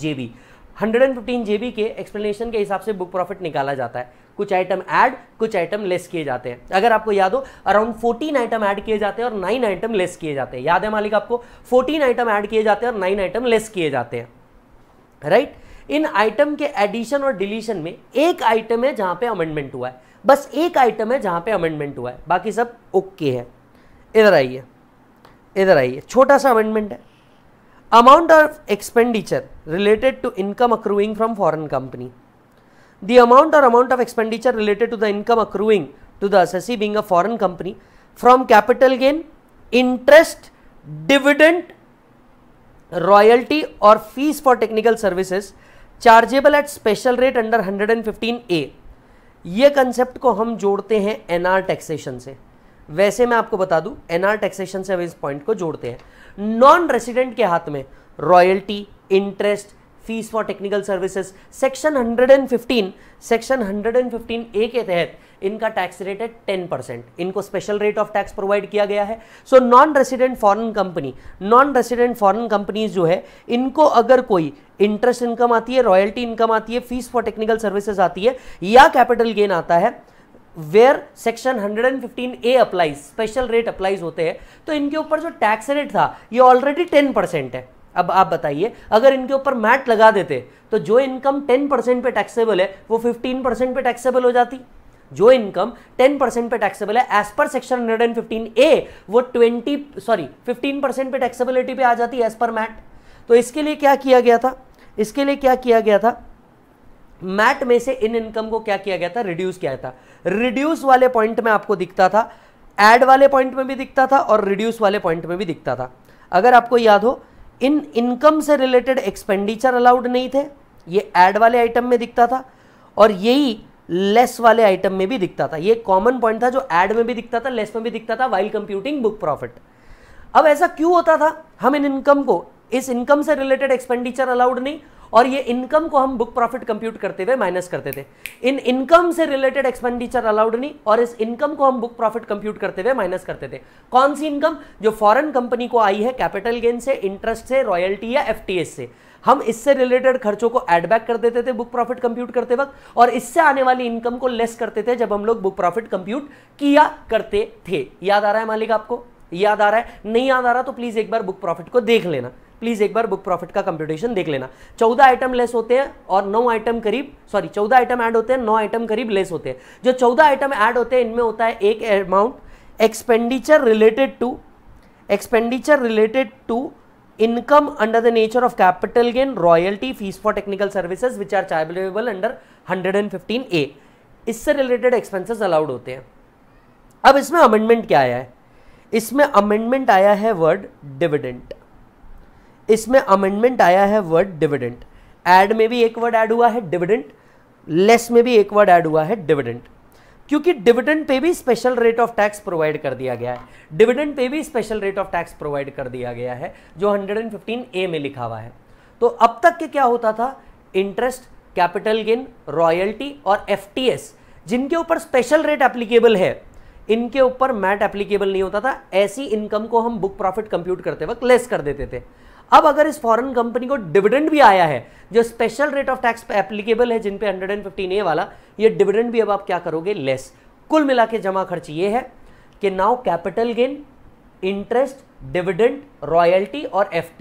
के एक्सप्लेनेशन के हिसाब से बुक प्रॉफिट निकाला जाता है कुछ आइटम ऐड कुछ आइटम लेस किए जाते हैं अगर आपको याद हो अराउंड 14 आइटम ऐड किए जाते हैं और 9 आइटम लेस किए जाते हैं याद है मालिक आपको 14 आइटम ऐड किए जाते हैं और 9 आइटम लेस किए जाते हैं राइट right? इन आइटम के एडिशन और डिलीशन में एक आइटम है जहां पे अमेंडमेंट हुआ है बस एक आइटम है जहां पे अमेंडमेंट हुआ है बाकी सब ओके okay है इधर आइए इधर आइए छोटा सा अमेंडमेंट है amount of expenditure related to income accruing from foreign company the amount और amount of expenditure related to the income accruing to the assessee being a foreign company from capital gain interest dividend royalty और fees for technical services chargeable at special rate under hundred and fifteen A ये कंसेप्ट को हम जोड़ते हैं एनआर टैक्सेशन से वैसे मैं आपको बता दूं एनआर टैक्सेशन से हम इस पॉइंट को जोड़ते हैं नॉन रेसिडेंट के हाथ में royalty interest fees for technical services section 115 section 115 A के तहत इनका टैक्स रेट है टेन परसेंट इनको special rate of tax provide किया गया है so non resident foreign company non resident foreign companies जो है इनको अगर कोई इंटरेस्ट इनकम आती है रॉयल्टी इनकम आती है फीस फॉर टेक्निकल सर्विसेज आती है या कैपिटल गेन आता है where section 115 A applies special rate applies होते हैं तो इनके ऊपर जो टैक्स रेट था ये ऑलरेडी टेन परसेंट है अब आप बताइए अगर इनके ऊपर मैट लगा देते तो जो इनकम 10 परसेंट पे टैक्सेबल है वो 15 परसेंट पे टैक्सेबल हो जाती जो इनकम 10 परसेंट पे टैक्सेबल है एज पर सेक्शन 115 ए वो 20 सॉरी 15 परसेंट पे टैक्सेबिलिटी पे आ जाती है एज पर मैट तो इसके लिए क्या किया गया था इसके लिए क्या किया गया था मैट में से इन इनकम को क्या किया गया था रिड्यूस किया था रिड्यूस वाले पॉइंट में आपको दिखता था एड वाले पॉइंट में भी दिखता था और रिड्यूस वाले पॉइंट में भी दिखता था अगर आपको याद हो इन इनकम से रिलेटेड एक्सपेंडिचर अलाउड नहीं थे ये एड वाले आइटम में दिखता था और यही लेस वाले आइटम में भी दिखता था ये कॉमन पॉइंट था जो एड में भी दिखता था लेस में भी दिखता था वाइल कंप्यूटिंग बुक प्रॉफिट अब ऐसा क्यों होता था हम इन इनकम को इस इनकम से रिलेटेड एक्सपेंडिचर अलाउड नहीं और ये इनकम को हम बुक प्रॉफिट कंप्यूट करते हुए माइनस करते थे इन इनकम से रिलेटेड एक्सपेंडिचर अलाउड नहीं और इस इनकम को हम बुक प्रॉफिट कंप्यूट करते हुए माइनस करते थे कौन सी इनकम जो फॉरेन कंपनी को आई है कैपिटल गेन से इंटरेस्ट से रॉयल्टी या एफटीएस से हम इससे रिलेटेड खर्चों को एडबैक कर देते थे बुक प्रॉफिट कंप्यूट करते वक्त और इससे आने वाली इनकम को लेस करते थे जब हम लोग बुक प्रॉफिट कंप्यूट किया करते थे याद आ रहा है मालिक आपको याद आ रहा है नहीं याद आ रहा तो प्लीज़ एक बार बुक प्रॉफिट को देख लेना प्लीज़ एक बार बुक प्रॉफिट का कंप्यूटेशन देख लेना चौदह आइटम लेस होते हैं और नौ आइटम करीब सॉरी चौदह आइटम ऐड होते हैं नौ आइटम करीब लेस होते हैं जो चौदह आइटम ऐड होते हैं इनमें होता है एक amount expenditure related to expenditure related to income under the nature of capital gain, royalty, fees for technical services which are chargeable under A इससे रिलेटेड एक्सपेंसेस अलाउड होते हैं अब इसमें अमेंडमेंट क्या आया है इसमें अमेंडमेंट आया है वर्ड डिविडेंट इसमें अमेंडमेंट आया है वर्ड डिविडेंट एड में भी एक वर्ड ऐड हुआ है डिविडेंट लेस में भी एक वर्ड ऐड हुआ है डिविडेंट क्योंकि डिविडेंड पे भी special rate of tax provide कर दिया गया है डिविडेंड पे भी special rate of tax provide कर दिया गया है जो 115 ए में लिखा हुआ है तो अब तक के क्या होता था इंटरेस्ट कैपिटल गेन रॉयल्टी और एफ जिनके ऊपर स्पेशल रेट एप्लीकेबल है इनके ऊपर मैट एप्लीकेबल नहीं होता था ऐसी इनकम को हम बुक प्रॉफिट कंप्यूट करते वक्त लेस कर देते थे अब अगर इस फॉरेन कंपनी को डिविडेंड भी आया है जो special rate of tax applicable है जिनपे हंड्रेड एंड फिफ्टीन ए वाला ये डिविडेंड भी अब आप क्या करोगे लेस कुल मिला के जमा खर्च ये है कि now capital gain interest dividend royalty और एफ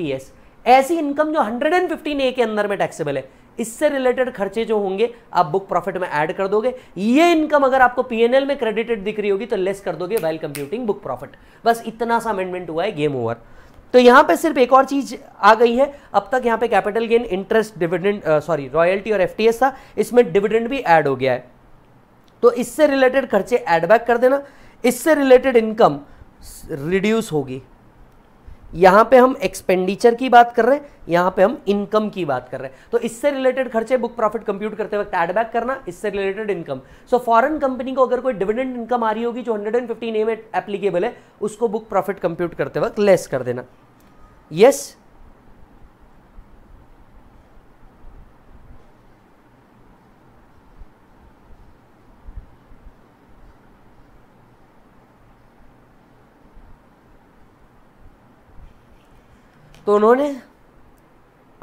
ऐसी इनकम जो हंड्रेड एंड फिफ्टीन ए के अंदर में टैक्सेबल है इससे रिलेटेड खर्चे जो होंगे आप बुक प्रॉफिट में ऐड कर दोगे ये इनकम अगर आपको पीएनएल में क्रेडिटेड दिख रही होगी तो लेस कर दोगे वेल कंप्यूटिंग बुक प्रॉफिट बस इतना सा अमेंडमेंट हुआ है गेम ओवर तो यहाँ पे सिर्फ एक और चीज़ आ गई है अब तक यहाँ पे capital gain interest dividend sorry royalty और एफटीएस था इसमें डिविडेंड भी ऐड हो गया है तो इससे रिलेटेड खर्चे ऐड बैक कर देना इससे रिलेटेड इनकम रिड्यूस होगी यहां पे हम एक्सपेंडिचर की बात कर रहे हैं यहां पे हम इनकम की बात कर रहे हैं तो इससे रिलेटेड खर्चे बुक प्रॉफिट कंप्यूट करते वक्त एडबैक करना इससे related income so foreign company को अगर कोई डिविडेंड इनकम आ रही होगी जो 115 ए में एप्लीकेबल है उसको बुक प्रॉफिट कंप्यूट करते वक्त लेस कर देना यस yes? तो उन्होंने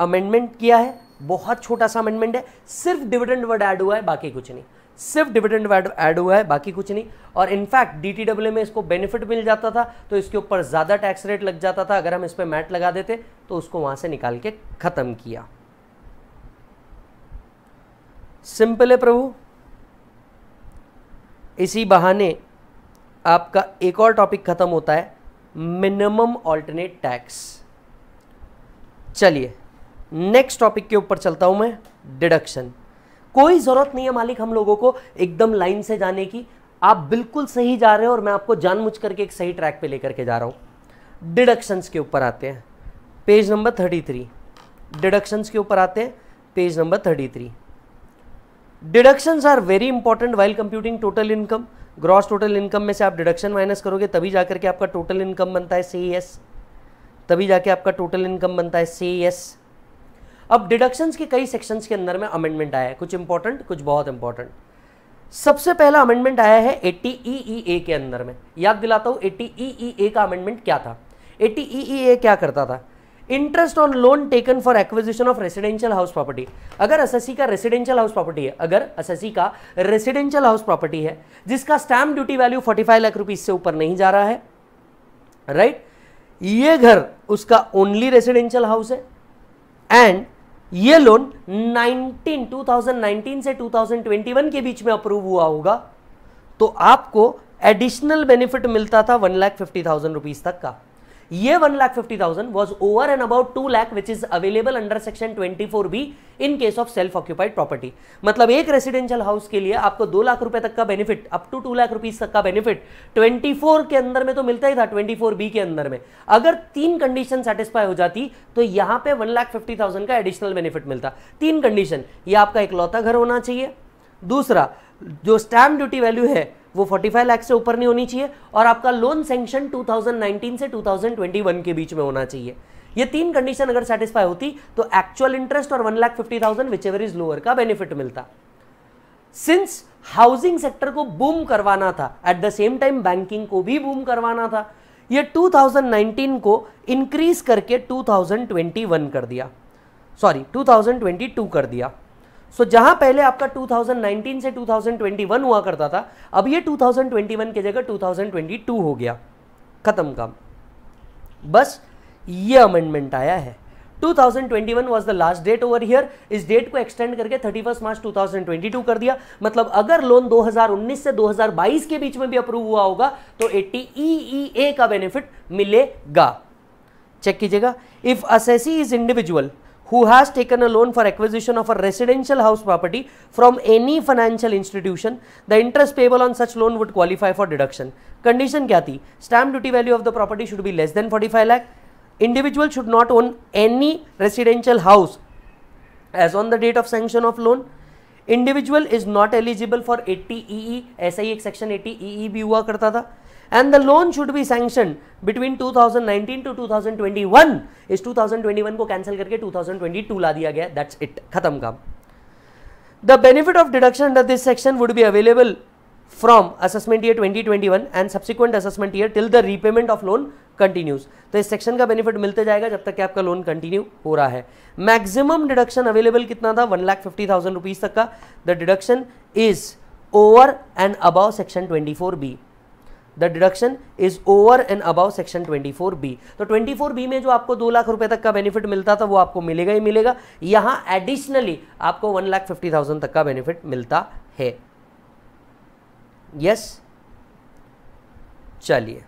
अमेंडमेंट किया है बहुत छोटा सा अमेंडमेंट है सिर्फ डिविडेंड वर्ड ऐड हुआ है बाकी कुछ नहीं सिर्फ डिविडेंड वर्ड ऐड हुआ है बाकी कुछ नहीं और इनफैक्ट डी में इसको बेनिफिट मिल जाता था तो इसके ऊपर ज़्यादा टैक्स रेट लग जाता था अगर हम इस पर मैट लगा देते तो उसको वहां से निकाल के ख़त्म किया सिंपल है प्रभु इसी बहाने आपका एक और टॉपिक ख़त्म होता है मिनिमम ऑल्टरनेट टैक्स चलिए नेक्स्ट टॉपिक के ऊपर चलता हूं मैं डिडक्शन कोई ज़रूरत नहीं है मालिक हम लोगों को एकदम लाइन से जाने की आप बिल्कुल सही जा रहे हो और मैं आपको जानबूझ करके एक सही ट्रैक पे लेकर के जा रहा हूं डिडक्शंस के ऊपर आते हैं page number thirty three deductions के ऊपर आते हैं page number thirty three deductions are very important while computing total income gross total income में से आप डिडक्शन माइनस करोगे तभी जाकर के आपका टोटल इनकम बनता है सी एस e तभी जाके आपका टोटल इनकम बनता है सी एस अब डिडक्शंस के कई सेक्शंस के अंदर में अमेंडमेंट आया है कुछ इंपॉर्टेंट कुछ बहुत इंपॉर्टेंट सबसे पहला अमेंडमेंट आया है एटी ई ए के अंदर में याद दिलाता हूँ एटी ई ए का अमेंडमेंट क्या था एटी ई ए क्या करता था interest on loan taken for acquisition of residential house property अगर एसएससी का रेसिडेंशियल हाउस प्रॉपर्टी है अगर एसएससी का रेसिडेंशियल हाउस प्रॉपर्टी है जिसका stamp duty value 45 lakh rupees से ऊपर नहीं जा रहा है राइट right? ये घर उसका ओनली रेसिडेंशियल हाउस है एंड ये लोन 19 2019 से 2021 के बीच में अप्रूव हुआ होगा तो आपको एडिशनल बेनिफिट मिलता था one lakh fifty thousand rupees तक का ये one lakh fifty thousand was over and about two lakh which is available under section twenty four B in case of self occupied property मतलब एक रेसिडेंशियल हाउस के लिए आपको दो लाख रुपए तक का benefit up to two lakh rupees तक का बेनिफिट ट्वेंटी फोर के अंदर में तो मिलता ही था ट्वेंटी फोर बी के अंदर में अगर तीन कंडीशन सेटिस्फाई हो जाती तो यहां पे वन लाख फिफ्टी थाउजेंड का एडिशनल बेनिफिट मिलता तीन कंडीशन ये आपका इकलौता घर होना चाहिए दूसरा जो स्टैम्प ड्यूटी वैल्यू है वो 45 लाख से ऊपर नहीं होनी चाहिए और आपका लोन सेंक्शन 2019 से 2021 के बीच में होना चाहिए ये तीन कंडीशन अगर सेटिस्फाई होती तो एक्चुअल इंटरेस्ट और one lakh fifty thousand whichever is lower का बेनिफिट मिलता सिंस हाउसिंग सेक्टर को बूम करवाना था at the same time banking को भी बूम करवाना था ये 2019 को इंक्रीज करके 2021 कर दिया सॉरी 2022 कर दिया सो so, जहां पहले आपका 2019 से 2021 हुआ करता था अब ये 2021 के जगह 2022 हो गया ख़त्म काम बस ये अमेंडमेंट आया है 2021 was the last date over here इस डेट को एक्सटेंड करके 31 मार्च 2022 कर दिया मतलब अगर लोन 2019 से 2022 के बीच में भी अप्रूव हुआ होगा तो 80 e e का बेनिफिट मिलेगा चेक कीजिएगा if assessee is individual who has taken a loan for acquisition of a residential house property from any financial institution the interest payable on such loan would qualify for deduction condition kya thi stamp duty value of the property should be less than 45 lakh individual should not own any residential house as on the date of sanction of loan individual is not eligible for 80 ee SIX section 80 ee bhi hua karta tha and the loan should be sanctioned between 2019 to 2021 इस 2021 को कैंसिल करके 2022 ला दिया गया दैट्स इट खत्म काम the benefit of deduction under this section would be available from assessment year 2021 and subsequent assessment year till the repayment of loan continues तो इस सेक्शन का बेनिफिट मिलते जाएगा जब तक कि आपका लोन कंटिन्यू हो रहा है मैक्सिमम डिडक्शन अवेलेबल कितना था one lakh fifty thousand rupees तक का the deduction is over and above section twenty four B the deduction is over and above section B तो बी में जो आपको दो लाख रुपए तक का बेनिफिट मिलता था वो आपको मिलेगा ही मिलेगा यहां एडिशनली आपको वन लाख फिफ्टी थाउजेंड तक का बेनिफिट मिलता है यस चलिए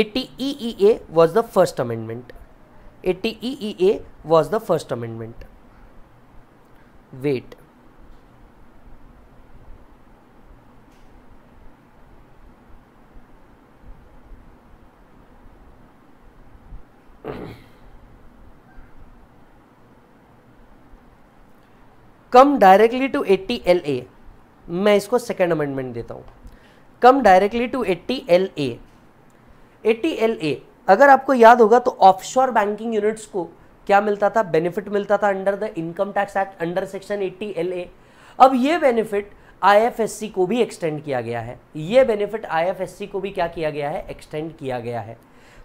eighty E A was the first amendment eighty E A was the first amendment wait come directly to 80 L A मैं इसको सेकेंड अमेंडमेंट देता हूं come directly to 80 L A 80 L A अगर आपको याद होगा तो ऑफशोर बैंकिंग यूनिट्स को क्या मिलता था बेनिफिट मिलता था under the income tax act under section 80 L A अब ये बेनिफिट आईएफएससी को भी एक्सटेंड किया गया है ये बेनिफिट आईएफएससी को भी क्या किया गया है एक्सटेंड किया गया है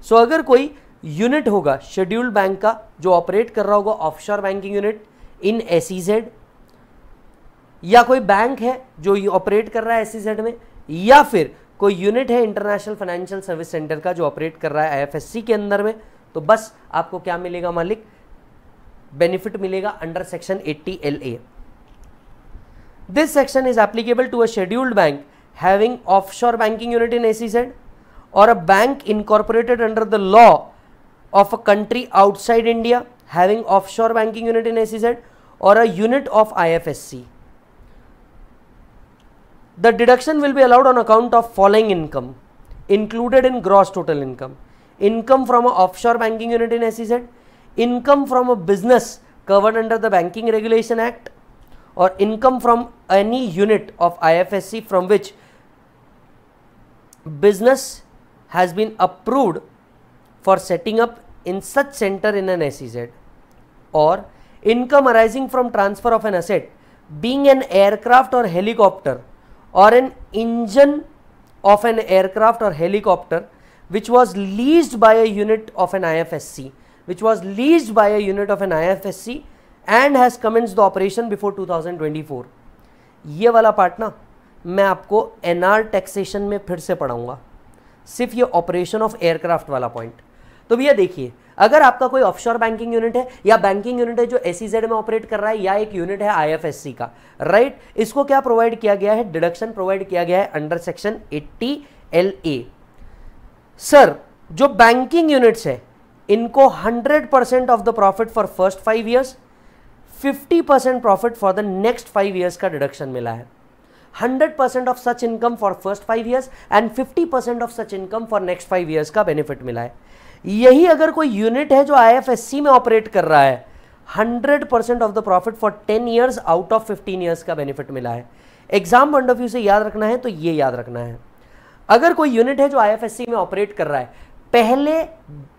सो so, अगर कोई यूनिट होगा शेड्यूल्ड बैंक का जो ऑपरेट कर रहा होगा offshore banking unit in SEZ e या कोई बैंक है जो ऑपरेट कर रहा है एसीजेड e में या फिर कोई यूनिट है इंटरनेशनल फाइनेंशियल सर्विस सेंटर का जो ऑपरेट कर रहा है आईएफएससी के अंदर में तो बस आपको क्या मिलेगा मालिक बेनिफिट मिलेगा under section 80 A this section is applicable to a scheduled bank having offshore banking unit in SEZ और a bank incorporated under the law of a country outside India having offshore banking unit in SEZ or a unit of IFSC. The deduction will be allowed on account of following income included in gross total income. Income from an offshore banking unit in SEZ, income from a business covered under the Banking Regulation Act or income from any unit of IFSC from which business has been approved for setting up in such center in N S और income arising from transfer of an asset being an aircraft और हेलीकॉप्टर और an engine of an aircraft और helicopter which was lease by a unit of an I F S C which was lease by a unit of an I F S C and has commence the operation before two thousand twenty four ये वाला पार्ट ना मैं आपको एन आर टैक्सेशन में फिर से पढ़ाऊंगा सिर्फ ये ऑपरेशन ऑफ एयरक्राफ्ट वाला पॉइंट तो भैया देखिए अगर आपका कोई ऑफशोर बैंकिंग यूनिट है या बैंकिंग यूनिट है जो एस e में ऑपरेट कर रहा है या एक यूनिट है आई का राइट इसको क्या प्रोवाइड किया गया है डिडक्शन प्रोवाइड किया गया है under section eighty L A sir जो बैंकिंग यूनिट्स है इनको 100 percent of the profit for first five years 50 percent profit for the next five years का डिडक्शन मिला है 100 percent of such income for first five years and 50 percent of such income for next five years का बेनिफिट मिला है यही अगर कोई यूनिट है जो आईएफएससी में ऑपरेट कर रहा है 100 percent of the profit for 10 years out of 15 years का बेनिफिट मिला है एग्जाम पॉइंट ऑफ व्यू से याद रखना है तो ये याद रखना है अगर कोई यूनिट है जो आईएफएससी में ऑपरेट कर रहा है पहले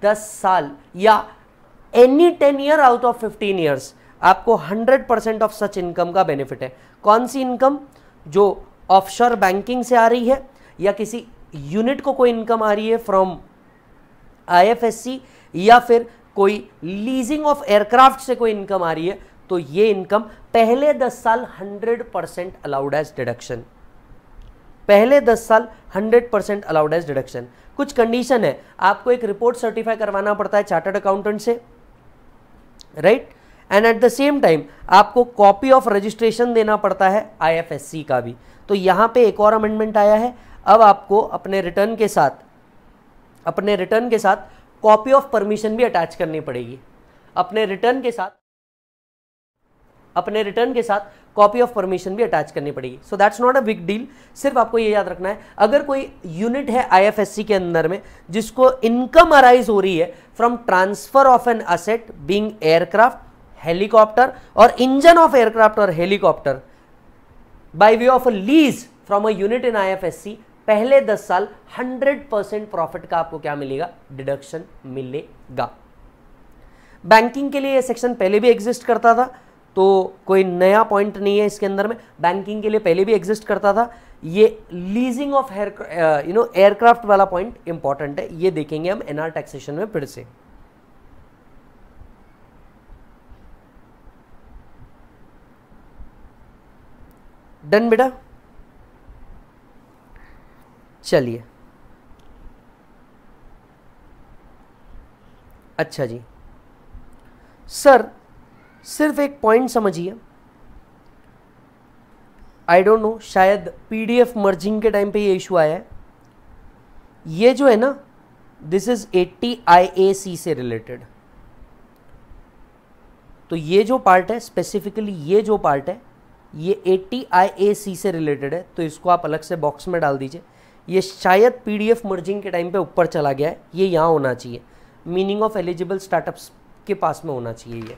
10 साल या any 10 year out of 15 years आपको hundred percent of such income का बेनिफिट है कौन सी इनकम जो ऑफशोर बैंकिंग से आ रही है या किसी यूनिट को कोई इनकम आ रही है फ्रॉम आईएफएससी या फिर कोई लीजिंग ऑफ एयरक्राफ्ट से कोई इनकम आ रही है तो ये इनकम पहले दस साल hundred percent allowed as deduction पहले दस साल hundred percent allowed as deduction कुछ कंडीशन है आपको एक रिपोर्ट सर्टिफाई करवाना पड़ता है चार्टर्ड अकाउंटेंट से right and at the same time आपको कॉपी ऑफ रजिस्ट्रेशन देना पड़ता है आईएफएससी का भी तो यहां पे एक और अमेंडमेंट आया है अब आपको अपने रिटर्न के साथ अपने रिटर्न के साथ कॉपी ऑफ परमिशन भी अटैच करनी पड़ेगी अपने रिटर्न के साथ अपने रिटर्न के साथ कॉपी ऑफ परमिशन भी अटैच करनी पड़ेगी so that's not a big deal सिर्फ आपको ये याद रखना है अगर कोई यूनिट है आईएफएससी के अंदर में जिसको इनकम अराइज हो रही है from transfer of an asset being aircraft helicopter और इंजन ऑफ एयरक्राफ्ट और helicopter by way of a lease from a unit in IFSC पहले दस साल हंड्रेड परसेंट प्रॉफिट का आपको क्या मिलेगा डिडक्शन मिलेगा बैंकिंग के लिए ये सेक्शन पहले भी एग्जिस्ट करता था तो कोई नया पॉइंट नहीं है इसके अंदर में बैंकिंग के लिए पहले भी एग्जिस्ट करता था ये leasing of here you know aircraft वाला पॉइंट इंपॉर्टेंट है ये देखेंगे हम एनआर टैक्सेशन में फिर से डन बेटा चलिए अच्छा जी सर सिर्फ एक पॉइंट समझिए आई डोंट नो शायद पीडीएफ मर्जिंग के टाइम पे ये इशू आया है ये जो है ना दिस इज ए सी से रिलेटेड तो ये जो पार्ट है स्पेसिफिकली ये जो पार्ट है ये ए सी से रिलेटेड है तो इसको आप अलग से बॉक्स में डाल दीजिए ये शायद पीडीएफ मर्जिंग के टाइम पे ऊपर चला गया है ये यहाँ होना चाहिए मीनिंग ऑफ एलिजिबल स्टार्टअप्स के पास में होना चाहिए ये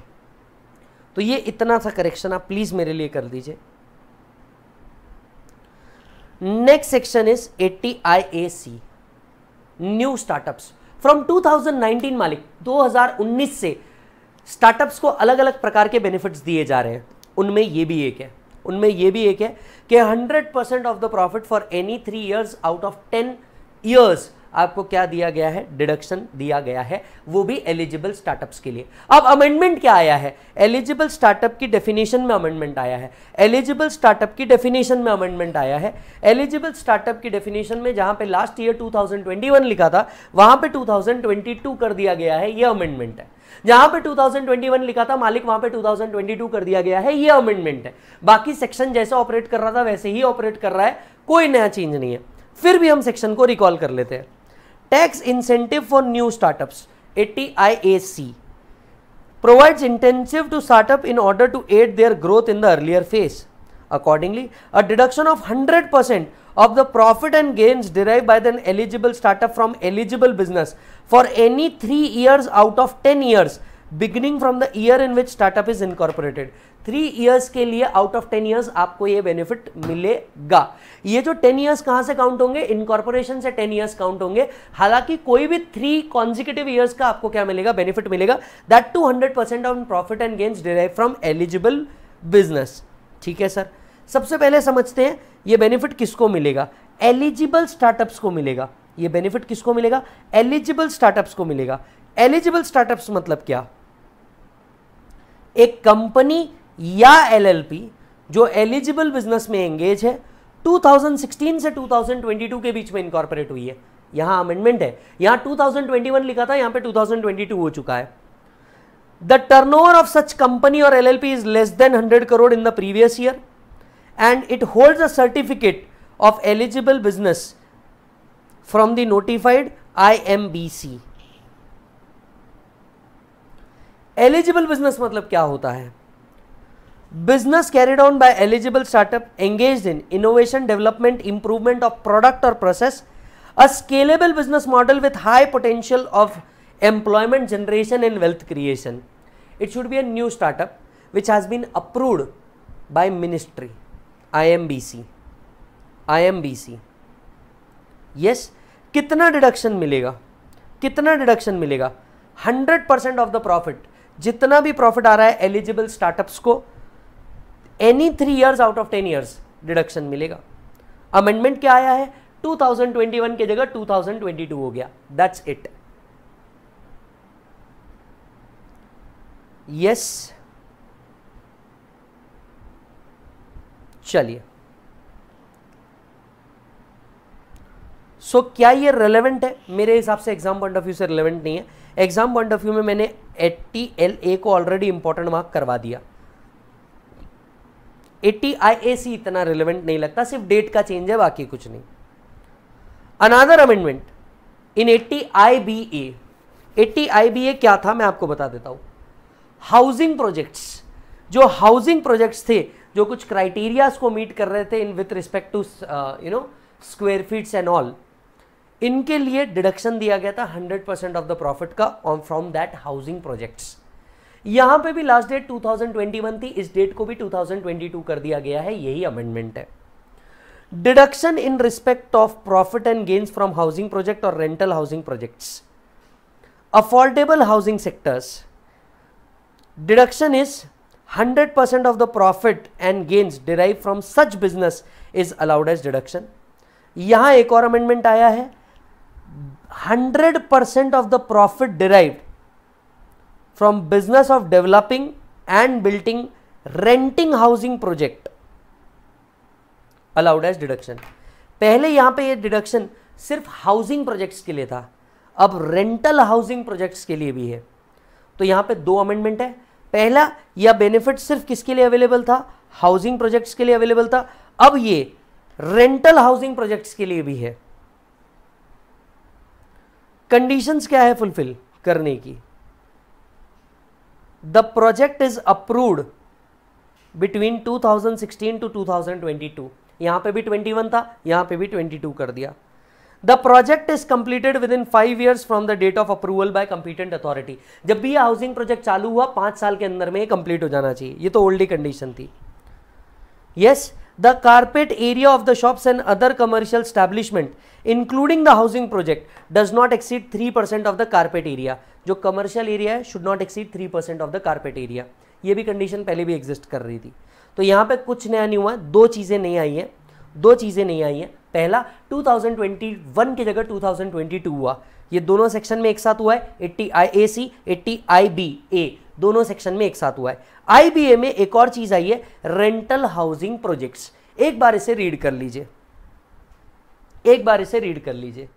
तो ये इतना सा करेक्शन आप प्लीज़ मेरे लिए कर दीजिए next section is eighty I A C new startups from 2019 मालिक 2019 से स्टार्टअप्स को अलग अलग प्रकार के बेनिफिट्स दिए जा रहे हैं उनमें ये भी एक है उनमें ये भी एक है कि 100 percent of the profit for any three years out of ten years आपको क्या दिया गया है डिडक्शन दिया गया है वो भी एलिजिबल स्टार्टअप्स के लिए अब अमेंडमेंट क्या आया है एलिजिबल स्टार्टअप की डेफिनेशन में अमेंडमेंट आया है एलिजिबल स्टार्टअप की डेफिनेशन में अमेंडमेंट आया है एलिजिबल स्टार्टअप की डेफिनेशन में जहां पे लास्ट ईयर 2021 लिखा था वहां पे 2022 कर दिया गया है यह अमेंडमेंट है जहां पे 2021 लिखा था मालिक वहां पे 2022 कर दिया गया है यह अमेंडमेंट है बाकी सेक्शन जैसा ऑपरेट कर रहा था वैसे ही ऑपरेट कर रहा है कोई नया चेंज नहीं है फिर भी हम सेक्शन को रिकॉल कर लेते हैं Tax incentive for new startups ATIAC provides incentive to startup in order to aid their growth in the earlier phase. Accordingly, a deduction of 100% of the profit and gains derived by an eligible startup from eligible business for any 3 years out of 10 years beginning from the year in which startup is incorporated three years के लिए आउट ऑफ टेन ईयर्स आपको ये बेनिफिट मिलेगा ये जो टेन ईयर्स कहाँ से काउंट होंगे इनकॉर्पोरेशन से टेन ईयर्स काउंट होंगे हालांकि कोई भी थ्री कॉन्जिकेटिव ईयर्स का आपको क्या मिलेगा बेनिफिट मिलेगा that too hundred percent on profit and gains derive from eligible business ठीक है सर सबसे पहले समझते हैं ये बेनिफिट किसको मिलेगा एलिजिबल स्टार्टअप्स को मिलेगा ये बेनिफिट किसको मिलेगा एलिजिबल स्टार्टअप्स को मिलेगा एलिजिबल स्टार्टअप्स मतलब क्या एक कंपनी या एलएलपी जो एलिजिबल बिजनेस में एंगेज है 2016 से 2022 के बीच में इनकॉर्पोरेट हुई है यहां अमेंडमेंट है यहां 2021 लिखा था यहां पे 2022 हो चुका है the over of such company और LLP is less than 100 crore in the previous year and it holds a certificate of eligible business from the notified C eligible business मतलब क्या होता है business carried on by eligible startup engage in innovation development improvement of product और process a scalable business model with high potential of employment generation and wealth creation it should be a new startup which has been approved by ministry I M B C I M B C yes कितना डिडक्शन मिलेगा कितना डिडक्शन मिलेगा hundred percent of the profit जितना भी प्रॉफिट आ रहा है एलिजिबल स्टार्टअप्स को any three years out of ten years deduction मिलेगा अमेंडमेंट क्या आया है 2021 के जगह 2022 हो गया दैट्स इट यस चलिए सो so, क्या ये रेलेवेंट है मेरे हिसाब से एग्जाम पॉइंट ऑफ व्यू से रेलेवेंट नहीं है एग्जाम पॉइंट ऑफ व्यू में मैंने एट्टी एल ए को ऑलरेडी इंपॉर्टेंट मार्क करवा दिया एट्टी आई ए सी इतना रिलेवेंट नहीं लगता सिर्फ डेट का चेंज है बाकी कुछ नहीं another amendment in eighty I B A eighty I B A क्या था मैं आपको बता देता हूं हाउसिंग प्रोजेक्ट्स जो हाउसिंग प्रोजेक्ट्स थे जो कुछ क्राइटेरियाज को मीट कर रहे थे in with respect to you know square feets and all इनके लिए डिडक्शन दिया गया था 100 परसेंट ऑफ द प्रॉफिट का on from that housing projects यहां पे भी लास्ट डेट 2021 थी इस डेट को भी 2022 कर दिया गया है यही अमेंडमेंट है deduction in respect of profit and gains from housing project और rental housing projects housing sectors deduction is hundred 100% of the profit and gains derive from such business is allowed as deduction यहां एक और अमेंडमेंट आया है hundred percent of the profit derive from business of developing and building renting housing project allowed as deduction पहले यहां पे ये डिडक्शन सिर्फ हाउसिंग प्रोजेक्ट्स के लिए था अब रेंटल हाउसिंग प्रोजेक्ट्स के लिए भी है तो यहां पे दो अमेंडमेंट है पहला यह बेनिफिट सिर्फ किसके लिए अवेलेबल था हाउसिंग प्रोजेक्ट्स के लिए अवेलेबल था अब ये रेंटल हाउसिंग प्रोजेक्ट्स के लिए भी है कंडीशंस क्या है फुलफिल करने की the project is approved between 2016 to two यहां पे भी 21 था यहां पे भी 22 कर दिया the project is completed within five years from the date of approval by competent authority जब भी ये हाउसिंग प्रोजेक्ट चालू हुआ पांच साल के अंदर में कंप्लीट हो जाना चाहिए ये तो ओल्ड ही कंडीशन थी yes yes, the carpet area of the shops and other commercial establishment including the housing project does not exceed 3% of the carpet area जो commercial area है should not exceed 3% of the carpet area ये भी condition पहले भी exist कर रही थी तो यहाँ पे कुछ नया नहीं हुआ है दो चीज़ें नहीं आई हैं दो चीज़ें नहीं आई हैं पहला 2021 की जगह 2022 हुआ ये दोनों सेक्शन में एक साथ हुआ है eighty I A C eighty I B A दोनों सेक्शन में एक साथ हुआ है आईबीए में एक और चीज आई है रेंटल हाउसिंग प्रोजेक्ट्स एक बार इसे रीड कर लीजिए एक बार इसे रीड कर लीजिए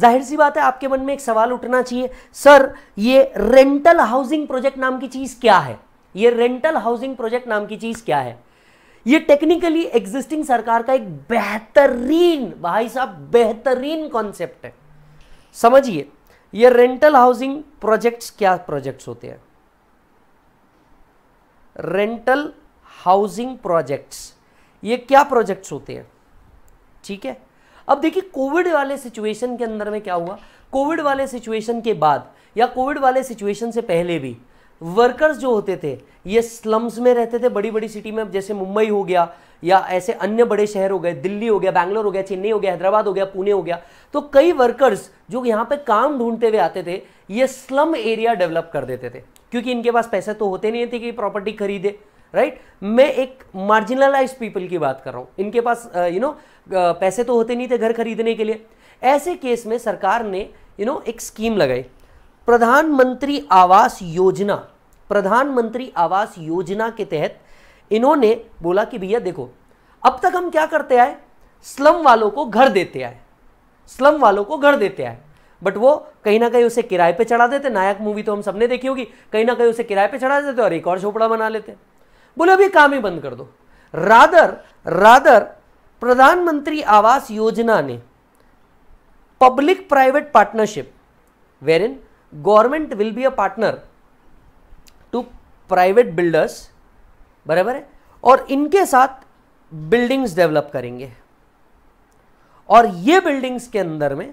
जाहिर सी बात है आपके मन में एक सवाल उठना चाहिए सर ये रेंटल हाउसिंग प्रोजेक्ट नाम की चीज़ क्या है ये रेंटल हाउसिंग प्रोजेक्ट नाम की चीज़ क्या है ये टेक्निकली एग्जिस्टिंग सरकार का एक बेहतरीन भाई साहब बेहतरीन कॉन्सेप्ट है समझिए ये रेंटल हाउसिंग प्रोजेक्ट्स क्या प्रोजेक्ट्स होते हैं रेंटल हाउसिंग प्रोजेक्ट्स ये क्या प्रोजेक्ट्स होते हैं ठीक है अब देखिए कोविड वाले सिचुएशन के अंदर में क्या हुआ कोविड वाले सिचुएशन के बाद या कोविड वाले सिचुएशन से पहले भी वर्कर्स जो होते थे ये स्लम्स में रहते थे बड़ी बड़ी सिटी में जैसे मुंबई हो गया या ऐसे अन्य बड़े शहर हो गए दिल्ली हो गया बैंगलोर हो गया चेन्नई हो गया हैदराबाद हो गया पुणे हो गया तो कई वर्कर्स जो यहाँ पे काम ढूंढते हुए आते थे ये स्लम एरिया डेवलप कर देते थे क्योंकि इनके पास पैसे तो होते नहीं थे कि प्रॉपर्टी खरीदे राइट मैं एक मार्जिनलाइज पीपल की बात कर रहा हूं इनके पास यू नो पैसे तो होते नहीं थे घर खरीदने के लिए ऐसे केस में सरकार ने यू नो एक स्कीम लगाई प्रधानमंत्री आवास योजना प्रधानमंत्री आवास योजना के तहत इन्होंने बोला कि भैया देखो अब तक हम क्या करते आए स्लम वालों को घर देते आए स्लम वालों को घर देते आए बट वो कहीं ना कहीं उसे किराए पे चढ़ा देते नायक मूवी तो हम सबने देखी होगी कहीं ना कहीं उसे किराए पे चढ़ा देते और एक और झोपड़ा बना लेते बोले अभी काम ही बंद कर दो रादर रादर प्रधानमंत्री आवास योजना ने public private partnership where in government will be a partner to private builders बराबर है और इनके साथ बिल्डिंग्स डेवलप करेंगे और ये बिल्डिंग्स के अंदर में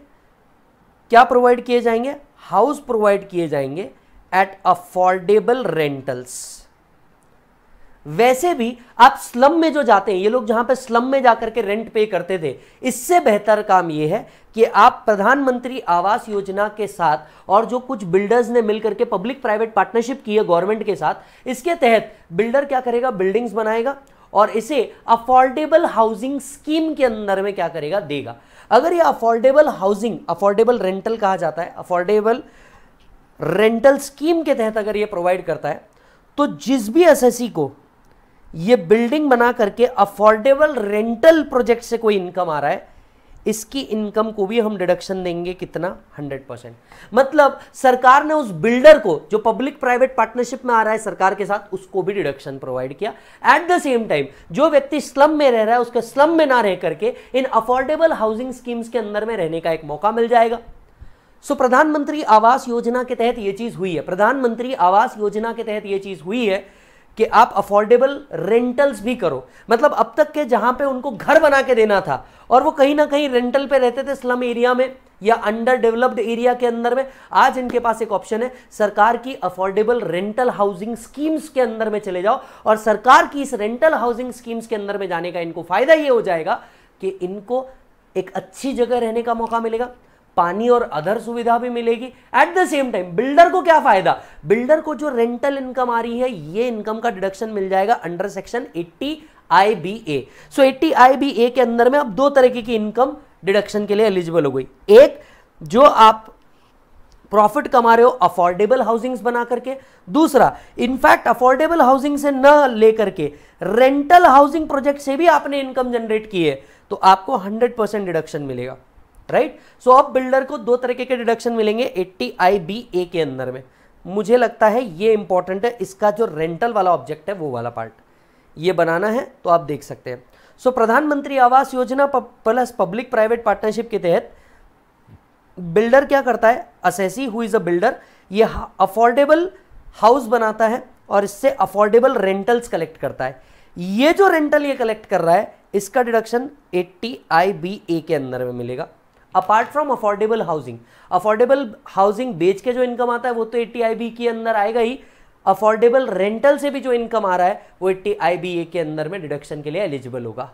क्या प्रोवाइड किए जाएंगे हाउस प्रोवाइड किए जाएंगे एट अफोर्डेबल रेंटल्स वैसे भी आप स्लम में जो जाते हैं ये लोग जहां पर स्लम में जाकर के रेंट पे करते थे इससे बेहतर काम ये है कि आप प्रधानमंत्री आवास योजना के साथ और जो कुछ बिल्डर्स ने मिलकर के पब्लिक प्राइवेट पार्टनरशिप की है गवर्नमेंट के साथ इसके तहत बिल्डर क्या करेगा बिल्डिंग्स बनाएगा और इसे अफोर्डेबल हाउसिंग स्कीम के अंदर में क्या करेगा देगा अगर ये अफोर्डेबल हाउसिंग अफोर्डेबल रेंटल कहा जाता है अफोर्डेबल रेंटल स्कीम के तहत अगर ये प्रोवाइड करता है तो जिस भी एसएससी को ये बिल्डिंग बना करके अफोर्डेबल रेंटल प्रोजेक्ट से कोई इनकम आ रहा है इसकी इनकम को भी हम डिडक्शन देंगे कितना 100 परसेंट मतलब सरकार ने उस बिल्डर को जो पब्लिक प्राइवेट पार्टनरशिप में आ रहा है सरकार के साथ उसको भी डिडक्शन प्रोवाइड किया एट द सेम टाइम जो व्यक्ति स्लम में रह रहा है उसके स्लम में ना रह करके इन अफोर्डेबल हाउसिंग स्कीम्स के अंदर में रहने का एक मौका मिल जाएगा सो प्रधानमंत्री आवास योजना के तहत यह चीज़ हुई है प्रधानमंत्री आवास योजना के तहत यह चीज़ हुई है कि आप अफोर्डेबल रेंटल्स भी करो मतलब अब तक के जहां पे उनको घर बना के देना था और वो कहीं ना कहीं रेंटल पे रहते थे स्लम एरिया में या अंडर डेवलप्ड एरिया के अंदर में आज इनके पास एक ऑप्शन है सरकार की अफोर्डेबल रेंटल हाउसिंग स्कीम्स के अंदर में चले जाओ और सरकार की इस रेंटल हाउसिंग स्कीम्स के अंदर में जाने का इनको फायदा ये हो जाएगा कि इनको एक अच्छी जगह रहने का मौका मिलेगा पानी और अदर सुविधा भी मिलेगी at the same time builder को क्या फायदा बिल्डर को जो रेंटल इनकम आ रही है ये इनकम का डिडक्शन मिल जाएगा under section 80 I B A so eighty I B A के अंदर में अब दो तरीके की इनकम डिडक्शन के लिए एलिजिबल हो गई एक जो आप प्रॉफिट कमा रहे हो अफोर्डेबल हाउसिंग्स बना करके दूसरा इनफैक्ट अफोर्डेबल हाउसिंग से न लेकर के रेंटल हाउसिंग प्रोजेक्ट से भी आपने इनकम जनरेट की है तो आपको 100 परसेंट डिडक्शन मिलेगा राइट सो अब बिल्डर को दो तरीके के डिडक्शन मिलेंगे एट्टी आई बी ए के अंदर में मुझे लगता है ये इंपॉर्टेंट है इसका जो रेंटल वाला ऑब्जेक्ट है वो वाला पार्ट ये बनाना है तो आप देख सकते हैं सो so, प्रधानमंत्री आवास योजना प्लस पब्लिक प्राइवेट पार्टनरशिप के तहत बिल्डर क्या करता है assessee who is a builder ये अफोर्डेबल हाउस बनाता है और इससे अफोर्डेबल रेंटल्स कलेक्ट करता है ये जो रेंटल ये कलेक्ट कर रहा है इसका deduction eighty I B A के अंदर में मिलेगा apart from affordable housing affordable housing बेच के जो इनकम आता है वो तो टी आई के अंदर आएगा ही अफोर्डेबल रेंटल से भी जो इनकम आ रहा है वो टी आई के अंदर में डिडक्शन के लिए एलिजिबल होगा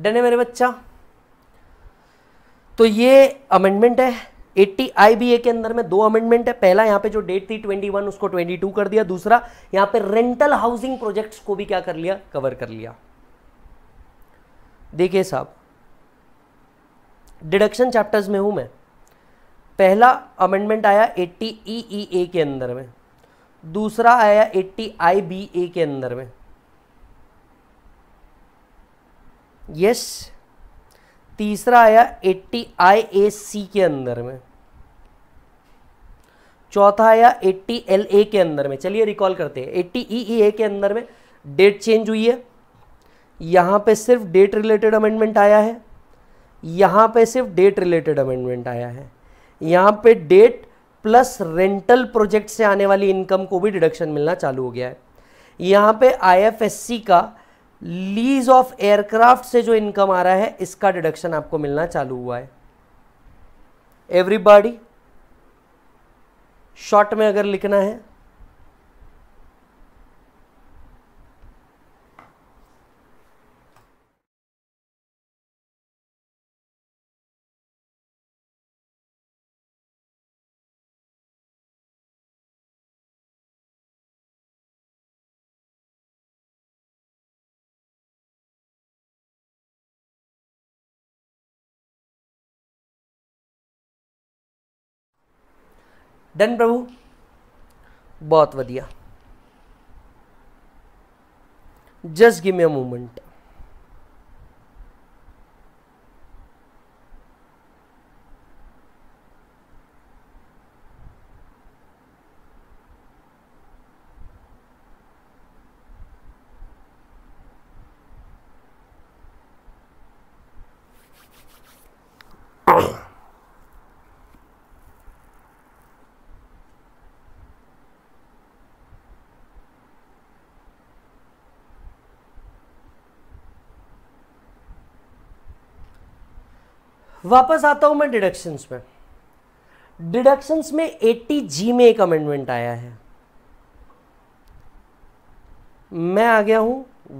डन है मेरे बच्चा तो ये अमेंडमेंट है 80 ए के अंदर में दो अमेंडमेंट है पहला यहां पे जो डेट थी 21 उसको 22 कर दिया दूसरा यहां पे रेंटल हाउसिंग प्रोजेक्ट्स को भी क्या कर लिया कवर कर लिया देखिए साहब डिडक्शन चैप्टर्स में हूं मैं पहला अमेंडमेंट आया 80 ई e e के अंदर में दूसरा आया 80 आई के अंदर में यस तीसरा आया एट्टी आई ए सी के अंदर में चौथा आया एट्टी एल ए के अंदर में चलिए रिकॉल करते हैं एट्टी ई ए के अंदर में डेट चेंज हुई है यहां पे सिर्फ डेट रिलेटेड अमेंडमेंट आया है यहां पे सिर्फ डेट रिलेटेड अमेंडमेंट आया है यहां पे डेट प्लस रेंटल प्रोजेक्ट से आने वाली इनकम को भी डिडक्शन मिलना चालू हो गया है यहां पे आईएफएससी का लीज ऑफ एयरक्राफ्ट से जो इनकम आ रहा है इसका डिडक्शन आपको मिलना चालू हुआ है एवरीबॉडी शॉर्ट में अगर लिखना है डन प्रभु बहुत वाइया just give me a moment वापस आता हूं मैं डिडक्शंस में डिडक्शंस में 80 जी में एक अमेंडमेंट आया है मैं आ गया हूं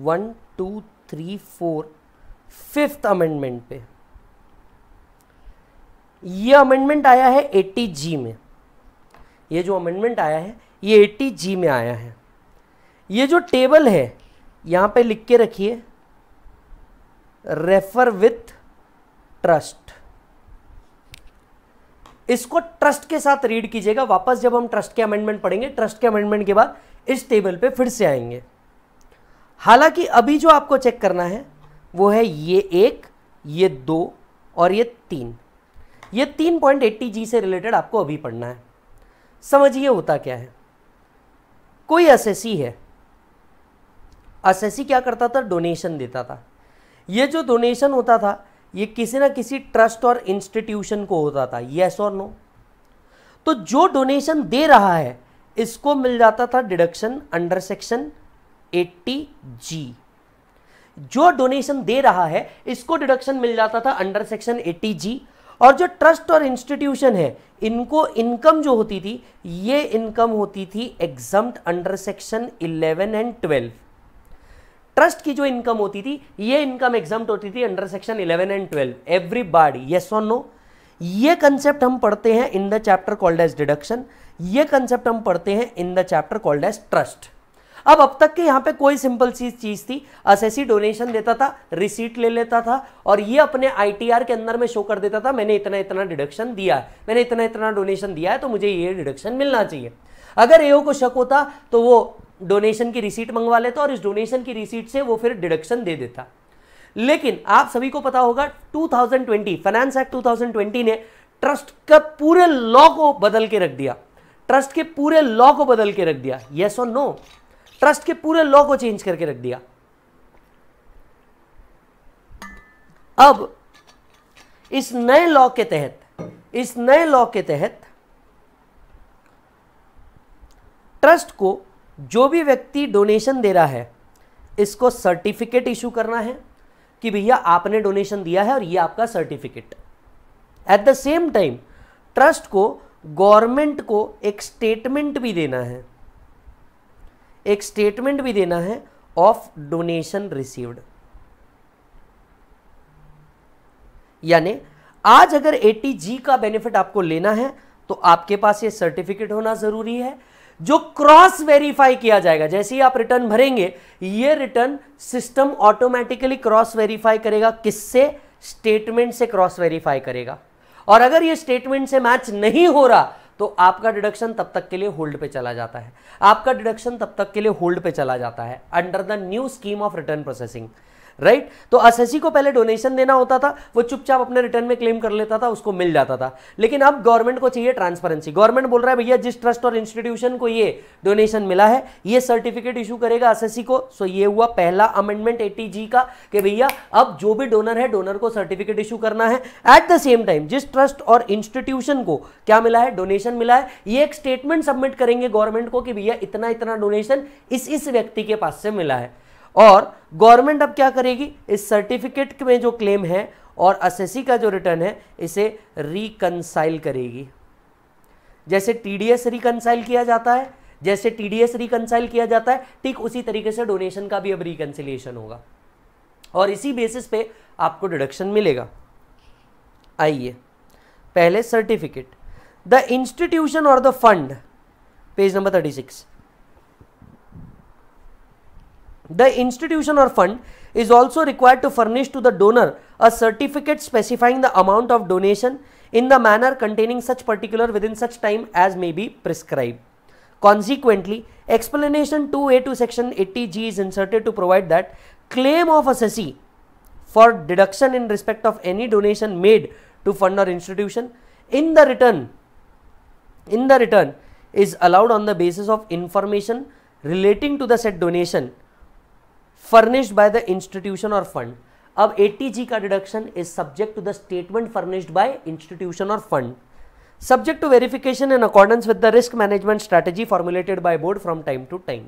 one two three four fifth amendment पे यह अमेंडमेंट आया है 80 जी में ये जो अमेंडमेंट आया है ये 80 जी में आया है ये जो टेबल है यहां पे लिख के रखिए रेफर विथ ट्रस्ट इसको ट्रस्ट के साथ रीड कीजिएगा वापस जब हम ट्रस्ट के अमेंडमेंट पढ़ेंगे ट्रस्ट के अमेंडमेंट के बाद इस टेबल पे फिर से आएंगे हालांकि अभी जो आपको चेक करना है वो है ये एक ये दो और ये तीन ये तीन पॉइंट एट्टी जी से रिलेटेड आपको अभी पढ़ना है समझिए होता क्या है कोई असेसी है असेसी क्या करता था डोनेशन देता था ये जो डोनेशन होता था ये किसी ना किसी ट्रस्ट और इंस्टीट्यूशन को होता था येस और नो तो जो डोनेशन दे रहा है इसको मिल जाता था डिडक्शन अंडर सेक्शन 80 जी जो डोनेशन दे रहा है इसको डिडक्शन मिल जाता था अंडर सेक्शन 80 जी और जो ट्रस्ट और इंस्टीट्यूशन है इनको इनकम जो होती थी ये इनकम होती थी exempt under section 11 and trust की जो इनकम होती थी ये इनकम एग्जाम होती थी under section 11 and 12 everybody yes और नो ये कंसेप्ट हम पढ़ते हैं in the chapter called as deduction ये कंसेप्ट हम पढ़ते हैं in the chapter called as trust अब अब तक के यहाँ पे कोई सिंपल चीज चीज़ थी असेसी डोनेशन देता था रिसीट ले लेता था और ये अपने आईटीआर के अंदर में शो कर देता था मैंने इतना इतना डिडक्शन दिया है मैंने इतना इतना डोनेशन दिया है तो मुझे ये डिडक्शन मिलना चाहिए अगर एओ को शक होता तो वो डोनेशन की रिसीट मंगवा लेता और इस डोनेशन की रिसीट से वो फिर डिडक्शन दे देता लेकिन आप सभी को पता होगा 2020 फाइनेंस एक्ट 2020 ने ट्रस्ट का पूरे लॉ को बदल के रख दिया ट्रस्ट के पूरे लॉ को बदल के रख दिया यस और नो ट्रस्ट के पूरे लॉ को चेंज करके रख दिया अब इस नए लॉ के तहत इस नए लॉ के तहत ट्रस्ट को जो भी व्यक्ति डोनेशन दे रहा है इसको सर्टिफिकेट इशू करना है कि भैया आपने डोनेशन दिया है और ये आपका certificate at the same time trust को गवर्नमेंट को एक स्टेटमेंट भी देना है एक स्टेटमेंट भी देना है ऑफ डोनेशन रिसीव्ड यानी आज अगर एटीजी का बेनिफिट आपको लेना है तो आपके पास ये सर्टिफिकेट होना ज़रूरी है जो क्रॉस वेरीफाई किया जाएगा जैसे ही आप रिटर्न भरेंगे ये return system automatically cross verify करेगा किससे स्टेटमेंट से क्रॉस वेरीफाई करेगा और अगर ये स्टेटमेंट से मैच नहीं हो रहा तो आपका डिडक्शन तब तक के लिए होल्ड पे चला जाता है आपका डिडक्शन तब तक के लिए होल्ड पे चला जाता है under the new scheme of return processing right तो एसएससी को पहले डोनेशन देना होता था वो चुपचाप अपने रिटर्न में क्लेम कर लेता था उसको मिल जाता था लेकिन अब गवर्नमेंट को चाहिए ट्रांसपेरेंसी गवर्नमेंट बोल रहा है भैया जिस ट्रस्ट और इंस्टीट्यूशन को ये डोनेशन मिला है ये सर्टिफिकेट इशू करेगा एसएससी को सो ये हुआ पहला अमेंडमेंट एटी जी का कि भैया अब जो भी डोनर है डोनर को सर्टिफिकेट इशू करना है एट द सेम टाइम जिस ट्रस्ट और इंस्टीट्यूशन को क्या मिला है डोनेशन मिला है ये एक स्टेटमेंट सबमिट करेंगे गवर्नमेंट को कि भैया इतना इतना डोनेशन इस इस व्यक्ति के पास से मिला है और गवर्नमेंट अब क्या करेगी इस सर्टिफिकेट में जो क्लेम है और एस का जो रिटर्न है इसे रिकनसाइल करेगी जैसे टीडीएस रिकनसाइल किया जाता है जैसे टीडीएस रिकनसाइल किया जाता है ठीक उसी तरीके से डोनेशन का भी अब रिकनसिलेशन होगा और इसी बेसिस पे आपको डिडक्शन मिलेगा आइए पहले सर्टिफिकेट द इंस्टीट्यूशन और the fund page number thirty six The institution or fund is also required to furnish to the donor a certificate specifying the amount of donation in the manner containing such particular within such time as may be prescribed. Consequently, explanation 2A to section 80G is inserted to provide that claim of a assessee for deduction in respect of any donation made to fund or institution in the return in the return is allowed on the basis of information relating to the said donation furnished by the institution और फंड अब 80G का deduction is subject to the statement furnished by institution और fund subject to verification in accordance with the risk management strategy formulated by board from time to time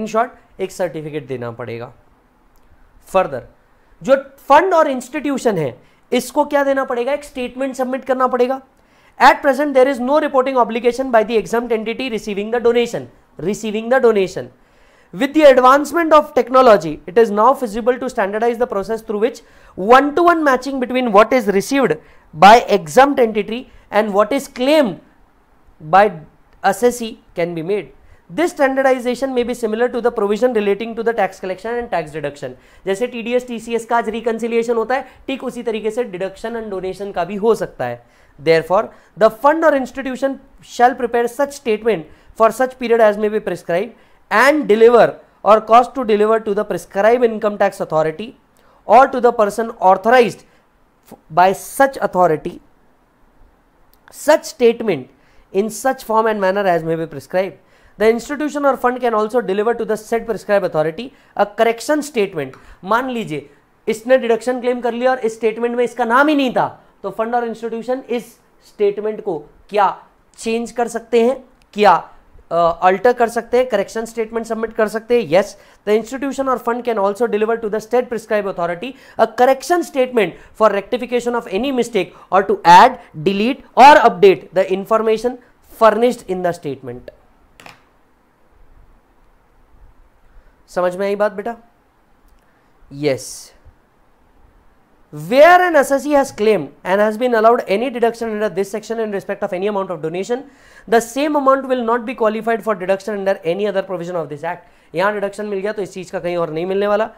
in short एक सर्टिफिकेट देना पड़ेगा फर्दर जो फंड और इंस्टीट्यूशन है इसको क्या देना पड़ेगा एक स्टेटमेंट सबमिट करना पड़ेगा at present there is no reporting obligation by the exempt entity receiving the donation receiving the donation With the advancement of technology, it is now feasible to standardize the process through which one-to-one matching between what is received by exempt entity and what is claimed by assessee can be made. This standardization may be similar to the provision relating to the tax collection and tax deduction. jaise TDS, TCS ka आज reconciliation hota hai ठीक usi tarike se deduction and donation ka bhi ho sakta hai Therefore, the fund or institution shall prepare such statement for such period as may be prescribed and deliver or cause to deliver to the prescribed income tax authority or to the person authorized by such authority such statement in such form and manner as may be prescribed the institution or fund can also deliver to the said prescribed authority a correction statement मान लीजिए इसने deduction claim कर लिया और इस statement में इसका नाम ही नहीं था तो fund और institution इस statement को क्या change कर सकते हैं क्या अल्टर कर सकते हैं करेक्शन स्टेटमेंट सबमिट कर सकते हैं येस द इंस्टीट्यूशन और fund can also deliver to the state prescribe authority a correction statement for rectification of any mistake और टू एड डिलीट और update the information furnished in the statement समझ में आई बात बेटा yes yes. where an assessee has claimed and has been allowed any deduction under this section in respect of any amount of donation the same amount will not be qualified for deduction under any other provision of this act यहाँ deduction मिल गया तो इस चीज़ का कहीं और नहीं मिलने वाला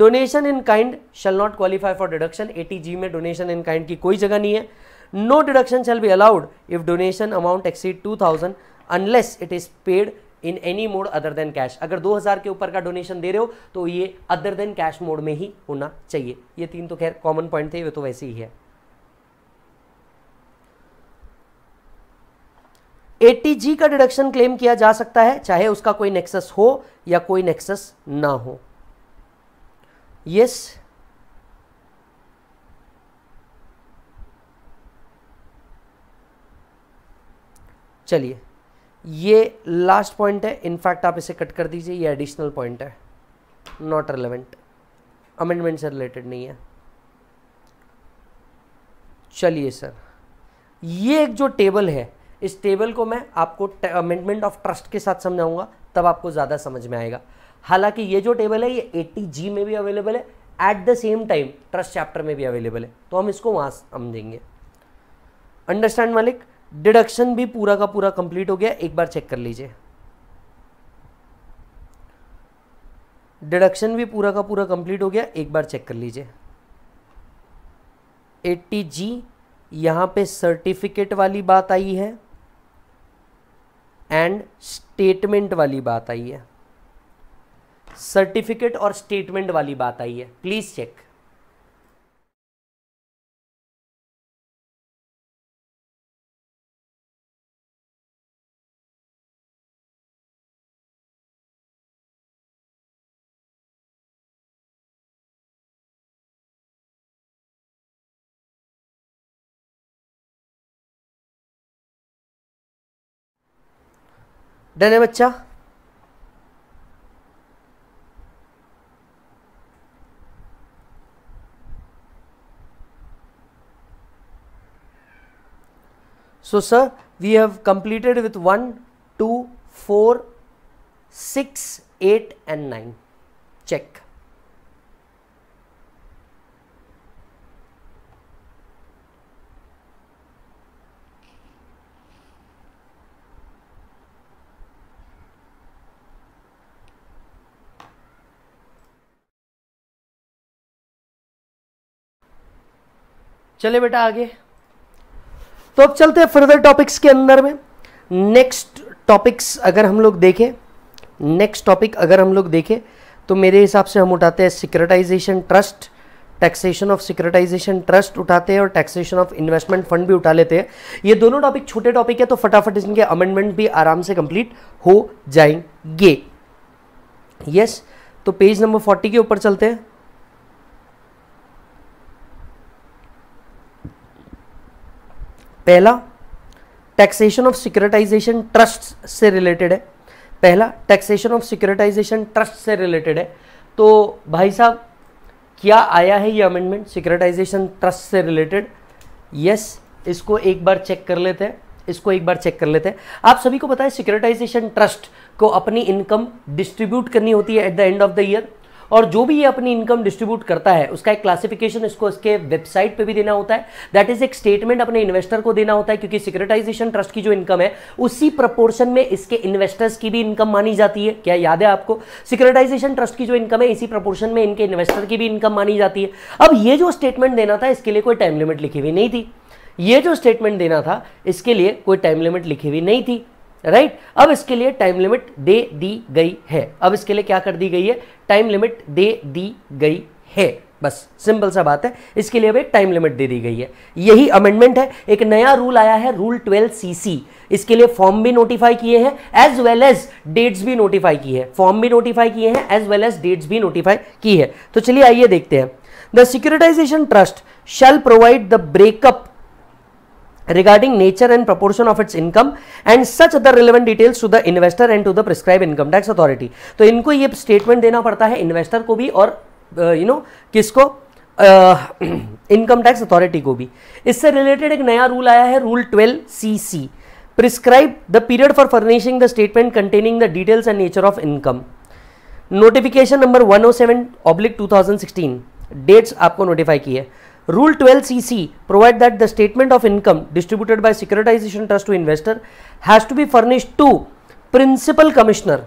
donation in kind shall not qualify for deduction eighty G में डोनेशन इन काइंड की कोई जगह नहीं है no deduction shall be allowed if donation amount exceed 2000 unless it is paid in any mode other than cash अगर 2000 के ऊपर का डोनेशन दे रहे हो तो ये अदर देन कैश मोड में ही होना चाहिए ये तीन तो खैर कॉमन पॉइंट थे वे तो वैसे ही है जी का डिडक्शन क्लेम किया जा सकता है चाहे उसका कोई नेक्सस हो या कोई नेक्सस ना हो यस yes. चलिए ये लास्ट पॉइंट है इनफैक्ट आप इसे कट कर दीजिए ये एडिशनल पॉइंट है नॉट रिलेवेंट अमेंडमेंट से रिलेटेड नहीं है चलिए सर ये एक जो टेबल है इस टेबल को मैं आपको अमेंडमेंट ऑफ ट्रस्ट के साथ समझाऊंगा तब आपको ज़्यादा समझ में आएगा हालांकि ये जो टेबल है ये एट्टी जी में भी अवेलेबल है at the same time trust chapter में भी अवेलेबल है तो हम इसको वहाँ समझेंगे अंडरस्टैंड मालिक डिडक्शन भी पूरा का पूरा कंप्लीट हो गया एक बार चेक कर लीजिए डिडक्शन भी पूरा का पूरा कंप्लीट हो गया एक बार चेक कर लीजिए एट्टी जी यहां पे सर्टिफिकेट वाली बात आई है एंड स्टेटमेंट वाली बात आई है सर्टिफिकेट और स्टेटमेंट वाली बात आई है प्लीज़ चेक डन है बच्चा so sir we have completed with 1 2 4 6 8 and 9 check चले बेटा आगे तो अब चलते हैं फर्दर टॉपिक्स के अंदर में नेक्स्ट टॉपिक्स अगर हम लोग देखें नेक्स्ट टॉपिक अगर हम लोग देखें तो मेरे हिसाब से हम उठाते हैं securitisation trust taxation of securitisation trust उठाते हैं और टैक्सेशन ऑफ इन्वेस्टमेंट फंड भी उठा लेते हैं ये दोनों टॉपिक छोटे टॉपिक है तो फटाफट इनके अमेंडमेंट भी आराम से कंप्लीट हो जाएंगे यस yes, तो पेज नंबर फोर्टी के ऊपर चलते हैं पहला टैक्सेशन ऑफ सिक्योरिटाइजेशन ट्रस्ट से रिलेटेड है पहला टैक्सेशन ऑफ सिक्योरिटाइजेशन ट्रस्ट से रिलेटेड है तो भाई साहब क्या आया है ये अमेंडमेंट सिक्योरिटाइजेशन ट्रस्ट से रिलेटेड यस इसको एक बार चेक कर लेते हैं इसको एक बार चेक कर लेते हैं आप सभी को पता है सिक्योरिटाइजेशन ट्रस्ट को अपनी इनकम डिस्ट्रीब्यूट करनी होती है at the end of the year और जो भी ये अपनी इनकम डिस्ट्रीब्यूट करता है उसका एक क्लासिफिकेशन इसको इसके वेबसाइट पर भी देना होता है दैट इज एक स्टेटमेंट अपने इन्वेस्टर को देना होता है क्योंकि सिक्योरिटाइजेशन ट्रस्ट की जो इनकम है उसी प्रपोर्शन में इसके इन्वेस्टर्स की भी इनकम मानी जाती है क्या याद है आपको सिक्योरिटाइजेशन ट्रस्ट की जो इनकम है इसी प्रपोर्शन में इनके इन्वेस्टर की भी इनकम मानी जाती है अब ये जो स्टेटमेंट देना था इसके लिए कोई टाइम लिमिट लिखी हुई नहीं थी ये जो स्टेटमेंट देना था इसके लिए कोई टाइम लिमिट लिखी हुई नहीं थी राइट right? अब इसके लिए टाइम लिमिट दे दी गई है अब इसके लिए क्या कर दी गई है टाइम लिमिट दे दी गई है बस सिंपल सा बात है इसके लिए भाई टाइम लिमिट दे दी गई है यही अमेंडमेंट है एक नया रूल आया है रूल 12 सीसी इसके लिए फॉर्म भी नोटिफाई किए हैं एज वेल एज डेट्स भी नोटिफाई की है फॉर्म भी नोटिफाई किए हैं एज वेल एज डेट्स भी नोटिफाई की है तो चलिए आइए देखते हैं the securitisation trust shall provide the breakup regarding nature and proportion of its income and such other relevant details to the investor and to the prescribe income tax authority तो इनको ये स्टेटमेंट देना पड़ता है इन्वेस्टर को भी और यू uh, नो किसको इनकम टैक्स अथॉरिटी को भी इससे रिलेटेड एक नया रूल आया है rule twelve C C prescribe the period for furnishing the statement containing the details and nature of income notification number one O seven oblique two thousand sixteen dates आपको नोटिफाई की है Rule 12cc provide that the statement of income distributed by securitization trust to investor has to be furnished to principal commissioner.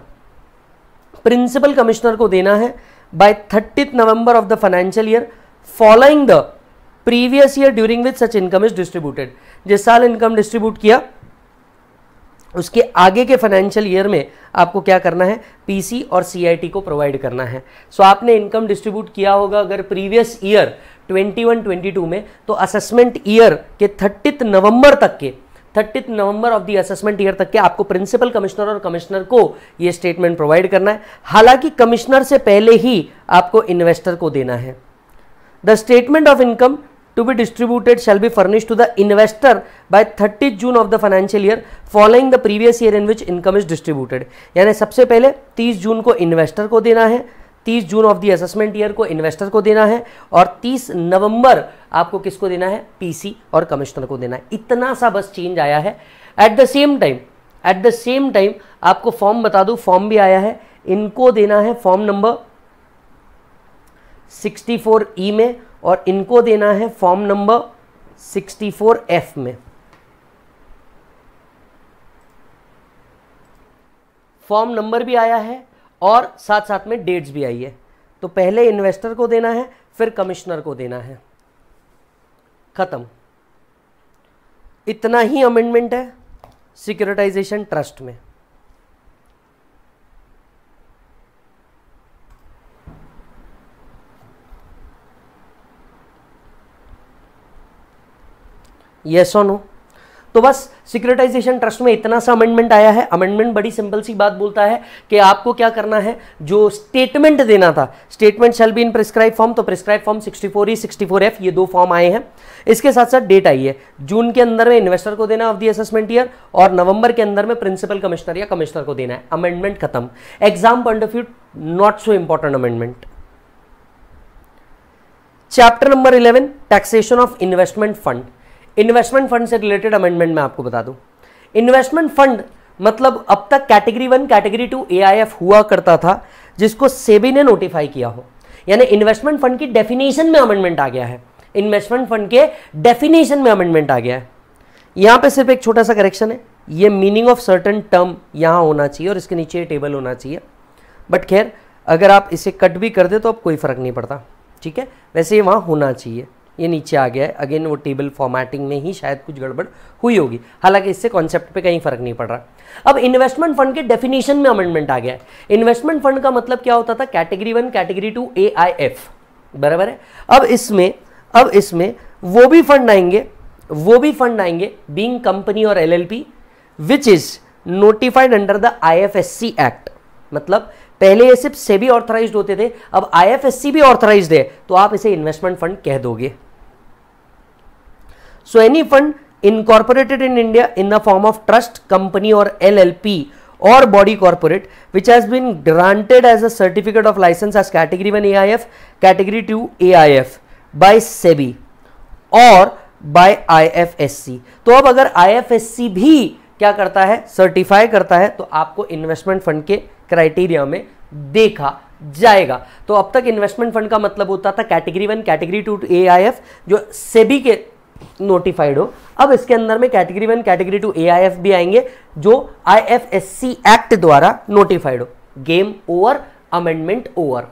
Principal commissioner को देना है by 30th November of the financial year following the previous year during which such income is distributed. जिस साल income distribute किया उसके आगे के फाइनेंशियल ईयर में आपको क्या करना है पीसी और सीआईटी को प्रोवाइड करना है सो so, आपने इनकम डिस्ट्रीब्यूट किया होगा अगर प्रीवियस ईयर 21 22 में तो असेसमेंट ईयर के थर्टिथ नवंबर तक के thirtieth November of the assessment year तक के आपको प्रिंसिपल कमिश्नर और कमिश्नर को ये स्टेटमेंट प्रोवाइड करना है हालांकि कमिश्नर से पहले ही आपको इन्वेस्टर को देना है the statement of income to be distributed shall be furnished to the investor by thirty June of the financial year following the previous year in which income is distributed यानी सबसे पहले 30 जून को इन्वेस्टर को देना है तीस June of the assessment year को इन्वेस्टर को देना है और तीस नवंबर आपको किसको देना है पीसी और कमिश्नर को देना है इतना सा बस चेंज आया है at the same time at the same time आपको फॉर्म बता दू फॉर्म भी आया है इनको देना है फॉर्म नंबर 64 ई e में और इनको देना है फॉर्म नंबर 64 एफ में फॉर्म नंबर भी आया है और साथ साथ में डेट्स भी आई है तो पहले इन्वेस्टर को देना है फिर कमिश्नर को देना है ख़त्म इतना ही अमेंडमेंट है सिक्योरिटाइजेशन ट्रस्ट में यस और नो तो बस सिक्योरिटाइजेशन ट्रस्ट में इतना सा अमेंडमेंट आया है अमेंडमेंट बड़ी सिंपल सी बात बोलता है कि आपको क्या करना है जो स्टेटमेंट देना था statement shall be in prescribe form तो prescribe form four E four F ये दो फॉर्म आए हैं इसके साथ साथ डेट आई है जून के अंदर में इन्वेस्टर को देना ऑफ दी असेसमेंट ईयर और नवंबर के अंदर में प्रिंसिपल कमिश्नर या कमिश्नर को देना है अमेंडमेंट खत्म exam point of view not so important amendment chapter number 11 taxation of investment fund investment fund से रिलेटेड अमेंडमेंट मैं आपको बता दूं इन्वेस्टमेंट फंड मतलब अब तक category one category two AIF हुआ करता था जिसको सेबी ने नोटिफाई किया हो यानी इन्वेस्टमेंट फंड की डेफिनेशन में अमेंडमेंट आ गया है इन्वेस्टमेंट फंड के डेफिनेशन में अमेंडमेंट आ गया है यहां पे सिर्फ एक छोटा सा करेक्शन है ये मीनिंग ऑफ सर्टन टर्म यहां होना चाहिए और इसके नीचे टेबल होना चाहिए बट खैर अगर आप इसे कट भी कर दे तो अब कोई फर्क नहीं पड़ता ठीक है वैसे ये वहां होना चाहिए ये नीचे आ गया है अगेन वो टेबल फॉर्मेटिंग में ही शायद कुछ गड़बड़ हुई होगी हालांकि इससे कॉन्सेप्ट पे कहीं फर्क नहीं पड़ रहा अब इन्वेस्टमेंट फंड के डेफिनेशन में अमेंडमेंट आ गया है इन्वेस्टमेंट फंड का मतलब क्या होता था category one category two A I F बराबर है अब इसमें अब इसमें वो भी फंड आएंगे वो भी फंड आएंगे बींग कंपनी और L L P which is notified under the I F S C act मतलब पहले ये सिर्फ सेबी ऑथराइज्ड होते थे अब आईएफएससी भी ऑथराइज्ड है तो आप इसे इन्वेस्टमेंट फंड कह दोगे So any fund incorporated in India in the form of trust, company or LLP or body corporate which has been granted as a certificate of license as category 1 AIF, category 2 AIF by SEBI और बाय आईएफएससी तो अब अगर आईएफएससी भी क्या करता है सर्टिफाई करता है तो आपको इन्वेस्टमेंट फंड के क्राइटेरिया में देखा जाएगा तो अब तक इन्वेस्टमेंट फंड का मतलब होता था category one category two A I F जो सेबी के नोटिफाइड हो अब इसके अंदर में category one category two A भी आएंगे जो आई एक्ट द्वारा नोटिफाइड हो गेम ओवर अमेंडमेंट ओवर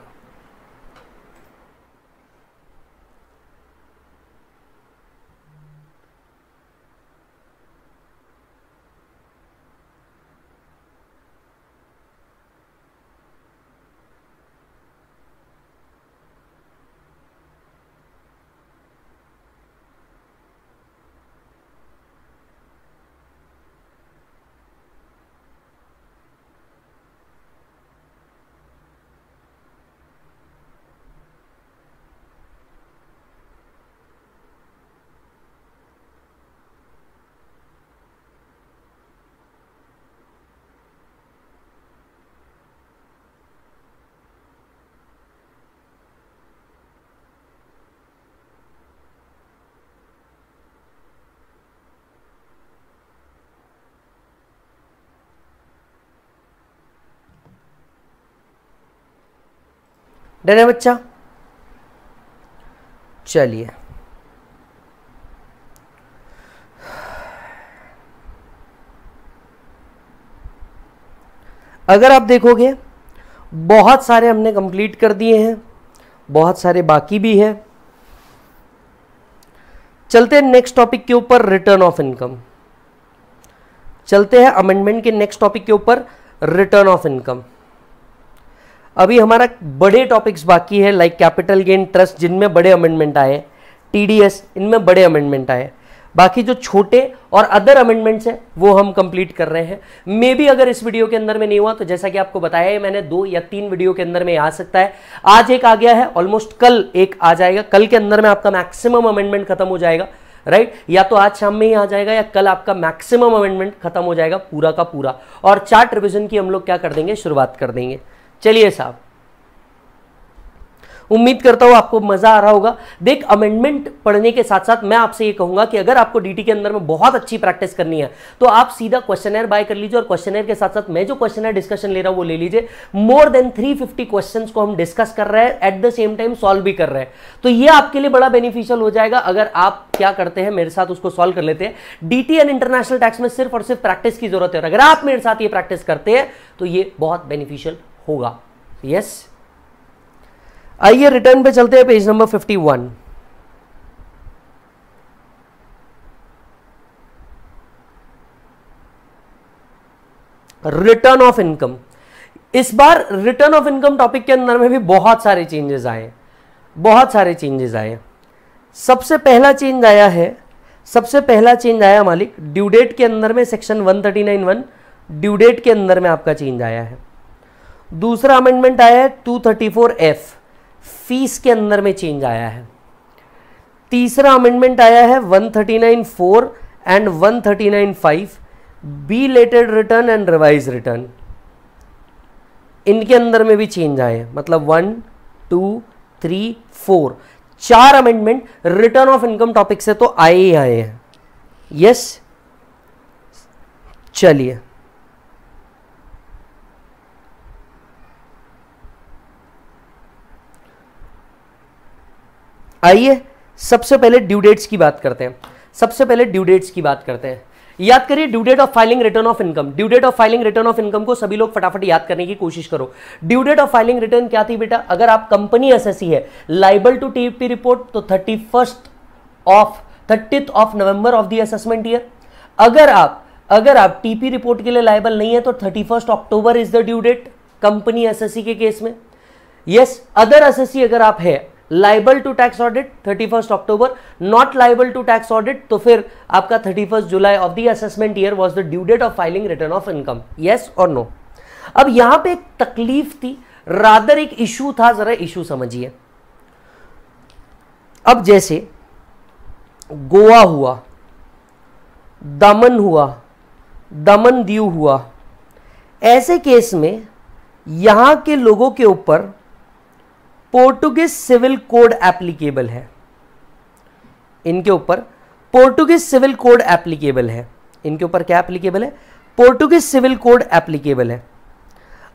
डर है बच्चा चलिए अगर आप देखोगे बहुत सारे हमने कंप्लीट कर दिए हैं बहुत सारे बाकी भी हैं चलते हैं नेक्स्ट टॉपिक के ऊपर रिटर्न ऑफ इनकम चलते हैं अमेंडमेंट के नेक्स्ट टॉपिक के ऊपर रिटर्न ऑफ इनकम अभी हमारा बड़े टॉपिक्स बाकी है लाइक कैपिटल गेन ट्रस्ट जिनमें बड़े अमेंडमेंट आए टीडीएस इनमें बड़े अमेंडमेंट आए बाकी जो छोटे और अदर अमेंडमेंट्स हैं वो हम कंप्लीट कर रहे हैं मे बी अगर इस वीडियो के अंदर में नहीं हुआ तो जैसा कि आपको बताया है मैंने दो या तीन वीडियो के अंदर में आ सकता है आज एक आ गया है ऑलमोस्ट कल एक आ जाएगा कल के अंदर में आपका मैक्सिमम अमेंडमेंट खत्म हो जाएगा राइट right? या तो आज शाम में ही आ जाएगा या कल आपका मैक्सिमम अमेंडमेंट खत्म हो जाएगा पूरा का पूरा और चार्ट रिविजन की हम लोग क्या कर देंगे शुरुआत कर देंगे चलिए साहब उम्मीद करता हूं आपको मजा आ रहा होगा देख अमेंडमेंट पढ़ने के साथ साथ मैं आपसे ये कहूंगा कि अगर आपको डीटी के अंदर में बहुत अच्छी प्रैक्टिस करनी है तो आप सीधा क्वेश्चनर बाय कर लीजिए और क्वेश्चन के साथ साथ मैं जो क्वेश्चन डिस्कशन ले रहा हूं वो ले लीजिए मोर देन 350 क्वेश्चन को हम डिस्कस कर रहे हैं at the same time solve भी कर रहे हैं तो यह आपके लिए बड़ा बेनिफिशियल हो जाएगा अगर आप क्या करते हैं मेरे साथ उसको सॉल्व कर लेते हैं डीटी एंड इंटरनेशनल टैक्स में सिर्फ और सिर्फ प्रैक्टिस की जरूरत है अगर आप मेरे साथ ये प्रैक्टिस करते हैं तो ये बहुत बेनिफिशियल होगा यस आइए रिटर्न पे चलते हैं page number 51 return of income इस बार रिटर्न ऑफ इनकम टॉपिक के अंदर में भी बहुत सारे चेंजेस आए बहुत सारे चेंजेस आए सबसे पहला चेंज आया है सबसे पहला चेंज आया मालिक ड्यू डेट के अंदर में सेक्शन 1391 ड्यू डेट के अंदर में आपका चेंज आया है दूसरा अमेंडमेंट आया है two thirty four F fees के अंदर में चेंज आया है तीसरा अमेंडमेंट आया है one thirty nine four and one thirty nine five belated return and revise return इनके अंदर में भी चेंज आए मतलब वन टू थ्री फोर चार amendment return of income topic से तो आए ही आए हैं यस चलिए आइए सबसे पहले ड्यू डेट्स की बात करते हैं सबसे पहले ड्यू डेट्स की बात करते हैं याद करिए due date of filing return of income due date of filing return of income को सभी लोग फटाफट याद करने की कोशिश करो due date of filing return क्या थी बेटा अगर आप कंपनी एसएससी है लाइबल टू टीपी रिपोर्ट तो thirty first of thirty of November of the assessment year अगर आप अगर आप टीपी रिपोर्ट के लिए लाइबल नहीं है तो thirty first October is the due date company assessee के केस में यस अदर एसएससी अगर आप है liable to tax audit 31 October not liable to tax audit तो फिर आपका 31 July of the assessment year was the due date of filing return of income yes और नो अब यहां पे एक तकलीफ थी रादर एक इशू था जरा इशू समझिए अब जैसे गोवा हुआ दमन हुआ दमन दीव हुआ ऐसे केस में यहां के लोगों के ऊपर पोर्टुगीज सिविल कोड एप्लीकेबल है इनके ऊपर पोर्टुगीज सिविल कोड एप्लीकेबल है इनके ऊपर क्या एप्लीकेबल है पोर्टुगीज सिविल कोड एप्लीकेबल है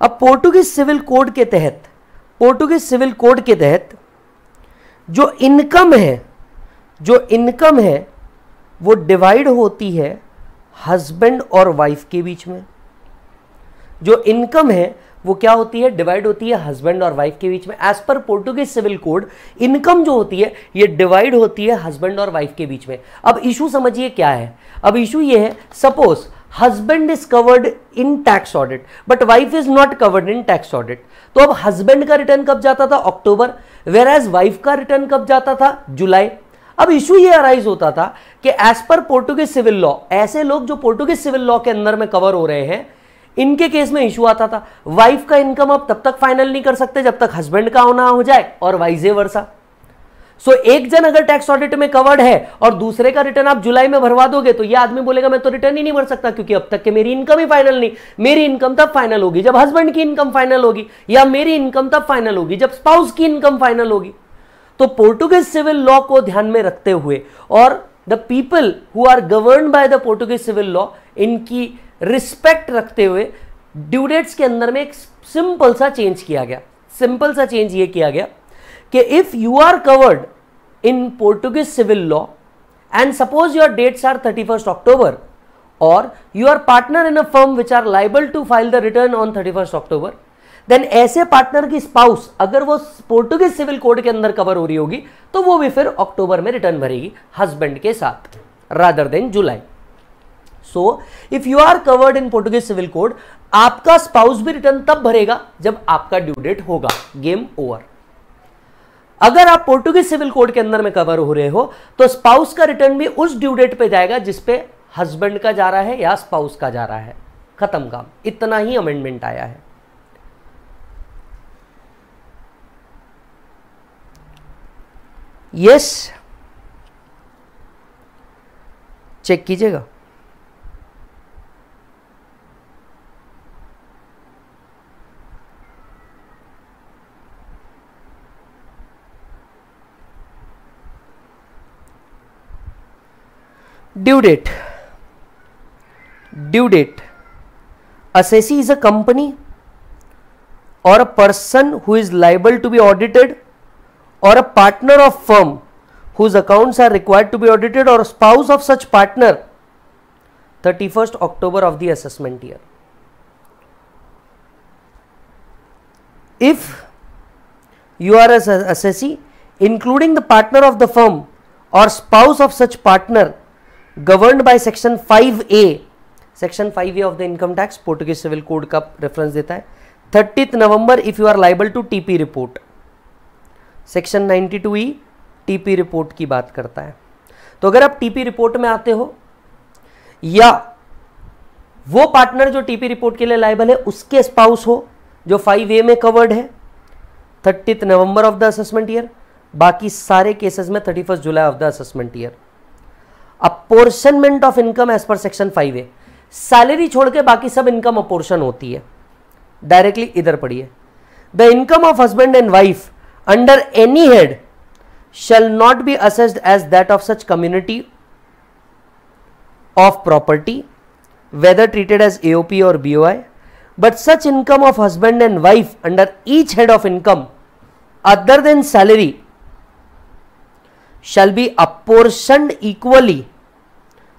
अब पोर्टुगीज सिविल कोड के तहत पोर्टुगीज सिविल कोड के तहत जो इनकम है जो इनकम है वो डिवाइड होती है हस्बैंड और वाइफ के बीच में जो इनकम है वो क्या होती है डिवाइड होती है हस्बैंड और वाइफ के बीच में as per Portuguese civil code income जो होती है ये डिवाइड होती है हस्बैंड और वाइफ के बीच में अब इशू समझिए क्या है अब इशू ये है suppose husband is covered in tax audit but wife is not covered in tax audit तो अब हस्बैंड का रिटर्न कब जाता था अक्टूबर वेर एज वाइफ का रिटर्न कब जाता था जुलाई अब इशू ये अराइज होता था कि as per Portuguese civil law ऐसे लोग जो पोर्टुगीज सिविल लॉ के अंदर में कवर हो रहे हैं इनके केस में इशू आता था वाइफ का इनकम आप तब तक फाइनल नहीं कर सकते जब तक हस्बैंड का होना हो जाए और वाइजे वर्षा सो so, एक जन अगर टैक्स ऑडिट में कवर्ड है और दूसरे का रिटर्न आप जुलाई में भरवा दोगे तो ये आदमी बोलेगा मैं तो रिटर्न ही नहीं भर सकता क्योंकि अब तक के मेरी इनकम ही फाइनल नहीं मेरी इनकम तब फाइनल होगी जब हस्बैंड की इनकम फाइनल होगी या मेरी इनकम तब फाइनल होगी जब स्पाउस की इनकम फाइनल होगी तो पोर्टुगीज सिविल लॉ को ध्यान में रखते हुए और the people who are govern by the Portuguese civil law इनकी रिस्पेक्ट रखते हुए ड्यूडेट्स के अंदर में एक सिंपल सा चेंज किया गया सिंपल सा चेंज ये किया गया कि if you are covered in Portuguese civil law and suppose your dates are thirty first October और you are partner in a firm which are liable to file the return on thirty first October then ऐसे पार्टनर की स्पाउस अगर वो पोर्टुगीज सिविल कोड के अंदर कवर हो रही होगी तो वो भी फिर अक्टूबर में रिटर्न भरेगी हस्बैंड के साथ rather than July so if you are covered in Portuguese civil code आपका स्पाउस भी रिटर्न तब भरेगा जब आपका ड्यू डेट होगा गेम ओवर अगर आप पोर्टुगीज सिविल कोड के अंदर में कवर हो रहे हो तो स्पाउस का रिटर्न भी उस ड्यू डेट पे जाएगा जिसपे हस्बैंड का जा रहा है या स्पाउस का जा रहा है खत्म काम इतना ही अमेंडमेंट आया है यस चेक कीजिएगा Due date. Due date. A SESI is a company or a person who is liable to be audited or a partner of firm whose accounts are required to be audited or spouse of such partner 31st October of the assessment year. If you are as a assessee including the partner of the firm or spouse of such partner governed by section A section A of the income tax Portuguese civil code का रेफरेंस देता है thirtieth November if you are liable to TP report section 92 E TP report की बात करता है तो अगर आप टीपी रिपोर्ट में आते हो या वो पार्टनर जो टीपी रिपोर्ट के लिए लाइबल है उसके स्पाउस हो जो फाइव ए में कवर्ड है thirtieth November of the assessment year बाकी सारे केसेस में thirty first July of the assessment year apportionment of income as per section five A salary छोड़ के बाकी सब इनकम अपोर्शन होती है डायरेक्टली इधर पढ़िए the income of husband and wife under any head shall not be assessed as that of such community of property whether treated as AOP और B O I but such income of husband and wife under each head of income other than salary shall be apportioned equally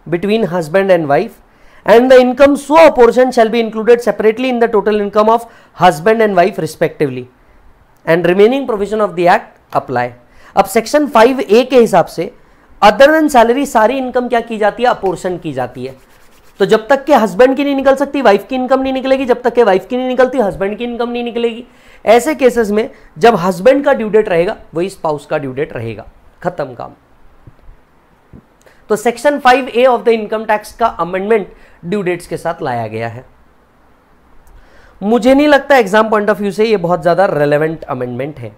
between husband and wife and the income so apportioned shall be included separately in the total income of husband and wife respectively and remaining provision of the act apply अब सेक्शन 5A के हिसाब से अदर देन सैलरी सारी इनकम क्या की जाती है अपोर्शन की जाती है तो जब तक के हस्बैंड की नहीं निकल सकती वाइफ की इनकम नहीं निकलेगी जब तक के वाइफ की नहीं निकलती हस्बैंड की इनकम नहीं निकलेगी ऐसे केसेस में जब हस्बैंड का ड्यू डेट रहेगा वही स्पाउस का ड्यू डेट रहेगा खत्म काम तो section A of the income tax का अमेंडमेंट ड्यू डेट्स के साथ लाया गया है मुझे नहीं लगता एग्जाम पॉइंट ऑफ व्यू से ये बहुत ज़्यादा रेलेवेंट अमेंडमेंट है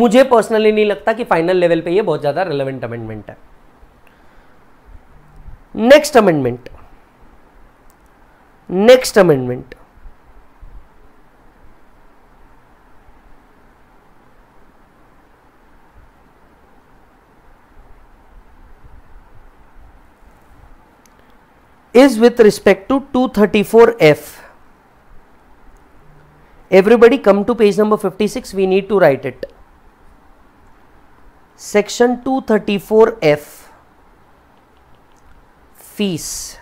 मुझे पर्सनली नहीं लगता कि फाइनल लेवल पे ये बहुत ज़्यादा रेलेवेंट अमेंडमेंट है next amendment next amendment is with respect to 234F. Everybody come to page number 56, we need to write it. Section 234F Fees.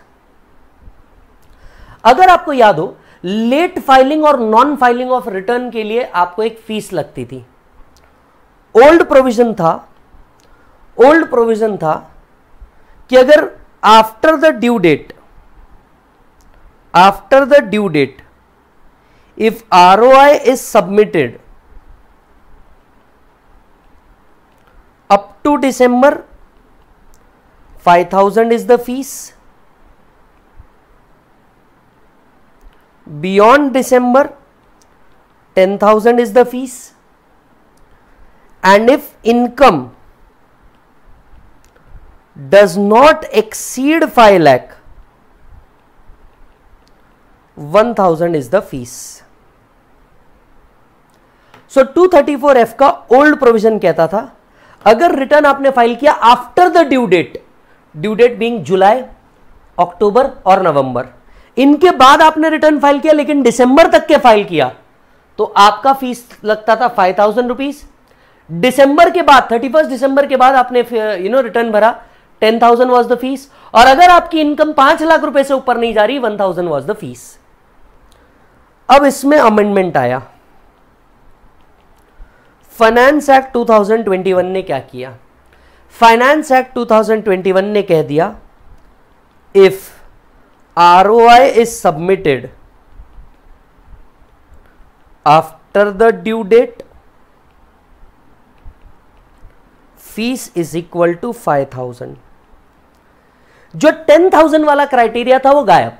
अगर आपको याद हो लेट फाइलिंग और नॉन फाइलिंग ऑफ रिटर्न के लिए आपको एक फीस लगती थी ओल्ड प्रोविजन था ओल्ड प्रोविजन था कि अगर after the due date after the due date if ROI is submitted up to December 5000 is the fees beyond December 10000 is the fees and if income does not exceed 5 lakh one thousand is the fees so four F का ओल्ड प्रोविजन कहता था अगर रिटर्न आपने फाइल किया after the due date due date being July October और नवंबर इनके बाद आपने रिटर्न फाइल किया लेकिन दिसंबर तक के फाइल किया तो आपका फीस लगता था फाइव थाउजेंड रुपीज डिसंबर के बाद थर्टी फर्स्ट डिसंबर के बाद आपने यू नो रिटर्न भरा ten thousand was the fees और अगर आपकी इनकम पांच लाख रुपए से ऊपर नहीं जा रही one thousand was the fees अब इसमें अमेंडमेंट आया फाइनेंस एक्ट 2021 ने क्या किया फाइनेंस एक्ट 2021 ने कह दिया if R O I is submitted after the due date fees is equal to five thousand जो टेन थाउजेंड वाला क्राइटेरिया था वो गायब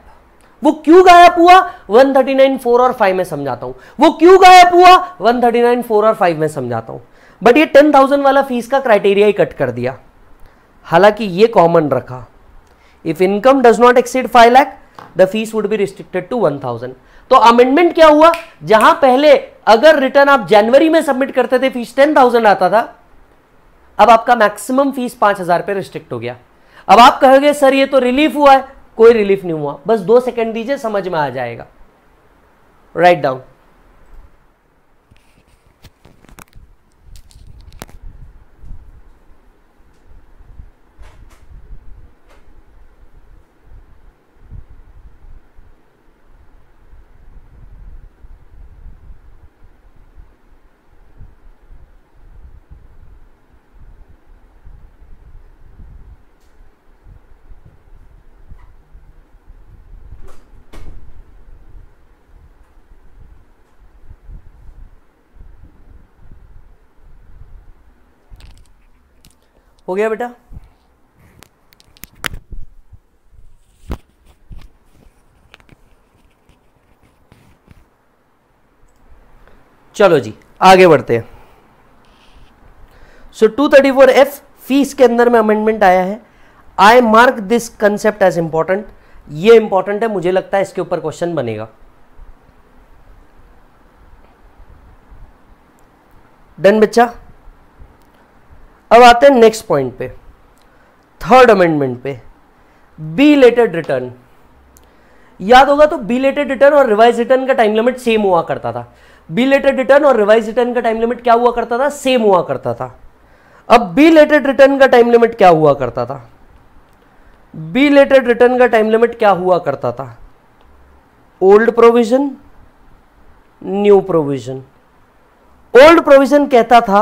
वो क्यों गायब हुआ 139 4 और 5 में समझाता हूं वो क्यों गायब हुआ 139 4 और 5 में समझाता हूं बट ये 10,000 वाला फीस का क्राइटेरिया ही कट कर दिया हालांकि ये कॉमन रखा if income does not exceed 5 lakh the fees would be restricted to 1,000 तो अमेंडमेंट क्या हुआ जहां पहले अगर रिटर्न आप जनवरी में सबमिट करते थे फीस टेन आता था अब आपका मैक्सिमम फीस पांच हजार रिस्ट्रिक्ट हो गया अब आप कहोगे सर ये तो रिलीफ हुआ है कोई रिलीफ नहीं हुआ बस दो सेकंड दीजिए समझ में आ जाएगा राइट डाउन हो गया बेटा चलो जी आगे बढ़ते हैं so two thirty four F fees के अंदर में अमेंडमेंट आया है I mark this concept as important ये इंपॉर्टेंट है मुझे लगता है इसके ऊपर क्वेश्चन बनेगा डन बच्चा अब आते हैं नेक्स्ट पॉइंट पे थर्ड अमेंडमेंट पे बी लेटेड रिटर्न याद होगा तो बी लेटेड रिटर्न और रिवाइज रिटर्न का टाइम लिमिट सेम हुआ करता था बी लेटेड रिटर्न और रिवाइज रिटर्न का टाइम लिमिट क्या हुआ करता था सेम हुआ करता था अब बी लेटेड रिटर्न का टाइम लिमिट क्या हुआ करता था बी लेटेड रिटर्न का टाइम लिमिट क्या हुआ करता था old provision new provision old provision कहता था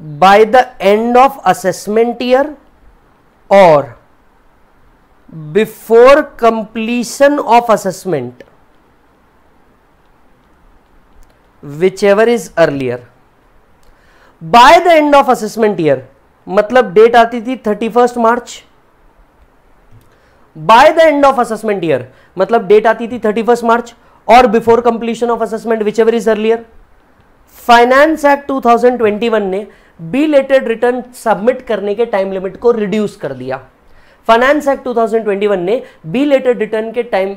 by the end of assessment year or before completion of assessment whichever is earlier by the end of assessment year मतलब डेट आती थी 31 March by the end of assessment year मतलब डेट आती थी 31 मार्च और before completion of assessment whichever is earlier finance act 2021 ने बी लेटेड रिटर्न सबमिट करने के टाइम लिमिट को रिड्यूस कर दिया फाइनेंस एक्ट 2021 ने बी लेटेड रिटर्न के टाइम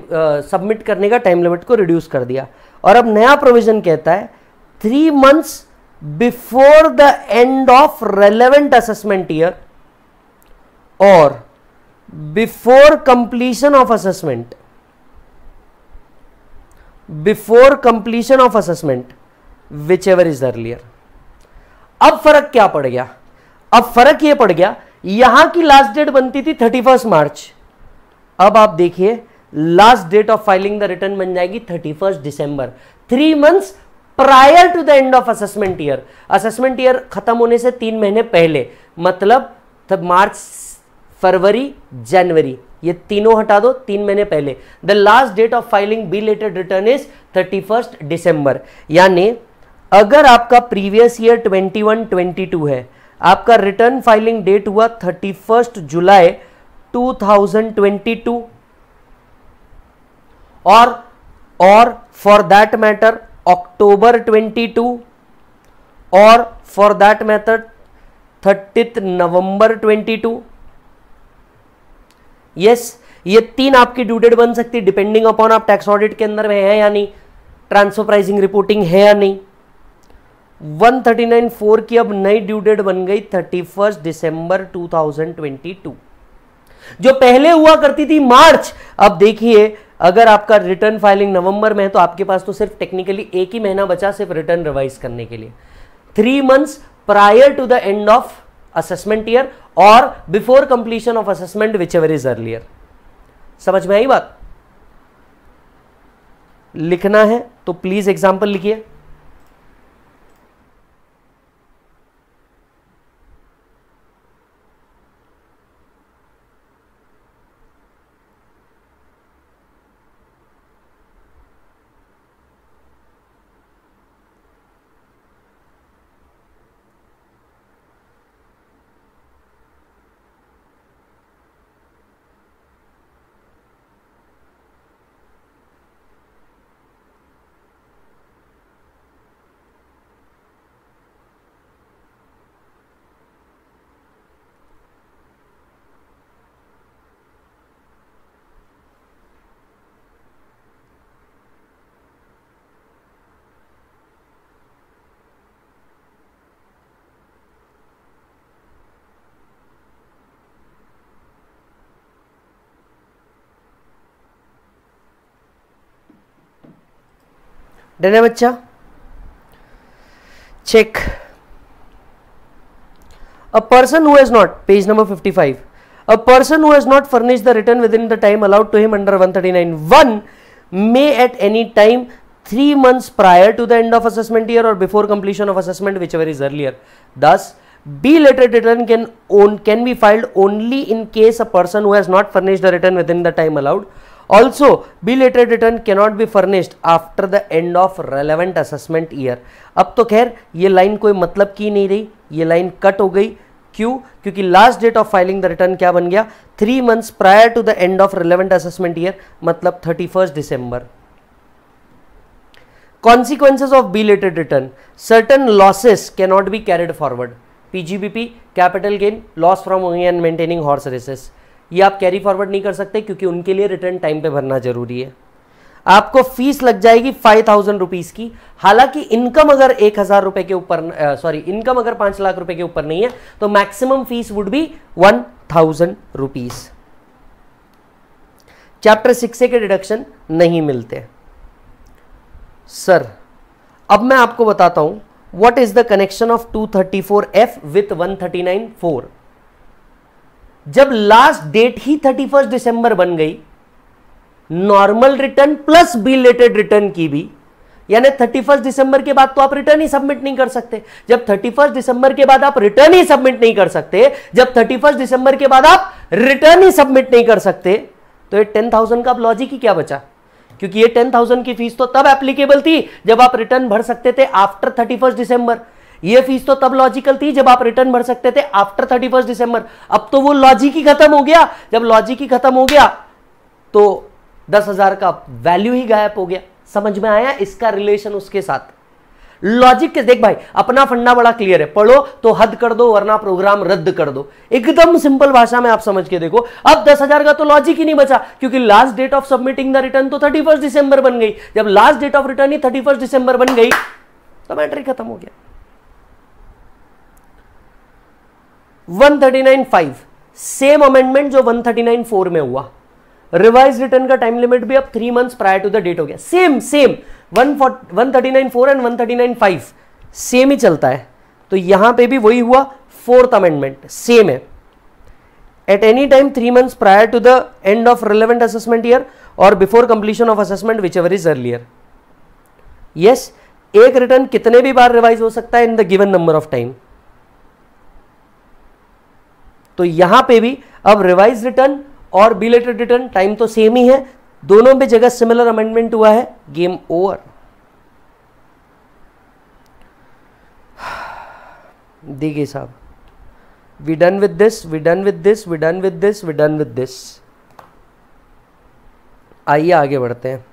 सबमिट करने का टाइम लिमिट को रिड्यूस कर दिया और अब नया प्रोविजन कहता है three months before the end of relevant assessment year और before completion of assessment before completion of assessment whichever is earlier अब फर्क क्या पड़ गया अब फर्क यह पड़ गया यहां की लास्ट डेट बनती थी थर्टी फर्स्ट मार्च अब आप देखिए last date of filing the return बन जाएगी thirty first December three months prior to the end of assessment year assessment year खत्म होने से तीन महीने पहले मतलब तब मार्च फरवरी जनवरी ये तीनों हटा दो तीन महीने पहले the last date of filing belated return is thirty first December यानी अगर आपका प्रीवियस ईयर 21 22 है आपका रिटर्न फाइलिंग डेट हुआ 31 जुलाई 2022 और और फॉर दैट मैटर अक्टूबर 22 और for that matter thirtieth November 22 yes ये तीन आपकी ड्यू डेट बन सकती है डिपेंडिंग अपॉन आप टैक्स ऑडिट के अंदर में है या नहीं ट्रांसफर प्राइसिंग रिपोर्टिंग है या नहीं 139.4 की अब नई ड्यू डेट बन गई 31 दिसंबर 2022 जो पहले हुआ करती थी मार्च अब देखिए अगर आपका रिटर्न फाइलिंग नवंबर में है तो आपके पास तो सिर्फ टेक्निकली एक ही महीना बचा सिर्फ रिटर्न रिवाइज करने के लिए three months prior to the end of assessment year और before completion of assessment whichever is earlier समझ में आई बात लिखना है तो प्लीज एग्जाम्पल लिखिए डन है check a person who has not page number 55 a person who has not furnished the return within the time allowed to him under 139.1 may at any time three months prior to the end of assessment year or before completion of assessment whichever is earlier thus b letter return can own can be filed only in case a person who has not furnished the return within the time allowed Also, belated return cannot be furnished after the end of relevant assessment year. अब तो खैर ये लाइन कोई मतलब की नहीं रही ये लाइन कट हो गई क्यों क्योंकि last date of filing the return क्या बन गया three months prior to the end of relevant assessment year मतलब thirty first December consequences of belated return certain losses cannot be carried forward PGBP capital gain loss from and maintaining horse races ये आप कैरी फॉरवर्ड नहीं कर सकते क्योंकि उनके लिए रिटर्न टाइम पे भरना जरूरी है आपको फीस लग जाएगी फाइव थाउजेंड रुपीज़ की हालांकि इनकम अगर एक हज़ार रुपए के ऊपर सॉरी इनकम अगर पांच लाख रुपए के ऊपर नहीं है तो maximum fees would be one thousand rupees chapter six के डिडक्शन नहीं मिलते सर अब मैं आपको बताता हूं what is the connection of two thirty four F with one thirty nine four जब लास्ट डेट ही थर्टी फर्स्ट दिसंबर बन गई normal return plus belated return की भी यानी थर्टी फर्स्ट दिसंबर के बाद तो आप रिटर्न ही सबमिट नहीं कर सकते जब थर्टी फर्स्ट दिसंबर के बाद आप रिटर्न ही सबमिट नहीं कर सकते जब थर्टी फर्स्ट दिसंबर के बाद आप रिटर्न ही सबमिट नहीं कर सकते तो ये टेन थाउजेंड का लॉजिक ही क्या बचा क्योंकि ये टेन थाउजेंड की फीस तो तब एप्लीकेबल थी जब आप रिटर्न भर सकते थे आफ्टर थर्टी फर्स्ट दिसंबर ये फीस तो तब लॉजिकल थी जब आप रिटर्न भर सकते थे आफ्टर थर्टी फर्स्ट दिसंबर अब तो वो लॉजिक ही खत्म हो गया जब लॉजिक ही खत्म हो गया तो दस हजार का वैल्यू ही गायब हो गया समझ में आया इसका रिलेशन उसके साथ लॉजिक के देख भाई अपना फंडा बड़ा क्लियर है पढ़ो तो हद कर दो वरना प्रोग्राम रद्द कर दो एकदम सिंपल भाषा में आप समझ के देखो अब दस हजार का तो लॉजिक ही नहीं बचा क्योंकि last date of submitting the return तो थर्टी फर्स्ट दिसंबर बन गई जब लास्ट डेट ऑफ रिटर्न ही थर्टी फर्स्ट दिसंबर बन गई तो मैट्रिक खत्म हो गया 139.5 सेम अमेंडमेंट जो 139.4 में हुआ रिवाइज रिटर्न का टाइम लिमिट भी अब three months prior to the date हो गया same same one one thirty nine four and one thirty nine five same ही चलता है तो यहां पे भी वही हुआ फोर्थ अमेंडमेंट सेम है at any time three months prior to the end of relevant assessment year और before completion of assessment whichever is earlier yes एक रिटर्न कितने भी बार रिवाइज हो सकता है in the given number of time तो यहां पे भी अब रिवाइज रिटर्न और बिलेटेड रिटर्न टाइम तो सेम ही है दोनों पे जगह सिमिलर अमेंडमेंट हुआ है गेम ओवर देखिए साहब we done with this we done with this we done with this we done with this आइए आगे बढ़ते हैं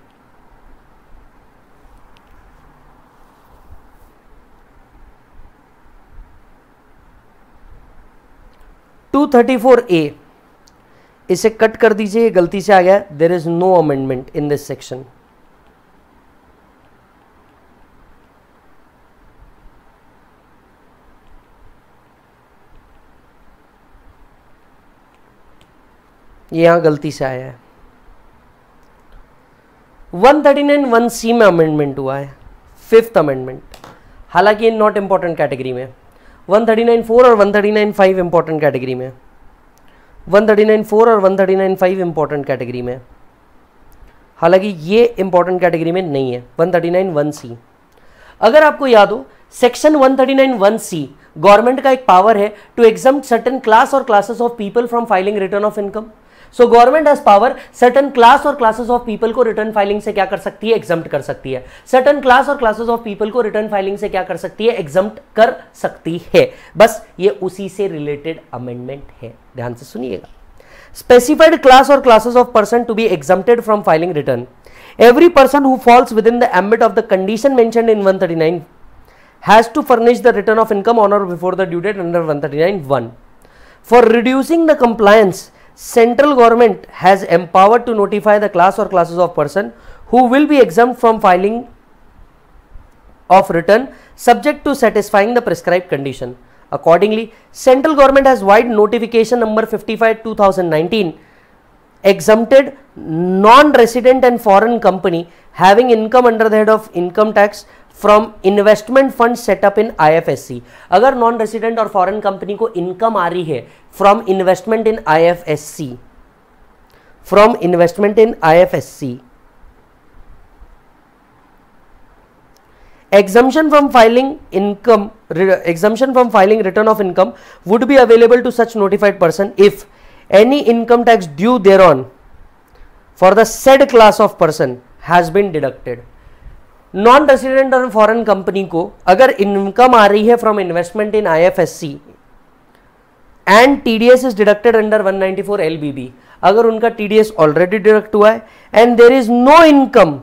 ए इसे कट कर दीजिए ये गलती से आ गया there is no amendment in this section ये यहां गलती से आया है 139 वन सी में अमेंडमेंट हुआ है फिफ्थ अमेंडमेंट हालांकि इन नॉट इंपॉर्टेंट कैटेगरी में वन थर्टी नाइन फोर और one thirty nine five important category में वन थर्टी नाइन फोर और one thirty nine five important category में हालांकि ये इंपॉर्टेंट कैटेगरी में नहीं है one thirty nine one C अगर आपको याद हो section one one thirty nine C government का एक पावर है टू एग्जाम सर्टन क्लास और classes of people from filing return of income so government has power certain class और क्लासेस ऑफ पीपल को रिटर्न फाइलिंग से क्या कर सकती है एग्जाम कर सकती है सर्टन क्लास और क्लासेस ऑफ पीपल को रिटर्न फाइलिंग से क्या कर सकती है एग्जाम कर सकती है बस ये उसी से रिलेटेड अमेंडमेंट है ध्यान से सुनिएगा स्पेसिफाइड क्लास और classes of person to be exempted from filing return every person who falls within the ambit of the condition mention in one thirty nine has to furnish the return of income on or before the due date under one thirty nine one for reducing the compliance central government has empowered to notify the class or classes of person who will be exempt from filing of return subject to satisfying the prescribed condition. Accordingly, central government has wide notification number 55 2019 exempted non-resident and foreign company having income under the head of income tax from investment fund setup in IFSC अगर नॉन रेसिडेंट और फॉरेन कंपनी को इनकम आ रही है from investment in IFSC from investment in IFSC exemption from filing income exemption from filing return of income would be available to such notified person if any income tax due thereon for the said class of person has been deducted non resident और फॉरेन कंपनी को अगर इनकम आ रही है from investment in IFSC and TDS is deducted under 194 LBB अगर उनका टीडीएस ऑलरेडी डिडक्ट हुआ है and there is no income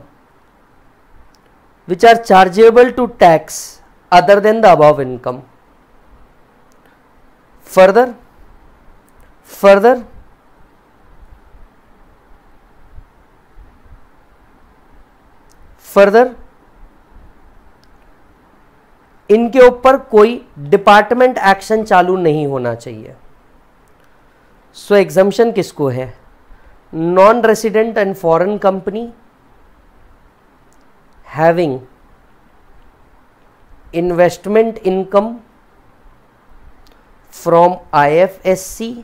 which are chargeable to tax other than the above income further further further इनके ऊपर कोई डिपार्टमेंट एक्शन चालू नहीं होना चाहिए सो so, एग्जाम्शन किसको है non resident and foreign company having investment income from IFSC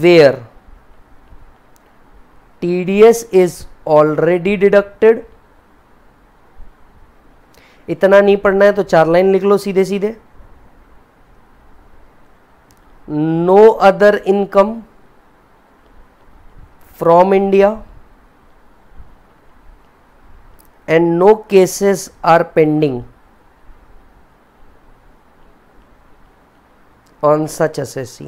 where TDS is already deducted इतना नहीं पढ़ना है तो चार लाइन लिख लो सीधे सीधे no other income from India and no cases are pending on such SSC.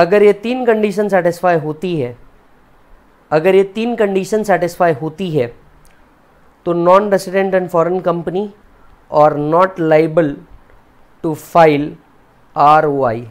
अगर ये तीन कंडीशन सेटिस्फाई होती है अगर ये तीन कंडीशन सेटिस्फाई होती है तो non resident and foreign company are not liable to file R Y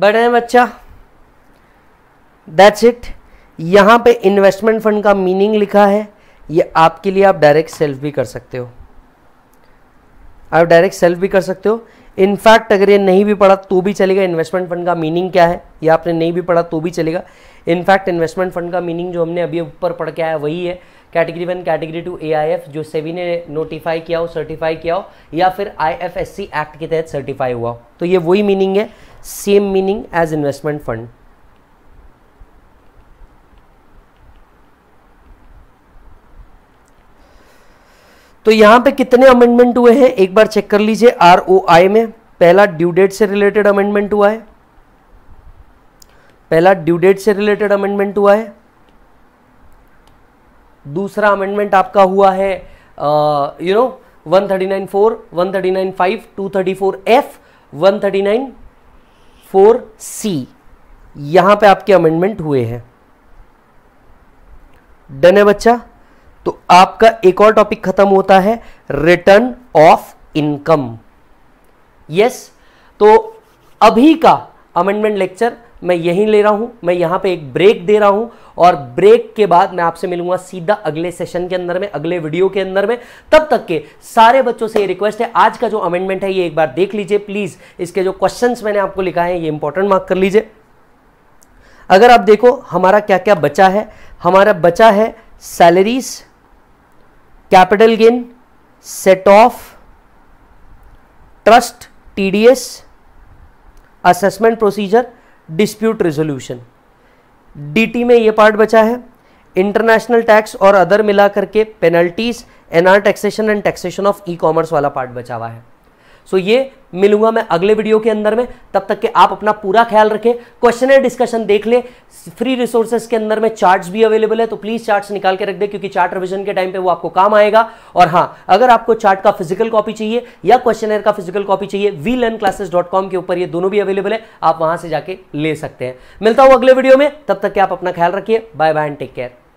बढ़े बच्चा दैट्स इट यहां पे इन्वेस्टमेंट फंड का मीनिंग लिखा है ये आपके लिए आप डायरेक्ट सेल्फ भी कर सकते हो आप डायरेक्ट सेल्फ भी कर सकते हो इनफैक्ट अगर ये नहीं भी पढ़ा तो भी चलेगा इन्वेस्टमेंट फंड का मीनिंग क्या है ये आपने नहीं भी पढ़ा तो भी चलेगा इनफैक्ट इन्वेस्टमेंट फंड का मीनिंग जो हमने अभी ऊपर पढ़ के आया वही है category one category two A जो सेवी ने नोटिफाई किया हो सर्टिफाई किया हो या फिर आई एक्ट के तहत सर्टिफाई हुआ हो तो ये वही मीनिंग है same meaning as investment fund तो यहां पे कितने अमेंडमेंट हुए हैं एक बार चेक कर लीजिए आर में पहला ड्यू डेट से रिलेटेड अमेंडमेंट हुआ है पहला ड्यू डेट से रिलेटेड अमेंडमेंट हुआ है दूसरा अमेंडमेंट आपका हुआ है you know 139.4, 139.5, 234F, nine four C यहां पे आपके अमेंडमेंट हुए हैं डन है बच्चा तो आपका एक और टॉपिक खत्म होता है रिटर्न ऑफ इनकम यस तो अभी का अमेंडमेंट लेक्चर मैं यहीं ले रहा हूं मैं यहां पे एक ब्रेक दे रहा हूं और ब्रेक के बाद मैं आपसे मिलूंगा सीधा अगले सेशन के अंदर में अगले वीडियो के अंदर में तब तक के सारे बच्चों से ये रिक्वेस्ट है आज का जो अमेंडमेंट है ये एक बार देख लीजिए प्लीज़ इसके जो क्वेश्चन मैंने आपको लिखा है ये इंपॉर्टेंट मार्क कर लीजिए अगर आप देखो हमारा क्या क्या बचा है हमारा बचा है salaries capital gain set off trust TDS assessment procedure dispute resolution DT में ये पार्ट बचा है इंटरनेशनल टैक्स और अदर मिला करके penalties NR taxation and taxation of e commerce वाला पार्ट बचा हुआ है सो ये मिलूंगा मैं अगले वीडियो के अंदर में तब तक के आप अपना पूरा ख्याल रखें क्वेश्चन एंड डिस्कशन देख ले फ्री रिसोर्सेज के अंदर में चार्ट्स भी अवेलेबल है तो प्लीज़ चार्ट्स निकाल के रख दे क्योंकि चार्ट रिविजन के टाइम पे वो आपको काम आएगा और हाँ अगर आपको चार्ट का फिजिकल कॉपी चाहिए या क्वेश्चन का फिजिकल कॉपी चाहिए we learn classes dot com के ऊपर ये दोनों भी अवेलेबल है आप वहां से जाके ले सकते हैं मिलता हूं अगले वीडियो में तब तक के आप अपना ख्याल रखिए bye bye and take care